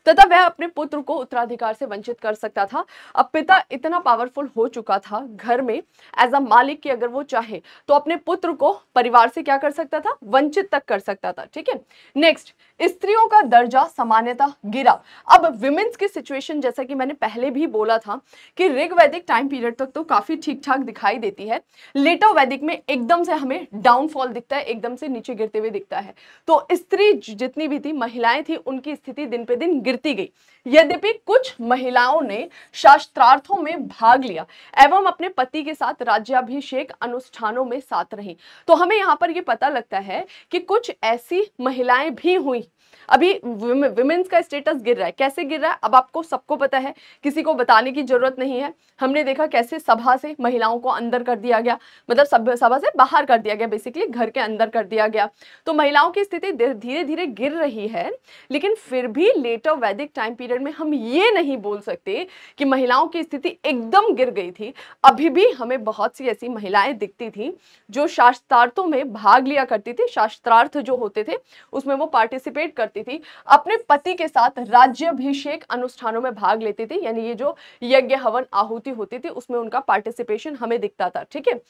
तथा वह अपने पुत्र को उत्तराधिकार से वंचित कर सकता था अब पिता इतना पावरफुल हो चुका था घर में एज अ मालिक की अगर वो चाहे तो अपने पुत्र को परिवार से क्या कर सकता था वंचित तक कर सकता था ठीक है नेक्स्ट स्त्रियों का दर्जा सामान्यता गिरा अब विमेंस की सिचुएशन जैसा कि मैंने पहले भी बोला था कि ऋग वैदिक टाइम पीरियड तक तो काफ़ी ठीक ठाक दिखाई देती है लेटो वैदिक में एकदम से हमें डाउनफॉल दिखता है एकदम से नीचे गिरते हुए दिखता है तो स्त्री जितनी भी थी महिलाएं थी उनकी स्थिति दिन पे दिन गिरती गई यद्यपि कुछ महिलाओं ने शास्त्रार्थों में भाग लिया एवं अपने पति के साथ राज्याभिषेक अनुष्ठानों में साथ रही तो हमें यहाँ पर ये पता लगता है कि कुछ ऐसी महिलाएं भी हुई अभी वुमेन्स का स्टेटस गिर रहा है कैसे गिर रहा है अब आपको सबको पता है किसी को बताने की जरूरत नहीं है हमने देखा कैसे सभा से महिलाओं को अंदर कर दिया गया मतलब सब सभा से बाहर कर दिया गया बेसिकली घर के अंदर कर दिया गया तो महिलाओं की स्थिति धीरे धीरे गिर रही है लेकिन फिर भी लेटर वैदिक टाइम पीरियड में हम ये नहीं बोल सकते कि महिलाओं की स्थिति एकदम गिर गई थी अभी भी हमें बहुत सी ऐसी महिलाएं दिखती थी जो शास्त्रार्थों में भाग लिया करती थी शास्त्रार्थ जो होते थे उसमें वो पार्टिसिपेट करती थी अपने पति के साथ राज्यभिषेक अनुष्ठानों में भाग लेती थी यानी ये जो यज्ञ हवन आहुति होती थी उसमें उनका पार्टिसिपेशन हमें दिखता था ठीक है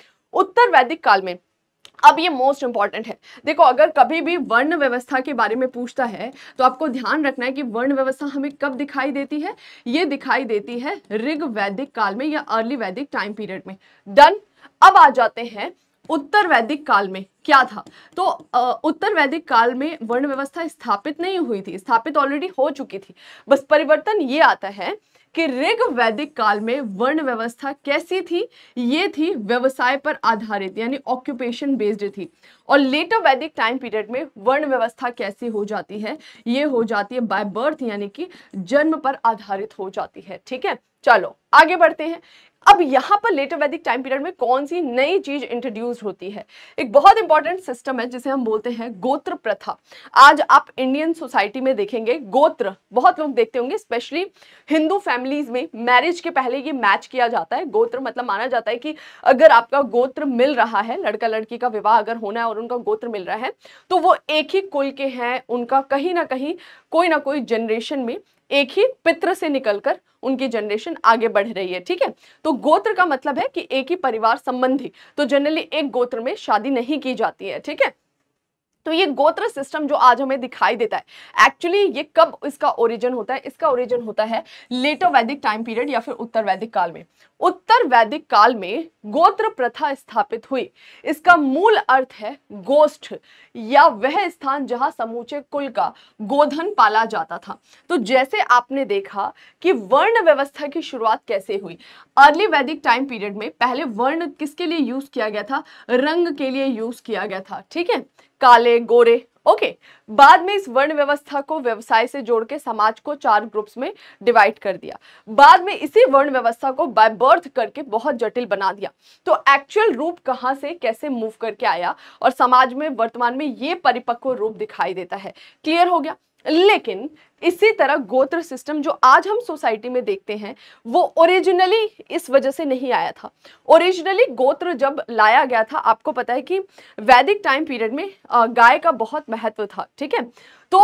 उत्तर वैदिक काल में अब ये मोस्ट इंपॉर्टेंट है देखो अगर कभी भी वर्ण व्यवस्था के बारे में पूछता है तो आपको ध्यान रखना है कि वर्ण व्यवस्था हमें कब दिखाई देती है ये दिखाई देती है ऋग वैदिक काल में या अर्ली वैदिक टाइम पीरियड में डन अब आ जाते हैं उत्तर वैदिक काल में क्या था तो उत्तर वैदिक काल में वर्ण व्यवस्था स्थापित नहीं हुई थी स्थापित ऑलरेडी हो चुकी थी बस परिवर्तन ये आता है कि ऋग वैदिक काल में वर्ण व्यवस्था कैसी थी ये थी व्यवसाय पर आधारित यानी ऑक्यूपेशन बेस्ड थी और लेटर वैदिक टाइम पीरियड में वर्ण व्यवस्था कैसी हो जाती है ये हो जाती है बाय बर्थ यानी कि जन्म पर आधारित हो जाती है ठीक है चलो आगे बढ़ते हैं अब यहाँ पर लेटर वैदिक टाइम पीरियड में कौन सी नई चीज इंट्रोड्यूस होती है एक बहुत इंपॉर्टेंट सिस्टम है जिसे हम बोलते हैं गोत्र प्रथा आज आप इंडियन सोसाइटी में देखेंगे गोत्र बहुत लोग देखते होंगे स्पेशली हिंदू फैमिलीज में मैरिज के पहले ये मैच किया जाता है गोत्र मतलब माना जाता है कि अगर आपका गोत्र मिल रहा है लड़का लड़की का विवाह अगर होना है और उनका गोत्र मिल रहा है तो वो एक ही कुल के हैं उनका कहीं ना कहीं कोई ना कोई जनरेशन में एक ही पित्र से निकलकर उनकी जनरेशन आगे बढ़ रही है ठीक है तो गोत्र का मतलब है कि एक ही परिवार संबंधी तो जनरली एक गोत्र में शादी नहीं की जाती है ठीक है तो ये गोत्र सिस्टम जो आज हमें दिखाई देता है एक्चुअली ये कब इसका ओरिजिन होता है इसका ओरिजिन होता है लेटर वैदिक टाइम पीरियड या फिर उत्तर वैदिक काल में उत्तर वैदिक काल में गोत्र प्रथा स्थापित हुई इसका मूल अर्थ है गोष्ठ या वह स्थान जहां समूचे कुल का गोधन पाला जाता था तो जैसे आपने देखा कि वर्ण व्यवस्था की शुरुआत कैसे हुई अर्ली वैदिक टाइम पीरियड में पहले वर्ण किसके लिए यूज किया गया था रंग के लिए यूज किया गया था ठीक है काले गोरे ओके बाद में इस वर्ण व्यवस्था को व्यवसाय से जोड़ के समाज को चार ग्रुप्स में डिवाइड कर दिया बाद में इसी वर्ण व्यवस्था को बाय बर्थ करके बहुत जटिल बना दिया तो एक्चुअल रूप कहाँ से कैसे मूव करके आया और समाज में वर्तमान में ये परिपक्व रूप दिखाई देता है क्लियर हो गया लेकिन इसी तरह गोत्र सिस्टम जो आज हम सोसाइटी में देखते हैं वो ओरिजिनली इस वजह से नहीं आया था ओरिजिनली गोत्र जब लाया गया था आपको पता है कि वैदिक टाइम पीरियड में गाय का बहुत महत्व था ठीक है तो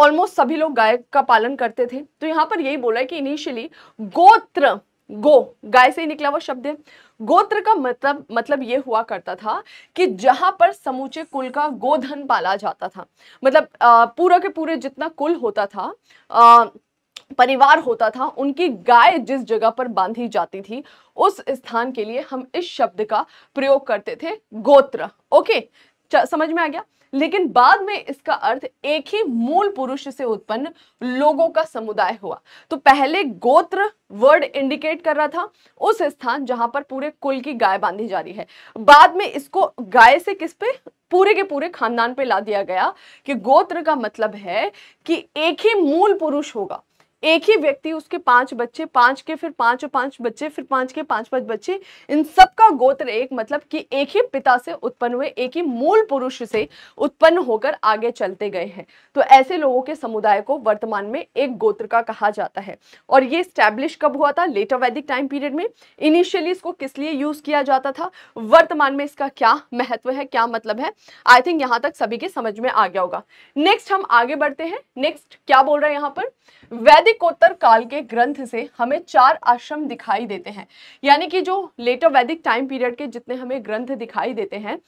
ऑलमोस्ट सभी लोग गाय का पालन करते थे तो यहाँ पर यही बोला है कि इनिशियली गोत्र गो गाय से ही निकला हुआ शब्द है गोत्र का मतलब मतलब ये हुआ करता था कि जहाँ पर समूचे कुल का गोधन पाला जाता था मतलब पूरा के पूरे जितना कुल होता था आ, परिवार होता था उनकी गाय जिस जगह पर बांधी जाती थी उस स्थान के लिए हम इस शब्द का प्रयोग करते थे गोत्र ओके समझ में आ गया लेकिन बाद में इसका अर्थ एक ही मूल पुरुष से उत्पन्न लोगों का समुदाय हुआ तो पहले गोत्र वर्ड इंडिकेट कर रहा था उस स्थान जहां पर पूरे कुल की गाय बांधी जा रही है बाद में इसको गाय से किस पे पूरे के पूरे खानदान पे ला दिया गया कि गोत्र का मतलब है कि एक ही मूल पुरुष होगा एक ही व्यक्ति उसके पांच बच्चे पांच के फिर पांच और पांच बच्चे फिर पांच के पांच पांच बच्चे इन सबका गोत्र एक मतलब कि एक ही पिता से उत्पन्न हुए एक ही मूल पुरुष से उत्पन्न होकर आगे चलते गए हैं तो ऐसे लोगों के समुदाय को वर्तमान में एक गोत्र का कहा जाता है और ये स्टैब्लिश कब हुआ था लेटर वैदिक टाइम पीरियड में इनिशियली इसको किस लिए यूज किया जाता था वर्तमान में इसका क्या महत्व है क्या मतलब है आई थिंक यहाँ तक सभी के समझ में आ गया होगा नेक्स्ट हम आगे बढ़ते हैं नेक्स्ट क्या बोल रहे हैं यहाँ पर वैदिक वैदिकोत्तर काल के ग्रंथ से हमें चार आश्रम दिखाई देते हैं यानी कि जो लेटर वैदिक टाइम पीरियड के जितने हमें ग्रंथ दिखाई देते हैं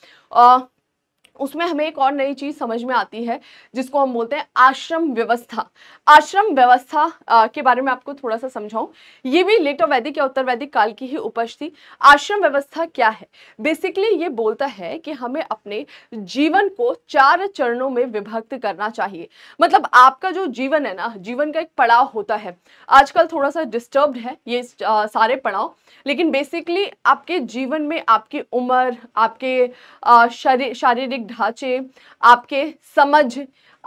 उसमें हमें एक और नई चीज़ समझ में आती है जिसको हम बोलते हैं आश्रम व्यवस्था आश्रम व्यवस्था के बारे में आपको थोड़ा सा समझाऊं ये भी लेटर वैदिक या उत्तर वैदिक काल की ही उपज थी आश्रम व्यवस्था क्या है बेसिकली ये बोलता है कि हमें अपने जीवन को चार चरणों में विभक्त करना चाहिए मतलब आपका जो जीवन है ना जीवन का एक पड़ाव होता है आजकल थोड़ा सा डिस्टर्ब है ये सारे पड़ाव लेकिन बेसिकली आपके जीवन में आपकी उम्र आपके शारीरिक ढांचे आपके समझ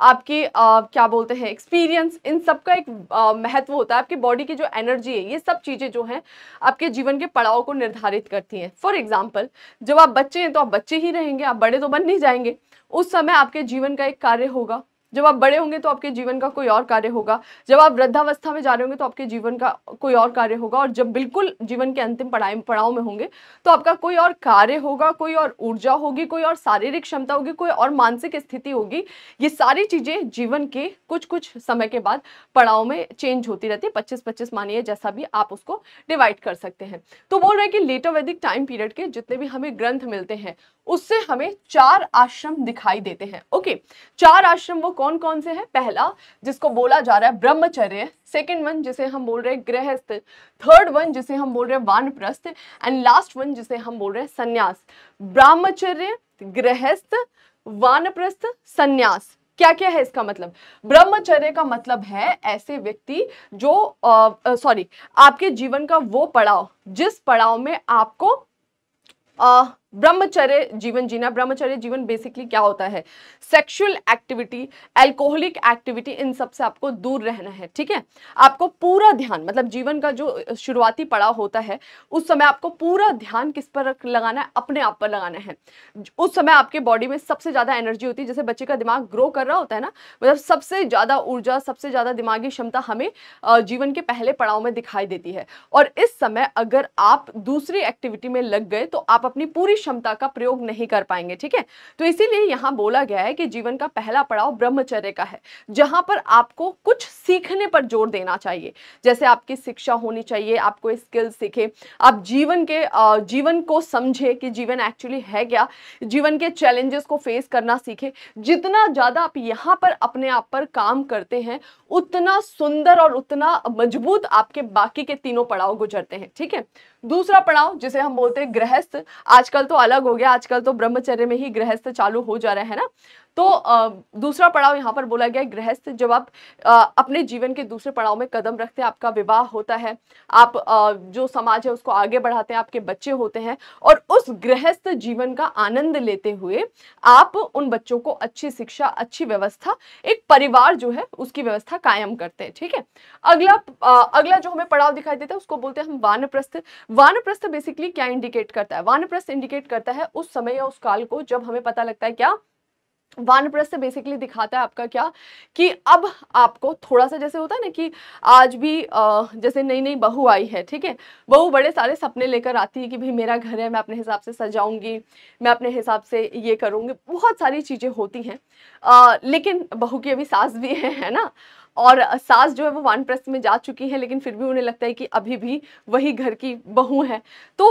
आपकी आ, क्या बोलते हैं एक्सपीरियंस इन सब का एक महत्व होता है आपकी बॉडी की जो एनर्जी है ये सब चीज़ें जो हैं आपके जीवन के पड़ाव को निर्धारित करती हैं फॉर एग्जाम्पल जब आप बच्चे हैं तो आप बच्चे ही रहेंगे आप बड़े तो बन नहीं जाएंगे उस समय आपके जीवन का एक कार्य होगा जब आप बड़े होंगे तो आपके जीवन का कोई और कार्य होगा जब आप वृद्धावस्था में जा रहे होंगे तो आपके जीवन का कोई और कार्य होगा और जब बिल्कुल जीवन के अंतिम पढ़ाई पड़ाव में होंगे तो आपका कोई और कार्य होगा कोई और ऊर्जा होगी कोई और शारीरिक क्षमता होगी कोई और मानसिक स्थिति होगी ये सारी चीज़ें जीवन के कुछ कुछ समय के बाद पड़ाव में चेंज होती रहती है पच्चीस पच्चीस मानिए जैसा भी आप उसको डिवाइड कर सकते हैं तो बोल रहे हैं कि लेटर वैदिक टाइम पीरियड के जितने भी हमें ग्रंथ मिलते हैं उससे हमें चार आश्रम दिखाई देते हैं ओके चार आश्रम वो कौन कौन से हैं पहला जिसको बोला जा रहा है ब्रह्मचर्य सेकेंड वन जिसे हम बोल रहे हैं गृहस्थ थर्ड वन जिसे हम बोल रहे हैं वानप्रस्थ एंड लास्ट वन जिसे हम बोल रहे हैं संन्यास ब्रह्मचर्य गृहस्थ वानप्रस्थ संन्यास क्या क्या है इसका मतलब ब्रह्मचर्य का मतलब है ऐसे व्यक्ति जो सॉरी आपके जीवन का वो पड़ाव जिस पड़ाव में आपको आ, ब्रह्मचर्य जीवन जीना ब्रह्मचर्य जीवन बेसिकली क्या होता है सेक्सुअल एक्टिविटी एल्कोहलिक एक्टिविटी इन सब से आपको दूर रहना है ठीक है आपको पूरा ध्यान मतलब जीवन का जो शुरुआती पड़ाव होता है उस समय आपको पूरा ध्यान किस पर लगाना है अपने आप पर लगाना है उस समय आपके बॉडी में सबसे ज़्यादा एनर्जी होती है जैसे बच्चे का दिमाग ग्रो कर रहा होता है ना मतलब सबसे ज़्यादा ऊर्जा सबसे ज़्यादा दिमागी क्षमता हमें जीवन के पहले पड़ाव में दिखाई देती है और इस समय अगर आप दूसरी एक्टिविटी में लग गए तो आप अपनी पूरी क्षमता का प्रयोग नहीं कर पाएंगे ठीक है तो इसीलिए यहां बोला गया है कि जीवन का पहला पड़ाव ब्रह्मचर्य का है जहां पर आपको कुछ सीखने पर जोर देना चाहिए जैसे आपकी शिक्षा होनी चाहिए आपको स्किल सीखे आप जीवन के जीवन को समझे कि जीवन एक्चुअली है क्या जीवन के चैलेंजेस को फेस करना सीखे जितना ज़्यादा आप यहां पर अपने आप पर काम करते हैं उतना सुंदर और उतना मजबूत आपके बाकी के तीनों पड़ाव गुजरते हैं ठीक है दूसरा पड़ाव जिसे हम बोलते हैं गृहस्थ आजकल तो अलग हो गया आजकल तो ब्रह्मचर्य में ही गृहस्थ चालू हो जा रहा है ना तो दूसरा पड़ाव यहाँ पर बोला गया गृहस्थ जब आप अपने जीवन के दूसरे पड़ाव में कदम रखते हैं आपका विवाह होता है आप जो समाज है उसको आगे बढ़ाते हैं आपके बच्चे होते हैं और उस गृहस्थ जीवन का आनंद लेते हुए आप उन बच्चों को अच्छी शिक्षा अच्छी व्यवस्था एक परिवार जो है उसकी व्यवस्था कायम करते हैं ठीक है अगला अगला जो हमें पड़ाव दिखाई देता है उसको बोलते हैं हम वानप्रस्थ वानप्रस्थ बेसिकली क्या इंडिकेट करता है वानप्रस्थ इंडिकेट करता है उस समय या उस काल को जब हमें पता लगता है क्या वानप्रस्थ बेसिकली दिखाता है आपका क्या कि अब आपको थोड़ा सा जैसे होता है ना कि आज भी जैसे नई नई बहू आई है ठीक है बहू बड़े सारे सपने लेकर आती है कि भाई मेरा घर है मैं अपने हिसाब से सजाऊंगी मैं अपने हिसाब से ये करूँगी बहुत सारी चीज़ें होती हैं लेकिन बहू की अभी सास भी है है ना और सास जो है वो वन प्रस्त में जा चुकी है लेकिन फिर भी उन्हें लगता है कि अभी भी वही घर की बहू है तो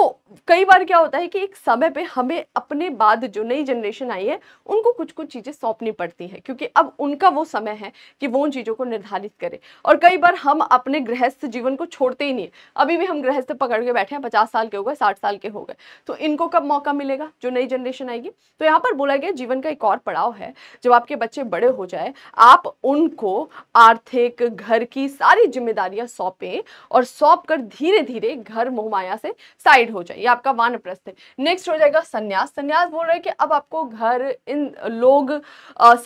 कई बार क्या होता है कि एक समय पे हमें अपने बाद जो नई जनरेशन आई है उनको कुछ कुछ चीज़ें सौंपनी पड़ती हैं क्योंकि अब उनका वो समय है कि वो उन चीज़ों को निर्धारित करें और कई बार हम अपने गृहस्थ जीवन को छोड़ते ही नहीं अभी भी हम गृहस्थ पकड़ के बैठे हैं पचास साल के हो गए साठ साल के हो गए तो इनको कब मौका मिलेगा जो नई जनरेशन आएगी तो यहाँ पर बोला गया जीवन का एक और पड़ाव है जब आपके बच्चे बड़े हो जाए आप उनको आर्थिक आर्थिक घर की सारी जिम्मेदारियां सौंपे और सौंप कर धीरे धीरे घर मोहमाया से साइड हो जाए ये आपका वान है नेक्स्ट हो जाएगा संन्यास संन्यास बोल रहे हैं कि अब आपको घर इन लोग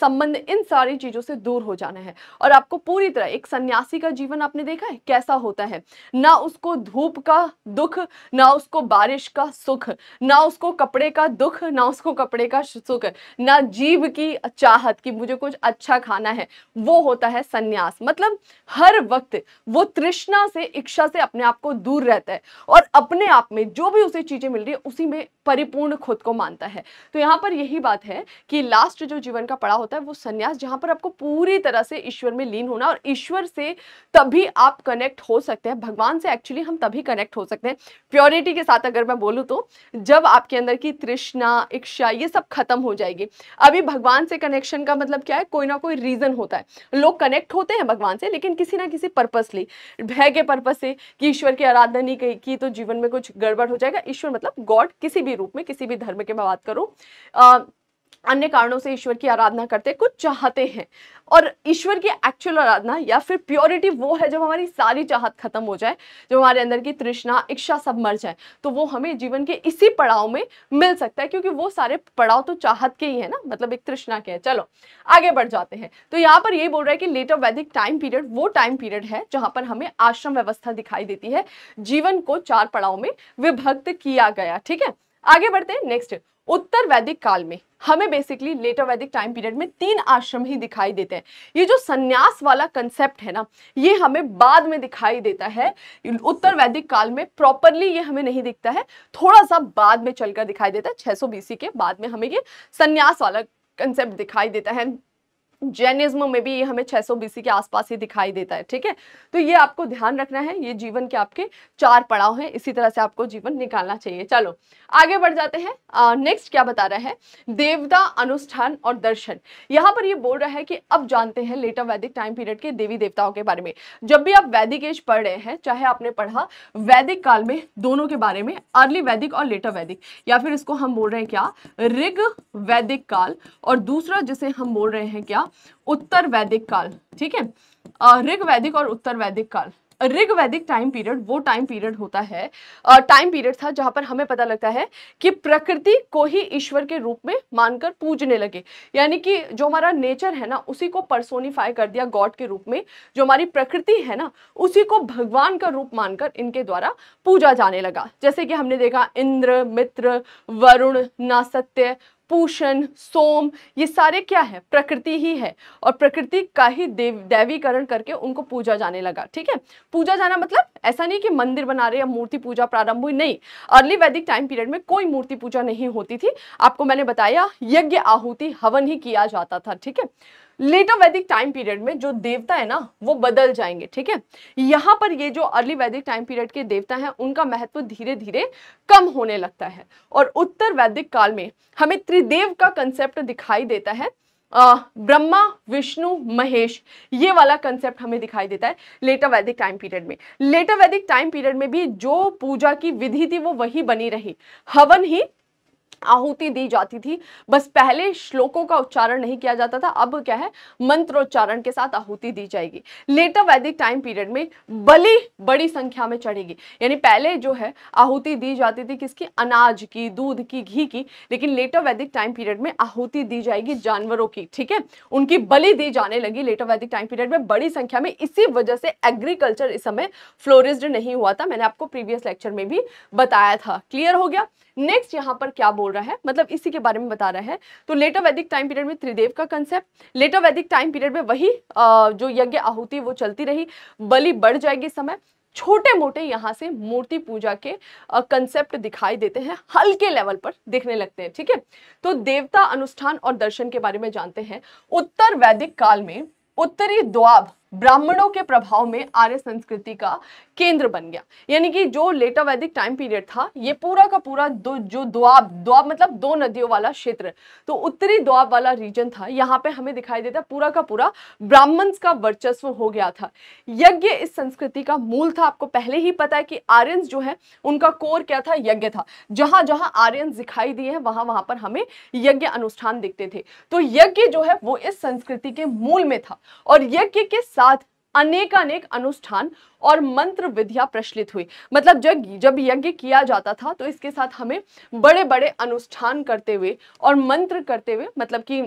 संबंध इन सारी चीज़ों से दूर हो जाना है और आपको पूरी तरह एक सन्यासी का जीवन आपने देखा है कैसा होता है ना उसको धूप का दुख ना उसको बारिश का सुख ना उसको कपड़े का दुख ना उसको कपड़े का सुख ना जीव की चाहत कि मुझे कुछ अच्छा खाना है वो होता है सन्यास संन्यास मतलब हर वक्त वो तृष्णा से इच्छा से अपने आप को दूर रहता है और अपने आप में जो भी उसे चीज़ें मिल रही है उसी में परिपूर्ण खुद को मानता है तो यहाँ पर यही बात है कि लास्ट जो जीवन का पड़ा होता है वो संन्यास जहाँ पर आपको पूरी तरह से ईश्वर में लीन होना और ईश्वर से तभी आप कनेक्ट हो सकते हैं भगवान से एक्चुअली हम तभी कनेक्ट हो सकते हैं प्योरिटी के साथ अगर मैं बोलूँ तो जब आपके अंदर की तृष्णा इच्छा ये सब खत्म हो जाएगी अभी भगवान से कनेक्शन का मतलब क्या है कोई ना कोई रीज़न होता है लोग कनेक्ट हो होते हैं भगवान से लेकिन किसी ना किसी पर्पसली भय के पर्पज से कि ईश्वर की आराधना नहीं की तो जीवन में कुछ गड़बड़ हो जाएगा ईश्वर मतलब गॉड किसी भी रूप में किसी भी धर्म के मैं बात करूँ अन्य कारणों से ईश्वर की आराधना करते कुछ चाहते हैं और ईश्वर की एक्चुअल आराधना या फिर प्योरिटी वो है जब हमारी सारी चाहत खत्म हो जाए जब हमारे अंदर की तृष्णा इच्छा सब मर जाए तो वो हमें जीवन के इसी पड़ाव में मिल सकता है क्योंकि वो सारे पड़ाव तो चाहत के ही है ना मतलब एक तृष्णा के है चलो आगे बढ़ जाते हैं तो यहाँ पर ये बोल रहा है कि लेटर वैदिक टाइम पीरियड वो टाइम पीरियड है जहाँ पर हमें आश्रम व्यवस्था दिखाई देती है जीवन को चार पड़ाव में विभक्त किया गया ठीक है आगे बढ़ते हैं नेक्स्ट उत्तर वैदिक काल में हमें basically later Vedic time period में तीन आश्रम ही दिखाई देते हैं ये जो सन्यास वाला कंसेप्ट है ना ये हमें बाद में दिखाई देता है उत्तर वैदिक काल में प्रॉपरली ये हमें नहीं दिखता है थोड़ा सा बाद में चलकर दिखाई देता है 600 सौ के बाद में हमें ये सन्यास वाला कंसेप्ट दिखाई देता है जैनिज्म में भी ये हमें 600 बीसी के आसपास ही दिखाई देता है ठीक है तो ये आपको ध्यान रखना है ये जीवन के आपके चार पड़ाव हैं इसी तरह से आपको जीवन निकालना चाहिए चलो आगे बढ़ जाते हैं नेक्स्ट क्या बता रहा है देवता अनुष्ठान और दर्शन यहाँ पर ये बोल रहा है कि अब जानते हैं लेटर वैदिक टाइम पीरियड के देवी देवताओं के बारे में जब भी आप वैदिक एज पढ़ रहे हैं चाहे आपने पढ़ा वैदिक काल में दोनों के बारे में अर्ली वैदिक और लेटर वैदिक या फिर इसको हम बोल रहे हैं क्या ऋग वैदिक काल और दूसरा जिसे हम बोल रहे हैं क्या उत्तर वैदिक काल ठीक है ऋग वैदिक और उत्तर वैदिक काल ऋग वैदिक टाइम पीरियड वो टाइम पीरियड होता है टाइम पीरियड था जहां पर हमें पता लगता है कि प्रकृति को ही ईश्वर के रूप में मानकर पूजने लगे यानी कि जो हमारा नेचर है ना उसी को पर्सोनिफाई कर दिया गॉड के रूप में जो हमारी प्रकृति है ना उसी को भगवान का रूप मानकर इनके द्वारा पूजा जाने लगा जैसे कि हमने देखा इंद्र मित्र वरुण नासत्य पूषण सोम ये सारे क्या है प्रकृति ही है और प्रकृति का ही देव दैवीकरण करके उनको पूजा जाने लगा ठीक है पूजा जाना मतलब ऐसा नहीं कि मंदिर बना रहे या मूर्ति पूजा प्रारंभ हुई नहीं अर्ली वैदिक टाइम पीरियड में कोई मूर्ति पूजा नहीं होती थी आपको मैंने बताया यज्ञ आहुति हवन ही किया जाता था ठीक है लेटर वैदिक टाइम पीरियड में जो देवता है ना वो बदल जाएंगे ठीक है यहाँ पर ये जो अर्ली वैदिक टाइम पीरियड के देवता हैं उनका महत्व धीरे धीरे कम होने लगता है और उत्तर वैदिक काल में हमें त्रिदेव का कंसेप्ट दिखाई देता है आ, ब्रह्मा विष्णु महेश ये वाला कंसेप्ट हमें दिखाई देता है लेटर वैदिक टाइम पीरियड में लेटर वैदिक टाइम पीरियड में भी जो पूजा की विधि थी वो वही बनी रही हवन ही आहुति दी जाती थी बस पहले श्लोकों का उच्चारण नहीं किया जाता था अब क्या है मंत्रोच्चारण के साथ आहुति दी जाएगी लेटर वैदिक टाइम पीरियड में बलि बड़ी संख्या में चढ़ेगी यानी पहले जो है आहुति दी जाती थी किसकी अनाज की दूध की घी की लेकिन लेटर वैदिक टाइम पीरियड में आहुति दी जाएगी जानवरों की ठीक है उनकी बलि दी जाने लगी लेटर वैदिक टाइम पीरियड में बड़ी संख्या में इसी वजह से एग्रीकल्चर इस समय फ्लोरिस्ड नहीं हुआ था मैंने आपको प्रीवियस लेक्चर में भी बताया था क्लियर हो गया नेक्स्ट यहां पर क्या बोल रहा है मतलब इसी के बारे में बता रहा है तो लेटर वैदिक टाइम पीरियड में त्रिदेव का concept later Vedic time period में वही जो यज्ञ आहुति वो चलती रही बलि बढ़ जाएगी समय छोटे मोटे यहाँ से मूर्ति पूजा के कंसेप्ट दिखाई देते हैं हल्के लेवल पर दिखने लगते हैं ठीक है तो देवता अनुष्ठान और दर्शन के बारे में जानते हैं उत्तर वैदिक काल में उत्तरी द्वाब ब्राह्मणों के प्रभाव में आर्य संस्कृति का केंद्र बन गया यानी कि जो लेटा वैदिक टाइम पीरियड था ये पूरा का पूरा दो जो द्वाब द्वाब मतलब दो नदियों वाला क्षेत्र तो उत्तरी द्वाब वाला रीजन था यहाँ पे हमें दिखाई देता पूरा का पूरा ब्राह्मण्स का वर्चस्व हो गया था यज्ञ इस संस्कृति का मूल था आपको पहले ही पता है कि आर्यंस जो है उनका कोर क्या था यज्ञ था जहां जहां आर्यंस दिखाई दिए हैं वहां वहां पर हमें यज्ञ अनुष्ठान दिखते थे तो यज्ञ जो है वो इस संस्कृति के मूल में था और यज्ञ के साथ साथ अनेक अनुष्ठान और मंत्र विधिया प्रचलित हुई मतलब जब जब यज्ञ किया जाता था तो इसके साथ हमें बड़े बड़े अनुष्ठान करते हुए और मंत्र करते हुए मतलब कि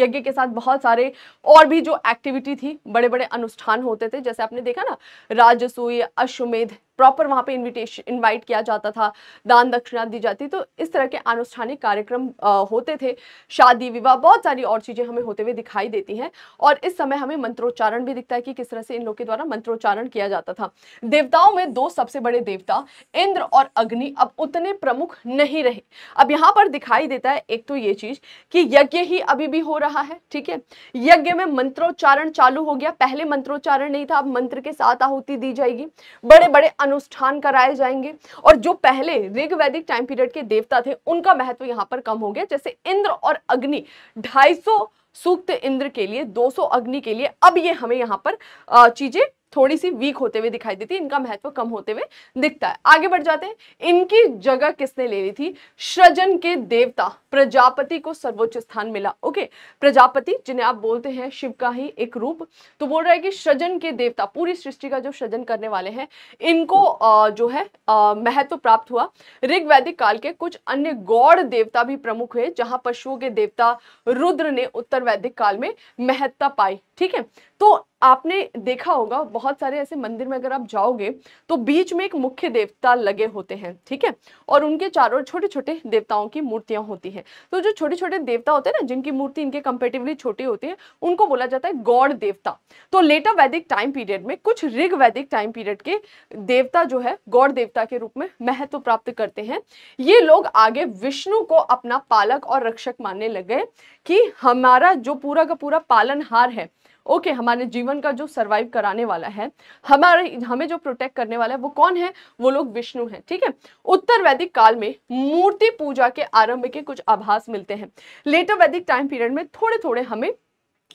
यज्ञ के साथ बहुत सारे और भी जो एक्टिविटी थी बड़े बड़े अनुष्ठान होते थे जैसे आपने देखा ना राजसूय अश्वमेध प्रॉपर वहाँ पे इनविटेशन इनवाइट किया जाता था दान दक्षिणा दी जाती तो इस तरह के अनुष्ठानिक कार्यक्रम होते थे शादी विवाह बहुत सारी और चीज़ें हमें होते हुए दिखाई देती हैं और इस समय हमें मंत्रोच्चारण भी दिखता है कि किस तरह से इन लोगों के द्वारा मंत्रोच्चारण किया जाता था देवताओं में दो सबसे बड़े देवता इंद्र और अग्नि अब उतने प्रमुख नहीं रहे अब यहाँ पर दिखाई देता है एक तो ये चीज़ कि यज्ञ ही अभी भी हो रहा है ठीक है यज्ञ में मंत्रोच्चारण चालू हो गया पहले मंत्रोच्चारण नहीं था अब मंत्र के साथ आहुति दी जाएगी बड़े बड़े अनुष्ठान कराए जाएंगे और जो पहले ऋग वैदिक टाइम पीरियड के देवता थे उनका महत्व यहाँ पर कम हो गया जैसे इंद्र और अग्नि 250 सूक्त इंद्र के लिए 200 अग्नि के लिए अब ये हमें यहाँ पर चीजें थोड़ी सी वीक होते हुए दिखाई देती है इनका महत्व कम होते हुए दिखता है आगे बढ़ जाते हैं इनकी जगह किसने ले ली थी सृजन के देवता प्रजापति को सर्वोच्च स्थान मिला ओके प्रजापति जिन्हें आप बोलते हैं शिव का ही एक रूप तो बोल रहा है कि सृजन के देवता पूरी सृष्टि का जो सृजन करने वाले हैं इनको जो है महत्व प्राप्त हुआ ऋग वैदिक काल के कुछ अन्य गौड़ देवता भी प्रमुख हुए जहां पशुओं के देवता रुद्र ने उत्तर वैदिक काल में महत्ता पाई ठीक है तो आपने देखा होगा बहुत सारे ऐसे मंदिर में अगर आप जाओगे तो बीच में एक मुख्य देवता लगे होते हैं ठीक है और उनके चारों छोटे छोटे देवताओं की मूर्तियां होती हैं तो जो छोटे छोटे देवता होते हैं ना जिनकी मूर्ति इनके कंपेटिवली छोटी होती है उनको बोला जाता है गौड़ देवता तो लेटर वैदिक टाइम पीरियड में कुछ ऋग वैदिक टाइम पीरियड के देवता जो है गौड़ देवता के रूप में महत्व प्राप्त करते हैं ये लोग आगे विष्णु को अपना पालक और रक्षक मानने लग गए कि हमारा जो पूरा का पूरा पालनहार है ओके okay, हमारे जीवन का जो सर्वाइव कराने वाला है हमारे हमें जो प्रोटेक्ट करने वाला है वो कौन है वो लोग विष्णु हैं ठीक है उत्तर वैदिक काल में मूर्ति पूजा के आरंभ के कुछ आभास मिलते हैं लेटर वैदिक टाइम पीरियड में थोड़े थोड़े हमें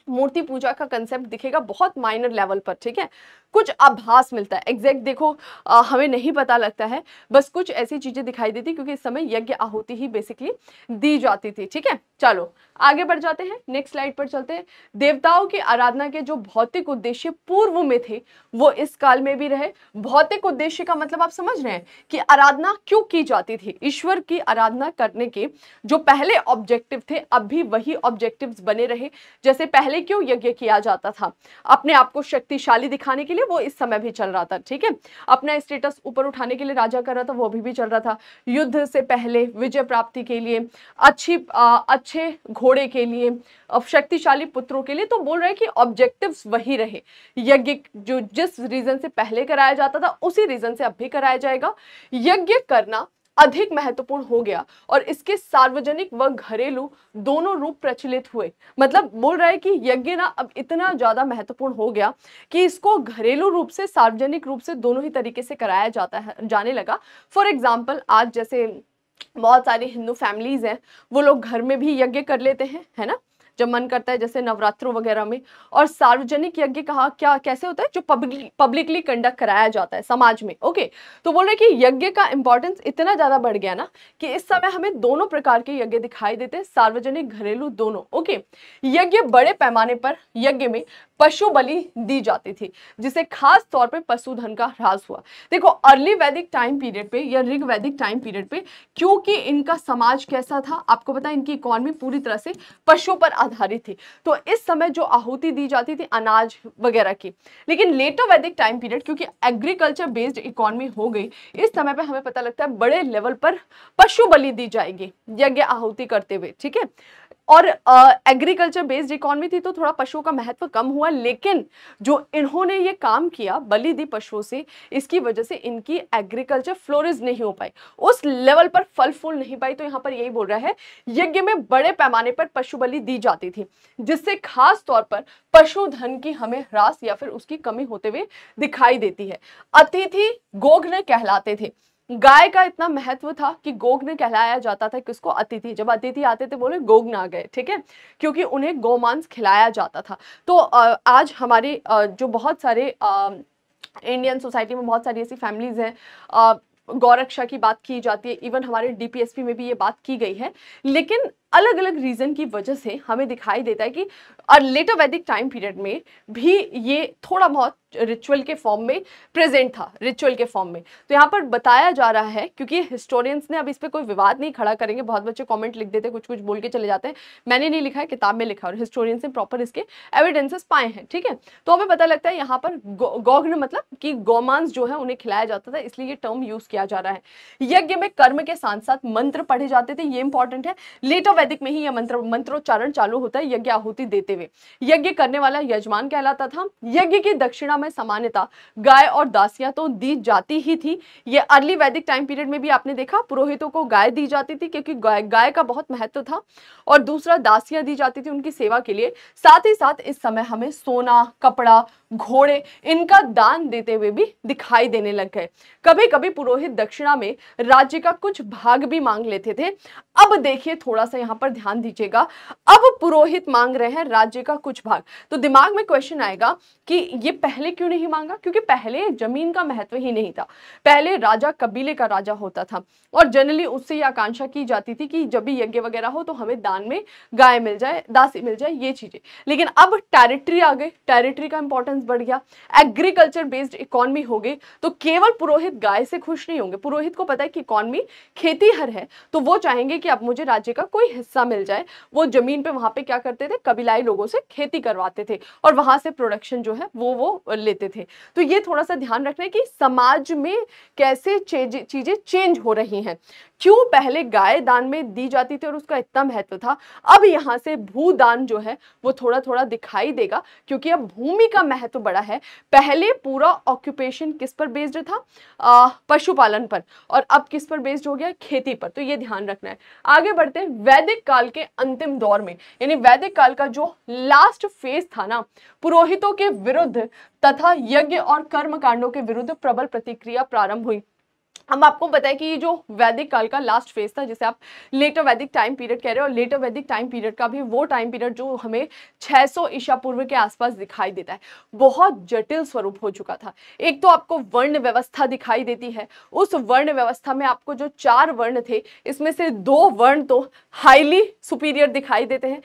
मूर्ति पूजा का कंसेप्ट दिखेगा बहुत माइनर लेवल पर ठीक है कुछ आभास मिलता है एग्जैक्ट देखो आ, हमें नहीं पता लगता है बस कुछ ऐसी चीज़ें दिखाई देती क्योंकि इस समय यज्ञ आहुति ही बेसिकली दी जाती थी ठीक है चलो आगे बढ़ जाते हैं नेक्स्ट स्लाइड पर चलते हैं देवताओं की आराधना के जो भौतिक उद्देश्य पूर्व में थे वो इस काल में भी रहे भौतिक उद्देश्य का मतलब आप समझ रहे हैं कि आराधना क्यों की जाती थी ईश्वर की आराधना करने के जो पहले ऑब्जेक्टिव थे अब भी वही ऑब्जेक्टिव बने रहे जैसे पहले पहले क्यों यज्ञ किया जाता था अपने आप को शक्तिशाली दिखाने के लिए वो इस समय भी चल रहा था ठीक है अपना स्टेटस ऊपर उठाने के लिए राजा कर रहा था वो अभी भी चल रहा था युद्ध से पहले विजय प्राप्ति के लिए अच्छी आ, अच्छे घोड़े के लिए शक्तिशाली पुत्रों के लिए तो बोल रहे हैं कि ऑब्जेक्टिव वही रहे यज्ञ जो जिस रीजन से पहले कराया जाता था उसी रीजन से अब भी कराया जाएगा यज्ञ करना अधिक महत्वपूर्ण हो गया और इसके सार्वजनिक व घरेलू दोनों रूप प्रचलित हुए मतलब बोल रहा है कि यज्ञ ना अब इतना ज़्यादा महत्वपूर्ण हो गया कि इसको घरेलू रूप से सार्वजनिक रूप से दोनों ही तरीके से कराया जाता है जाने लगा फॉर एग्जाम्पल आज जैसे बहुत सारी हिंदू फैमिलीज़ हैं वो लोग घर में भी यज्ञ कर लेते हैं है ना जब मन करता है जैसे नवरात्रों वगैरह में और सार्वजनिक यज्ञ कहा क्या कैसे होता है जो पब्लिक पब्लिकली कंडक्ट कराया जाता है समाज में ओके तो बोल रहे कि यज्ञ का इंपॉर्टेंस इतना ज़्यादा बढ़ गया ना कि इस समय हमें दोनों प्रकार के यज्ञ दिखाई देते हैं सार्वजनिक घरेलू दोनों ओके यज्ञ बड़े पैमाने पर यज्ञ में पशु बलि दी जाती थी जिसे खास तौर पे पशुधन का ह्रास हुआ देखो अर्ली वैदिक टाइम पीरियड पे या ऋग वैदिक टाइम पीरियड पे क्योंकि इनका समाज कैसा था आपको पता है इनकी इकोनॉमी पूरी तरह से पशुओं पर आधारित थी तो इस समय जो आहूति दी जाती थी अनाज वगैरह की लेकिन लेटो वैदिक टाइम पीरियड क्योंकि एग्रीकल्चर बेस्ड इकोनॉमी हो गई इस समय पर हमें पता लगता है बड़े लेवल पर पशु बलि दी जाएगी यज्ञ आहूति करते हुए ठीक है और एग्रीकल्चर बेस्ड इकोनॉमी थी तो थोड़ा पशुओं का महत्व कम हुआ लेकिन जो इन्होंने ये काम किया बलि दी पशुओं से इसकी वजह से इनकी एग्रीकल्चर फ्लोरिज नहीं हो पाई उस लेवल पर फल फूल नहीं पाई तो यहाँ पर यही बोल रहा है यज्ञ में बड़े पैमाने पर पशु बलि दी जाती थी जिससे खास तौर पर पशुधन की हमें ह्रास या फिर उसकी कमी होते हुए दिखाई देती है अतिथि गोघ्न कहलाते थे गाय का इतना महत्व था कि ने कहलाया जाता था कि उसको अतिथि जब अतिथि आते थे बोले गोग आ गए ठीक है क्योंकि उन्हें गोमांस खिलाया जाता था तो आज हमारे जो बहुत सारे इंडियन सोसाइटी में बहुत सारी ऐसी फैमिलीज़ हैं गौरक्षा की बात की जाती है इवन हमारे डीपीएसपी में भी ये बात की गई है लेकिन अलग अलग रीज़न की वजह से हमें दिखाई देता है कि और लेटर वैदिक टाइम पीरियड में भी ये थोड़ा बहुत रिचुअल के फॉर्म में प्रेजेंट था रिचुअल के फॉर्म में तो यहाँ पर बताया जा रहा है क्योंकि हिस्टोरियंस ने अब इस पर कोई विवाद नहीं खड़ा करेंगे बहुत बच्चे कमेंट लिख देते कुछ कुछ बोल के चले जाते हैं मैंने नहीं लिखा है किताब में लिखा और हिस्टोरियंस ने प्रॉपर इसके एविडेंसेस पाए हैं ठीक है तो हमें पता लगता है यहाँ पर गौघ्न मतलब कि गौमांस जो है उन्हें खिलाया जाता था इसलिए ये टर्म यूज किया जा रहा है यज्ञ में कर्म के साथ साथ मंत्र पढ़े जाते थे ये इंपॉर्टेंट है लेटर वैदिक में ही यह मंत्र मंत्रोच्चारण चालू होता है यज्ञ आहुति देते हुए यज्ञ करने वाला यजमान कहलाता था यज्ञ की दक्षिणा में सामान्यता गाय और दासियां तो दी जाती ही थी ये अर्ली वैदिक टाइम पीरियड में भी आपने देखा पुरोहितों को गाय दी जाती थी क्योंकि गाय गाय का बहुत महत्व था और दूसरा दासियां दी जाती थी उनकी सेवा के लिए साथ ही साथ इस समय हमें सोना कपड़ा घोड़े इनका दान देते हुए भी दिखाई देने लग गए कभी कभी पुरोहित दक्षिणा में राज्य का कुछ भाग भी मांग लेते थे अब देखिए थोड़ा सा यहां पर ध्यान दीजिएगा अब पुरोहित मांग रहे हैं राज्य राज्य का कुछ भाग तो दिमाग में क्वेश्चन आएगा कि ये पहले क्यों नहीं मांगा क्योंकि पहले जमीन का महत्व ही नहीं था पहले राजा कबीले का राजा होता था और जनरली उससे ये आकांक्षा की जाती थी कि जब भी यज्ञ वगैरह हो तो हमें दान में गाय मिल जाए दासी मिल जाए ये चीज़ें लेकिन अब टेरिटरी आ गए टेरिटरी का इंपॉर्टेंस बढ़ गया एग्रीकल्चर बेस्ड इकोनॉमी हो गई तो केवल पुरोहित गाय से खुश नहीं होंगे पुरोहित को पता है कि इकोनॉमी खेती हर है तो वो चाहेंगे कि अब मुझे राज्य का कोई हिस्सा मिल जाए वो जमीन पे वहां पे क्या करते थे कबीलाई लोग लोगों से खेती करवाते थे और वहां से प्रोडक्शन जो है वो वो लेते थे तो ये थोड़ा सा ध्यान रखना है कि समाज में कैसे चीज़ें चेंज हो रही हैं क्यों पहले गाय दान में दी जाती थी और उसका इतना महत्व था अब यहाँ से भू दान जो है वो थोड़ा थोड़ा दिखाई देगा क्योंकि अब भूमि का महत्व बड़ा है पहले पूरा ऑक्यूपेशन किस पर बेस्ड था पशुपालन पर और अब किस पर बेस्ड हो गया खेती पर तो ये ध्यान रखना है आगे बढ़ते हैं वैदिक काल के अंतिम दौर में यानी वैदिक काल का जो लास्ट फेज था ना पुरोहितों के विरुद्ध तथा यज्ञ और कर्म कांडों के विरुद्ध प्रबल प्रतिक्रिया प्रारंभ हुई हम आपको बताएं कि ये जो वैदिक काल का लास्ट फेज था जिसे आप लेटर वैदिक टाइम पीरियड कह रहे हो और लेटर वैदिक टाइम पीरियड का भी वो टाइम पीरियड जो हमें 600 ईशा पूर्व के आसपास दिखाई देता है बहुत जटिल स्वरूप हो चुका था एक तो आपको वर्ण व्यवस्था दिखाई देती है उस वर्ण व्यवस्था में आपको जो चार वर्ण थे इसमें से दो वर्ण तो हाईली सुपीरियर दिखाई देते हैं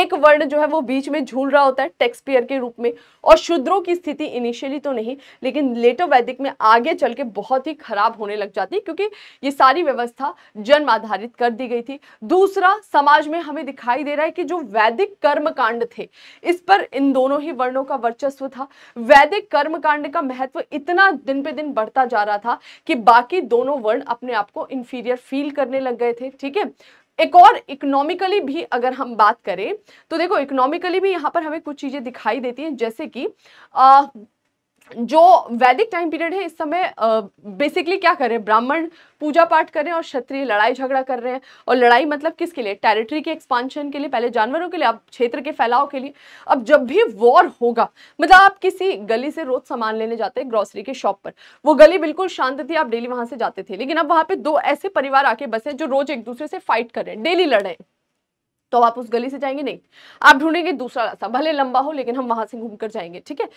एक वर्ण जो है वो बीच में झूल रहा होता है टेक्सपियर के रूप में और शूद्रों की स्थिति इनिशियली तो नहीं लेकिन लेटर वैदिक में आगे चल के बहुत ही खराब होने लग जाती क्योंकि ये सारी व्यवस्था जन्म आधारित कर दी गई थी दूसरा समाज में हमें दिखाई दे रहा है कि जो वैदिक कर्मकांड थे इस पर इन दोनों ही वर्णों का वर्चस्व था वैदिक कर्मकांड का महत्व इतना दिन पे दिन बढ़ता जा रहा था कि बाकी दोनों वर्ण अपने आप को इन्फीरियर फील करने लग गए थे ठीक है एक और इकोनॉमिकली भी अगर हम बात करें तो देखो इकोनॉमिकली भी यहाँ पर हमें कुछ चीज़ें दिखाई देती हैं जैसे कि आ, जो वैदिक टाइम पीरियड है इस समय बेसिकली क्या कर रहे हैं ब्राह्मण पूजा पाठ कर रहे हैं और क्षत्रिय लड़ाई झगड़ा कर रहे हैं और लड़ाई मतलब किसके लिए टेरिटरी के एक्सपांशन के लिए पहले जानवरों के लिए अब क्षेत्र के फैलाव के लिए अब जब भी वॉर होगा मतलब आप किसी गली से रोज सामान लेने जाते हैं ग्रॉसरी के शॉप पर वो गली बिल्कुल शांत थी आप डेली वहां से जाते थे लेकिन अब वहां पर दो ऐसे परिवार आके बसे जो रोज एक दूसरे से फाइट कर रहे हैं डेली लड़ाई तो आप उस गली से जाएंगे नहीं आप ढूंढेंगे दूसरा रास्ता भले लंबा हो लेकिन हम वहां से घूम कर जाएंगे ठीक है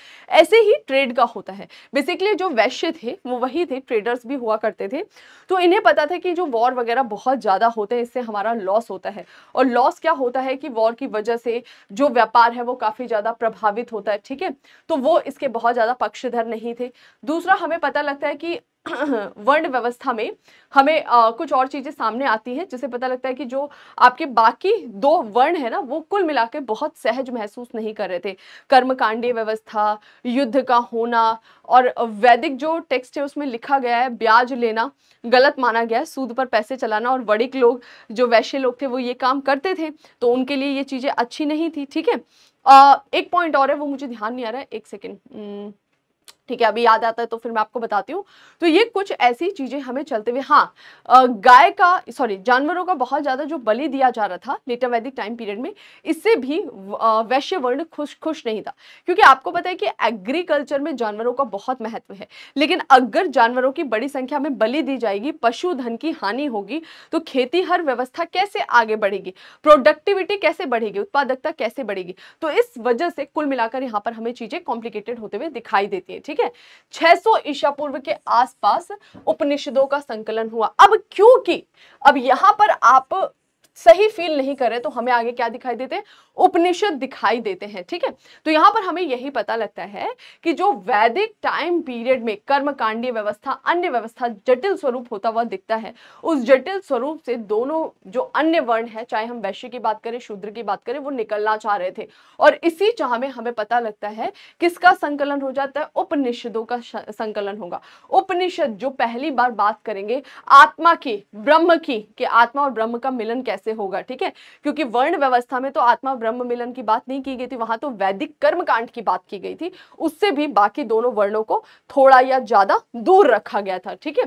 ऐसे ही ट्रेड का होता है बेसिकली जो वैश्य थे वो वही थे ट्रेडर्स भी हुआ करते थे तो इन्हें पता था कि जो वॉर वगैरह बहुत ज़्यादा होते हैं इससे हमारा लॉस होता है और लॉस क्या होता है कि वॉर की वजह से जो व्यापार है वो काफ़ी ज़्यादा प्रभावित होता है ठीक है तो वो इसके बहुत ज़्यादा पक्षधर नहीं थे दूसरा हमें पता लगता है कि वर्ण व्यवस्था में हमें आ, कुछ और चीज़ें सामने आती हैं जिसे पता लगता है कि जो आपके बाकी दो वर्ण है ना वो कुल मिला बहुत सहज महसूस नहीं कर रहे थे कर्मकांडीय व्यवस्था युद्ध का होना और वैदिक जो टेक्स्ट है उसमें लिखा गया है ब्याज लेना गलत माना गया है सूद पर पैसे चलाना और वड़िक लोग जो वैश्य लोग थे वो ये काम करते थे तो उनके लिए ये चीज़ें अच्छी नहीं थी ठीक है एक पॉइंट और है वो मुझे ध्यान नहीं आ रहा है एक सेकेंड ठीक है अभी याद आता है तो फिर मैं आपको बताती हूँ तो ये कुछ ऐसी चीज़ें हमें चलते हुए हाँ गाय का सॉरी जानवरों का बहुत ज़्यादा जो बलि दिया जा रहा था लेटर वैदिक टाइम पीरियड में इससे भी वैश्य वर्ण खुश खुश नहीं था क्योंकि आपको पता है कि एग्रीकल्चर में जानवरों का बहुत महत्व है लेकिन अगर जानवरों की बड़ी संख्या में बलि दी जाएगी पशुधन की हानि होगी तो खेती हर व्यवस्था कैसे आगे बढ़ेगी प्रोडक्टिविटी कैसे बढ़ेगी उत्पादकता कैसे बढ़ेगी तो इस वजह से कुल मिलाकर यहाँ पर हमें चीज़ें कॉम्प्लिकेटेड होते हुए दिखाई देती है ठीक ठीक है 600 ईशा पूर्व के आसपास उपनिषदों का संकलन हुआ अब क्योंकि अब यहां पर आप सही फील नहीं कर रहे तो हमें आगे क्या दिखाई देते उपनिषद दिखाई देते हैं ठीक है तो यहाँ पर हमें यही पता लगता है कि जो वैदिक टाइम पीरियड में कर्म कांडीय व्यवस्था अन्य व्यवस्था जटिल स्वरूप होता हुआ दिखता है उस जटिल स्वरूप से दोनों जो अन्य वर्ण है चाहे हम वैश्य की बात करें शूद्र की बात करें वो निकलना चाह रहे थे और इसी चाह में हमें पता लगता है किसका संकलन हो जाता है उपनिषदों का संकलन होगा उपनिषद जो पहली बार बात करेंगे आत्मा की ब्रह्म की कि आत्मा और ब्रह्म का मिलन कैसे होगा ठीक है क्योंकि वर्ण व्यवस्था में तो आत्मा ब्रह्म मिलन की बात नहीं की गई थी वहां तो वैदिक कर्म कांड की बात की गई थी उससे भी बाकी दोनों वर्णों को थोड़ा या ज्यादा दूर रखा गया था ठीक है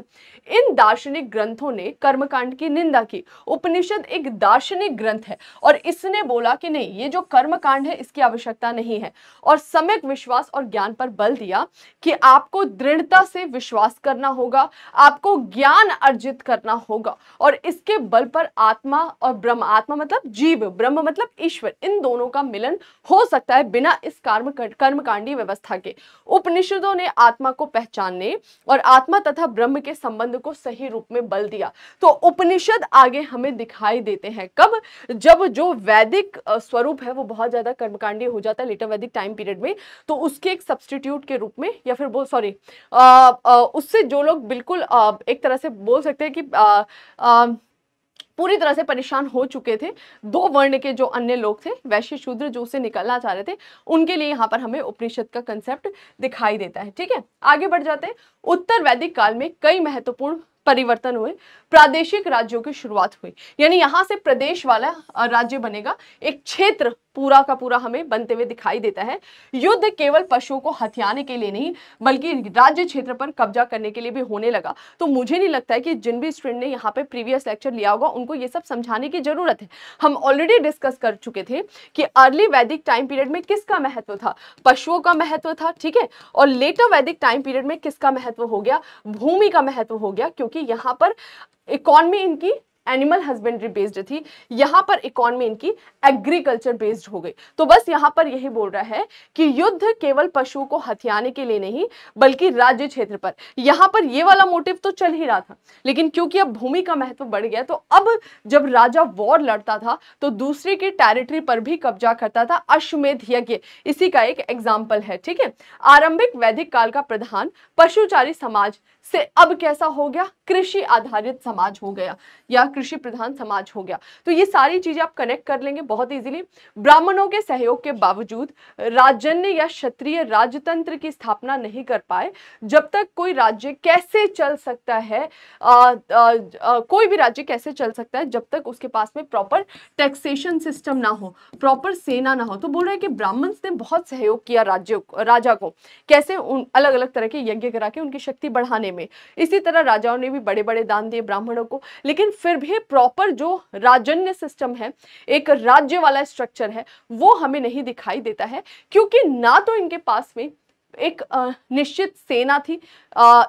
इन दार्शनिक ग्रंथों ने कर्मकांड की निंदा की उपनिषद एक दार्शनिक ग्रंथ है और इसने बोला कि नहीं ये जो कर्मकांड है इसकी आवश्यकता नहीं है और सम्यक विश्वास और ज्ञान पर बल दिया कि आपको दृढ़ता से विश्वास करना होगा आपको ज्ञान अर्जित करना होगा और इसके बल पर आत्मा और ब्रह्म आत्मा मतलब जीव ब्रह्म मतलब ईश्वर इन इन दोनों का मिलन हो सकता है बिना इस कर्म कर्मकांडी व्यवस्था के उपनिषदों ने आत्मा को पहचानने और आत्मा तथा ब्रह्म के संबंध को सही रूप में बल दिया तो उपनिषद आगे हमें दिखाई देते हैं कब जब जो वैदिक स्वरूप है वो बहुत ज्यादा कर्मकांडी हो जाता है लेटर वैदिक टाइम पीरियड में तो उसके एक सब्सटीट्यूट के रूप में या फिर बोल सॉरी उससे जो लोग बिल्कुल आ, एक तरह से बोल सकते हैं कि आ, आ, पूरी तरह से परेशान हो चुके थे दो वर्ण के जो अन्य लोग थे वैश्य शूद्र जो उसे निकलना चाह रहे थे उनके लिए यहाँ पर हमें उपनिषद का कंसेप्ट दिखाई देता है ठीक है आगे बढ़ जाते हैं उत्तर वैदिक काल में कई महत्वपूर्ण परिवर्तन हुए प्रादेशिक राज्यों की शुरुआत हुई यानी यहाँ से प्रदेश वाला राज्य बनेगा एक क्षेत्र पूरा का पूरा हमें बनते हुए दिखाई देता है युद्ध केवल पशुओं को हथियाने के लिए नहीं बल्कि राज्य क्षेत्र पर कब्जा करने के लिए भी होने लगा तो मुझे नहीं लगता है कि जिन भी स्टूडेंट ने यहाँ पे प्रीवियस लेक्चर लिया होगा उनको ये सब समझाने की जरूरत है हम ऑलरेडी डिस्कस कर चुके थे कि अर्ली वैदिक टाइम पीरियड में किसका महत्व था पशुओं का महत्व था ठीक है और लेटर वैदिक टाइम पीरियड में किसका महत्व हो गया भूमि का महत्व हो गया क्योंकि यहाँ पर इकॉनमी इनकी एनिमल हस्बेंड्री बेस्ड थी यहाँ पर इकोनॉमी इनकी एग्रीकल्चर बेस्ड हो गई तो बस यहां पर यही बोल रहा है कि युद्ध केवल पशुओं को हथियाने के लिए नहीं बल्कि राज्य क्षेत्र पर यहां पर यह वाला मोटिव तो चल ही रहा था लेकिन क्योंकि अब भूमि का महत्व बढ़ गया तो अब जब राजा वॉर लड़ता था तो दूसरे की टेरिटरी पर भी कब्जा करता था अश्वमेध यज्ञ इसी का एक एग्जाम्पल है ठीक है आरंभिक वैदिक काल का प्रधान पशुचारी समाज से अब कैसा हो गया कृषि आधारित समाज हो गया या कृषि प्रधान समाज हो गया तो ये सारी चीज़ें आप कनेक्ट कर लेंगे बहुत इजीली ब्राह्मणों के सहयोग के बावजूद राजन्य या क्षत्रिय राजतंत्र की स्थापना नहीं कर पाए जब तक कोई राज्य कैसे चल सकता है आ, आ, आ, कोई भी राज्य कैसे चल सकता है जब तक उसके पास में प्रॉपर टैक्सेशन सिस्टम ना हो प्रॉपर सेना ना हो तो बोल रहे हैं कि ब्राह्मण ने बहुत सहयोग किया राज्य राजा को कैसे उन अलग अलग तरह के यज्ञ करा के उनकी शक्ति बढ़ाने में इसी तरह राजाओं ने भी बड़े बड़े दान दिए ब्राह्मणों को लेकिन फिर भी प्रॉपर जो राजन्य सिस्टम है एक राज्य वाला स्ट्रक्चर है वो हमें नहीं दिखाई देता है क्योंकि ना तो इनके पास में एक निश्चित सेना थी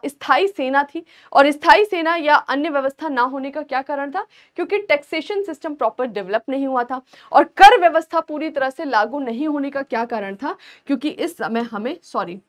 स्थाई सेना थी और स्थाई सेना या अन्य व्यवस्था ना होने का क्या कारण था क्योंकि टैक्सेशन सिस्टम प्रॉपर डेवलप नहीं हुआ था और कर व्यवस्था पूरी तरह से लागू नहीं होने का क्या कारण था क्योंकि इस समय हमें सॉरी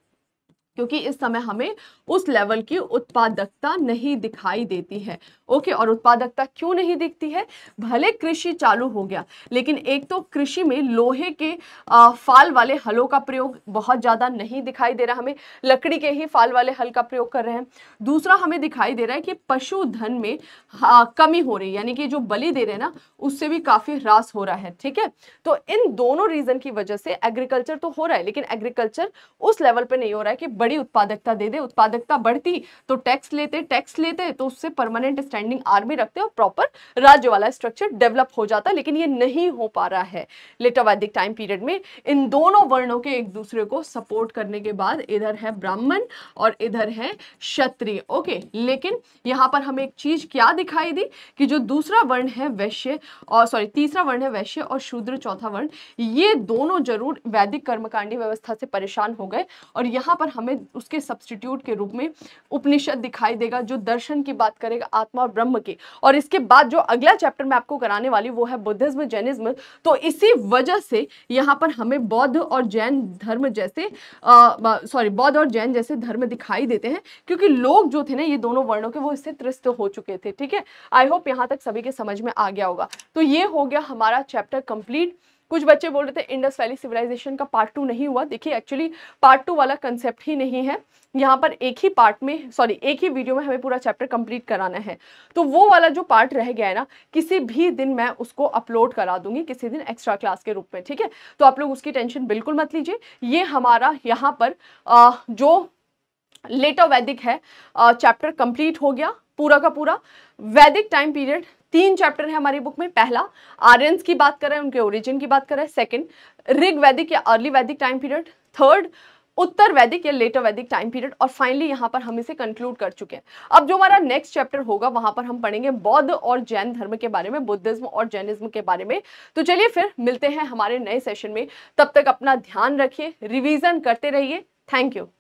क्योंकि इस समय हमें उस लेवल की उत्पादकता नहीं दिखाई देती है ओके और उत्पादकता क्यों नहीं दिखती है भले कृषि चालू हो गया लेकिन एक तो कृषि में लोहे के आ, फाल वाले हलों का प्रयोग बहुत ज़्यादा नहीं दिखाई दे रहा हमें लकड़ी के ही फाल वाले हल का प्रयोग कर रहे हैं दूसरा हमें दिखाई दे रहा है कि पशुधन में आ, कमी हो रही है यानी कि जो बलि दे रहे हैं ना उससे भी काफ़ी ह्रास हो रहा है ठीक है तो इन दोनों रीज़न की वजह से एग्रीकल्चर तो हो रहा है लेकिन एग्रीकल्चर उस लेवल पर नहीं हो रहा है कि बड़ी उत्पादकता दे दे उत्पादकता बढ़ती तो टैक्स लेते टैक्स लेते तो उससे परमानेंट स्टैंडिंग आर्मी रखते और प्रॉपर राज्य वाला स्ट्रक्चर डेवलप हो जाता लेकिन ये नहीं हो पा रहा है लेटर वैदिक टाइम पीरियड में इन दोनों वर्णों के एक दूसरे को सपोर्ट करने के बाद इधर है ब्राह्मण और इधर है क्षत्रिय ओके लेकिन यहाँ पर हमें एक चीज क्या दिखाई दी कि जो दूसरा वर्ण है वैश्य और सॉरी तीसरा वर्ण है वैश्य और शूद्र चौथा वर्ण ये दोनों जरूर वैदिक कर्मकांडी व्यवस्था से परेशान हो गए और यहाँ पर हमें हमें उसके सब्सटीट्यूट के रूप में उपनिषद दिखाई देगा जो दर्शन की बात करेगा आत्मा और ब्रह्म के और इसके बाद जो अगला चैप्टर मैं आपको कराने वाली वो है बुद्धिज्म जैनिज्म तो इसी वजह से यहाँ पर हमें बौद्ध और जैन धर्म जैसे सॉरी बौद्ध और जैन जैसे धर्म दिखाई देते हैं क्योंकि लोग जो थे ना ये दोनों वर्णों के वो इससे त्रस्त हो चुके थे ठीक है आई होप यहाँ तक सभी के समझ में आ गया होगा तो ये हो गया हमारा चैप्टर कंप्लीट कुछ बच्चे बोल रहे थे इंडस वैली सिविलाइजेशन का पार्ट टू नहीं हुआ देखिए एक्चुअली पार्ट टू वाला कंसेप्ट ही नहीं है यहाँ पर एक ही पार्ट में सॉरी एक ही वीडियो में हमें पूरा चैप्टर कंप्लीट कराना है तो वो वाला जो पार्ट रह गया है ना किसी भी दिन मैं उसको अपलोड करा दूंगी किसी दिन एक्स्ट्रा क्लास के रूप में ठीक है तो आप लोग उसकी टेंशन बिल्कुल मत लीजिए ये हमारा यहाँ पर आ, जो लेटर वैदिक है चैप्टर कंप्लीट हो गया पूरा का पूरा वैदिक टाइम पीरियड तीन चैप्टर है हमारी बुक में पहला आर्यन की बात करें उनके ओरिजिन की बात करें सेकंड ऋग वैदिक या early Vedic time period third उत्तर वैदिक या लेटर वैदिक टाइम पीरियड और फाइनली यहाँ पर हम इसे कंक्लूड कर चुके हैं अब जो हमारा नेक्स्ट चैप्टर होगा वहां पर हम पढ़ेंगे बौद्ध और जैन धर्म के बारे में बुद्धिज्म और जैनिज्म के बारे में तो चलिए फिर मिलते हैं हमारे नए सेशन में तब तक अपना ध्यान रखिए रिविजन करते रहिए थैंक यू